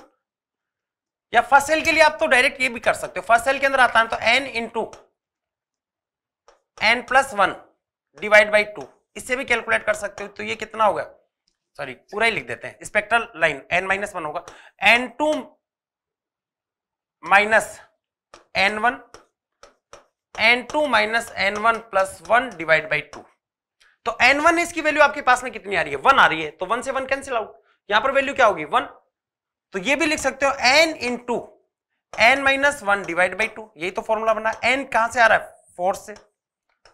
या फसल के लिए आप तो डायरेक्ट ये भी कर सकते हो फसल के अंदर आता है तो N into N plus one divide by two इससे भी कैलकुलेट कर सकते हो तो ये कितना होगा सॉरी पूरा ही लिख देते हैं spectral line N minus one होगा N two minus N one N two minus N one plus one divide by two तो एन वन इसकी वैल्यू आपके पास में कितनी आ रही है वन आ रही है तो वन से वन कैंसिल आउट यहां पर वैल्यू क्या होगी वन तो ये भी लिख सकते हो N into N minus one divide by two यही तो फॉर्मूला बना एन कहां से आ रहा है फोर से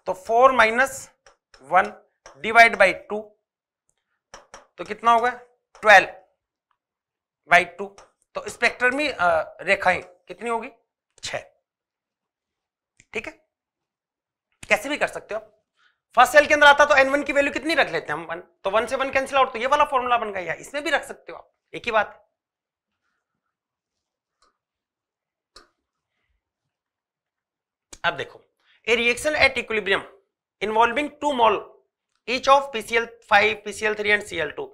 तो four minus one divide by two तो कितना होगा ट्वेल्व बाई टू तो स्पेक्ट्रमी रेखाएं कितनी होगी छ ठीक है कैसे भी कर सकते हो आप फर्स्ट सेल के अंदर आता तो एन वन की वैल्यू कितनी रख लेते हैं हम वन तो वन से वन कैंसिल आउट तो ये वाला फॉर्मूला बन गया इसमें भी रख सकते हो आप एक ही बात है अब देखो a reaction at equilibrium involving two mole each of PCl5, PCl3 and Cl2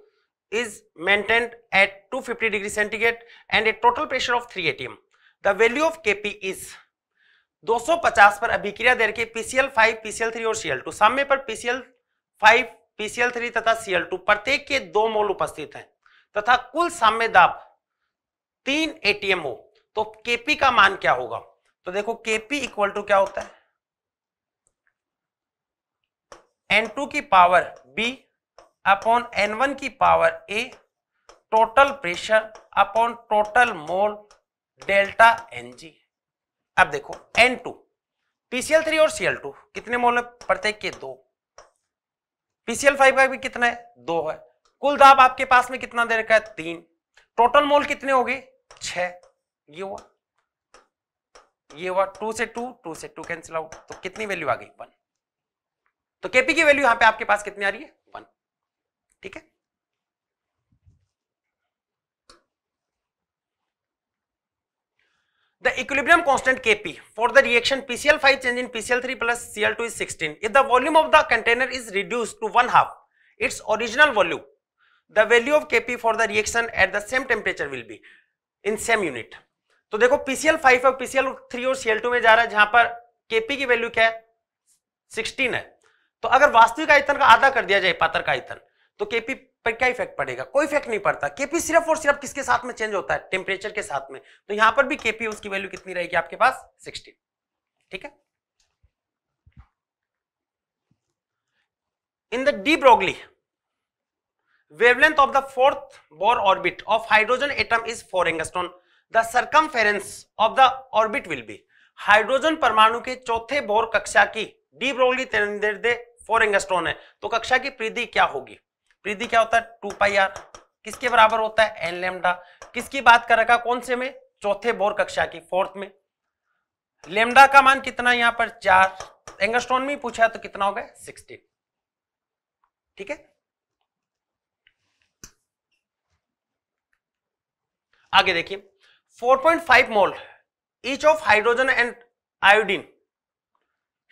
is maintained at 250 degree centigrade and a total pressure of 3 atm. The value of Kp is 250 पर अभिक्रिया दर के PCl5, PCl3 और Cl2 साम्य पर PCl5, PCl3 तथा Cl2 प्रत्येक के दो मोल उपस्थित हैं तथा कुल साम्य दाब 3 atm हो तो Kp का मान क्या होगा तो देखो Kp इक्वल टू क्या होता है एन टू की power B upon N one की power A total pressure upon total mole delta N G अब देखो एन टू पीसीएल थ्री और सीएल टू कितने मोल है प्रत्येक के दो पीसीएल फाइव का भी कितना है दो है कुल दाब आपके पास में कितना दे रखा है तीन टोटल मोल कितने हो गए छ ये हुआ ये हुआ टू से टू टू से टू कैंसिल आउट तो कितनी वैल्यू आ गई वन तो केपी की वैल्यू यहां पे आपके पास कितनी आ रही है वन ठीक है the equilibrium constant KP for the reaction PCl five change in PCl three plus Cl two is sixteen if the volume of the container is reduce to one half its original volume the value of KP for the reaction at the same temperature will be in same unit तो देखो PCl five और PCl three और Cl two में जा रहा है जहां पर केपी की वैल्यू क्या है सिक्सटीन है तो अगर वास्तविक आयतन का आधा कर दिया जाए पात्र का आयतन तो केपी पर क्या इफेक्ट पड़ेगा कोई इफेक्ट नहीं पड़ता केपी सिर्फ और सिर्फ किसके साथ में चेंज होता है टेम्परेचर के साथ में तो यहां पर भी केपी उसकी वैल्यू कितनी रहेगी आपके पास सिक्सटीन ठीक है in the de broglie wavelength of the fourth bohr orbit of hydrogen atom is 4 angstrom the circumference of the orbit will be hydrogen परमाणु के चौथे बोर कक्षा की डी ब्रोगली फोर एंगस्ट्रॉन है तो कक्षा की प्रीति क्या होगी प्रीति क्या होता है टू पाई आर किसके बराबर होता है एन लेमडा किसकी बात कर रखा कौन से में चौथे बोर कक्षा की फोर्थ में लेमडा का मान कितना यहां पर चार एंगस्ट्रॉन में पूछा तो कितना हो गया सिक्सटीन ठीक है आगे देखिए 4.5 point five mole each of hydrogen and iodine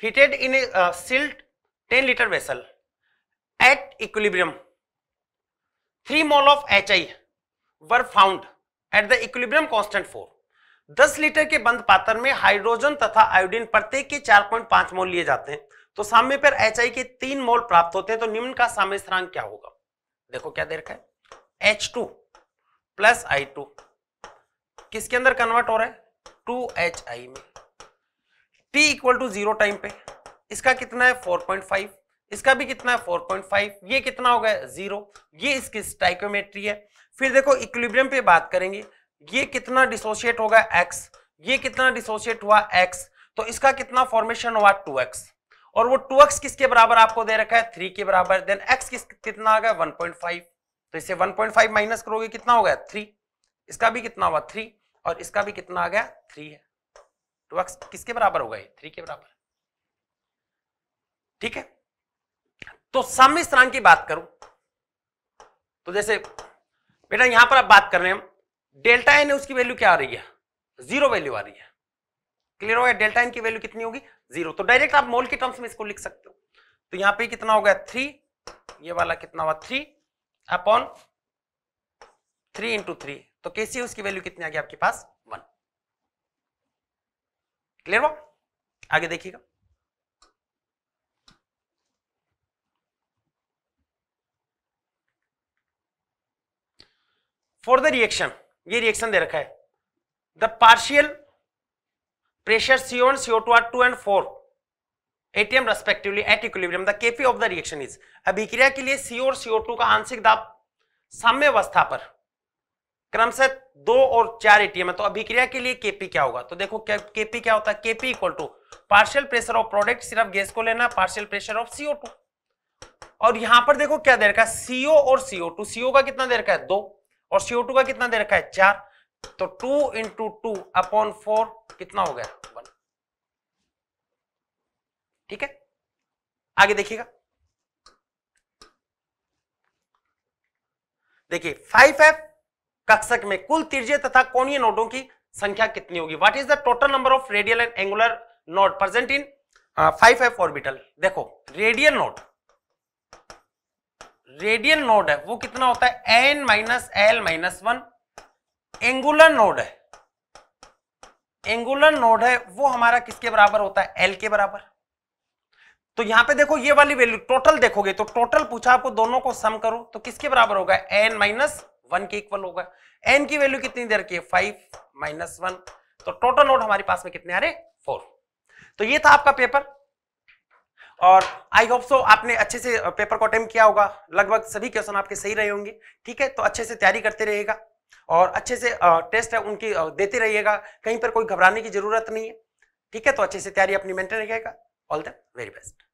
heated in sealed 10 vessel at equilibrium three mole of H I were found at the equilibrium constant for 10 litre के बंद पात्र में हाइड्रोजन तथा आयोडीन प्रत्येक के 4.5 मोल लिए जाते हैं तो साम्य पर एच आई के तीन मोल प्राप्त होते हैं तो निम्न का साम्य स्थिरांक क्या होगा देखो क्या दे रखा है H two plus I two किसके अंदर कन्वर्ट हो रहा है टू एच आई में T equal to zero time पे इसका कितना है 4.5 इसका भी कितना है 4.5 ये कितना हो गया जीरो ये इसकी स्टाइकोमेट्री है फिर देखो इक्विलिब्रियम पे बात करेंगे ये कितना डिसोशिएट होगा एक्स ये कितना डिसोशिएट हुआ एक्स तो इसका कितना फॉर्मेशन हुआ टू एक्स और वो टू एक्स किसके बराबर आपको दे रखा है थ्री के बराबर देन एक्स किस कितना आ गया वन पॉइंट फाइव तो इसे वन पॉइंट फाइव माइनस करोगे कितना हो गया थ्री इसका भी कितना हुआ थ्री और इसका भी कितना आ गया थ्री है टू एक्स किसके बराबर होगा ये थ्री के बराबर ठीक है तो साम्य स्थिरांक की बात करूं तो जैसे बेटा यहां पर आप बात कर रहे हैं डेल्टा एन उसकी वैल्यू क्या आ रही है जीरो वैल्यू आ रही है क्लियर हो गया डेल्टा एन की वैल्यू कितनी होगी जीरो तो डायरेक्ट आप मोल के टर्म्स में इसको लिख सकते हो तो यहां पे कितना होगा थ्री ये वाला कितना हुआ three upon three into three तो कैसी उसकी वैल्यू कितनी आ गई आपके पास वन क्लियर हो आगे देखिएगा फॉर द रिएक्शन ये रिएक्शन दे रखा है the partial pressure CO one CO two are two and four ATM respectively at equilibrium the KP of the reaction is अभिक्रिया के लिए सीओ और सीओ टू का आंशिक दाब साम्य अवस्था पर क्रमशः दो और चार एटीएम है तो अभिक्रिया के लिए केपी क्या होगा तो देखो केपी क्या होता है KP equal to partial pressure of product सिर्फ गैस को लेना partial pressure of CO two और यहां पर देखो क्या दे रखा है सीओ और सीओ टू सीओ का कितना दे रखा है दो और सीओ टू का कितना दे रखा है चार तो two into two upon four कितना हो गया वन ठीक है आगे देखिएगा देखिए फाइव एफ कक्षक में कुल तिरजे तथा कोणीय नोडों की संख्या कितनी होगी what is the total number of radial and angular node present in five F orbital देखो रेडियल नोड रेडियल नोड है वो कितना होता है N minus L minus one angular node है एंगुलर नोड है वो हमारा किसके बराबर होता है एल के बराबर तो यहां पे देखो ये वाली वैल्यू टोटल देखोगे तो टोटल पूछा आपको दोनों को सम करो तो किसके बराबर होगा एन माइनस वन के इक्वल होगा एन की वैल्यू कितनी देर की है फाइव माइनस वन तो टोटल नोट हमारे पास में कितने आ रहे फोर तो ये था आपका पेपर और आई होप सो आपने अच्छे से पेपर को अटेम्प किया होगा लगभग सभी क्वेश्चन आपके सही रहे होंगे ठीक है तो अच्छे से तैयारी करते रहिएगा और अच्छे से टेस्ट है उनकी देते रहिएगा कहीं पर कोई घबराने की जरूरत नहीं है ठीक है तो अच्छे से तैयारी अपनी मेंटेन रखिएगा ऑल द वेरी बेस्ट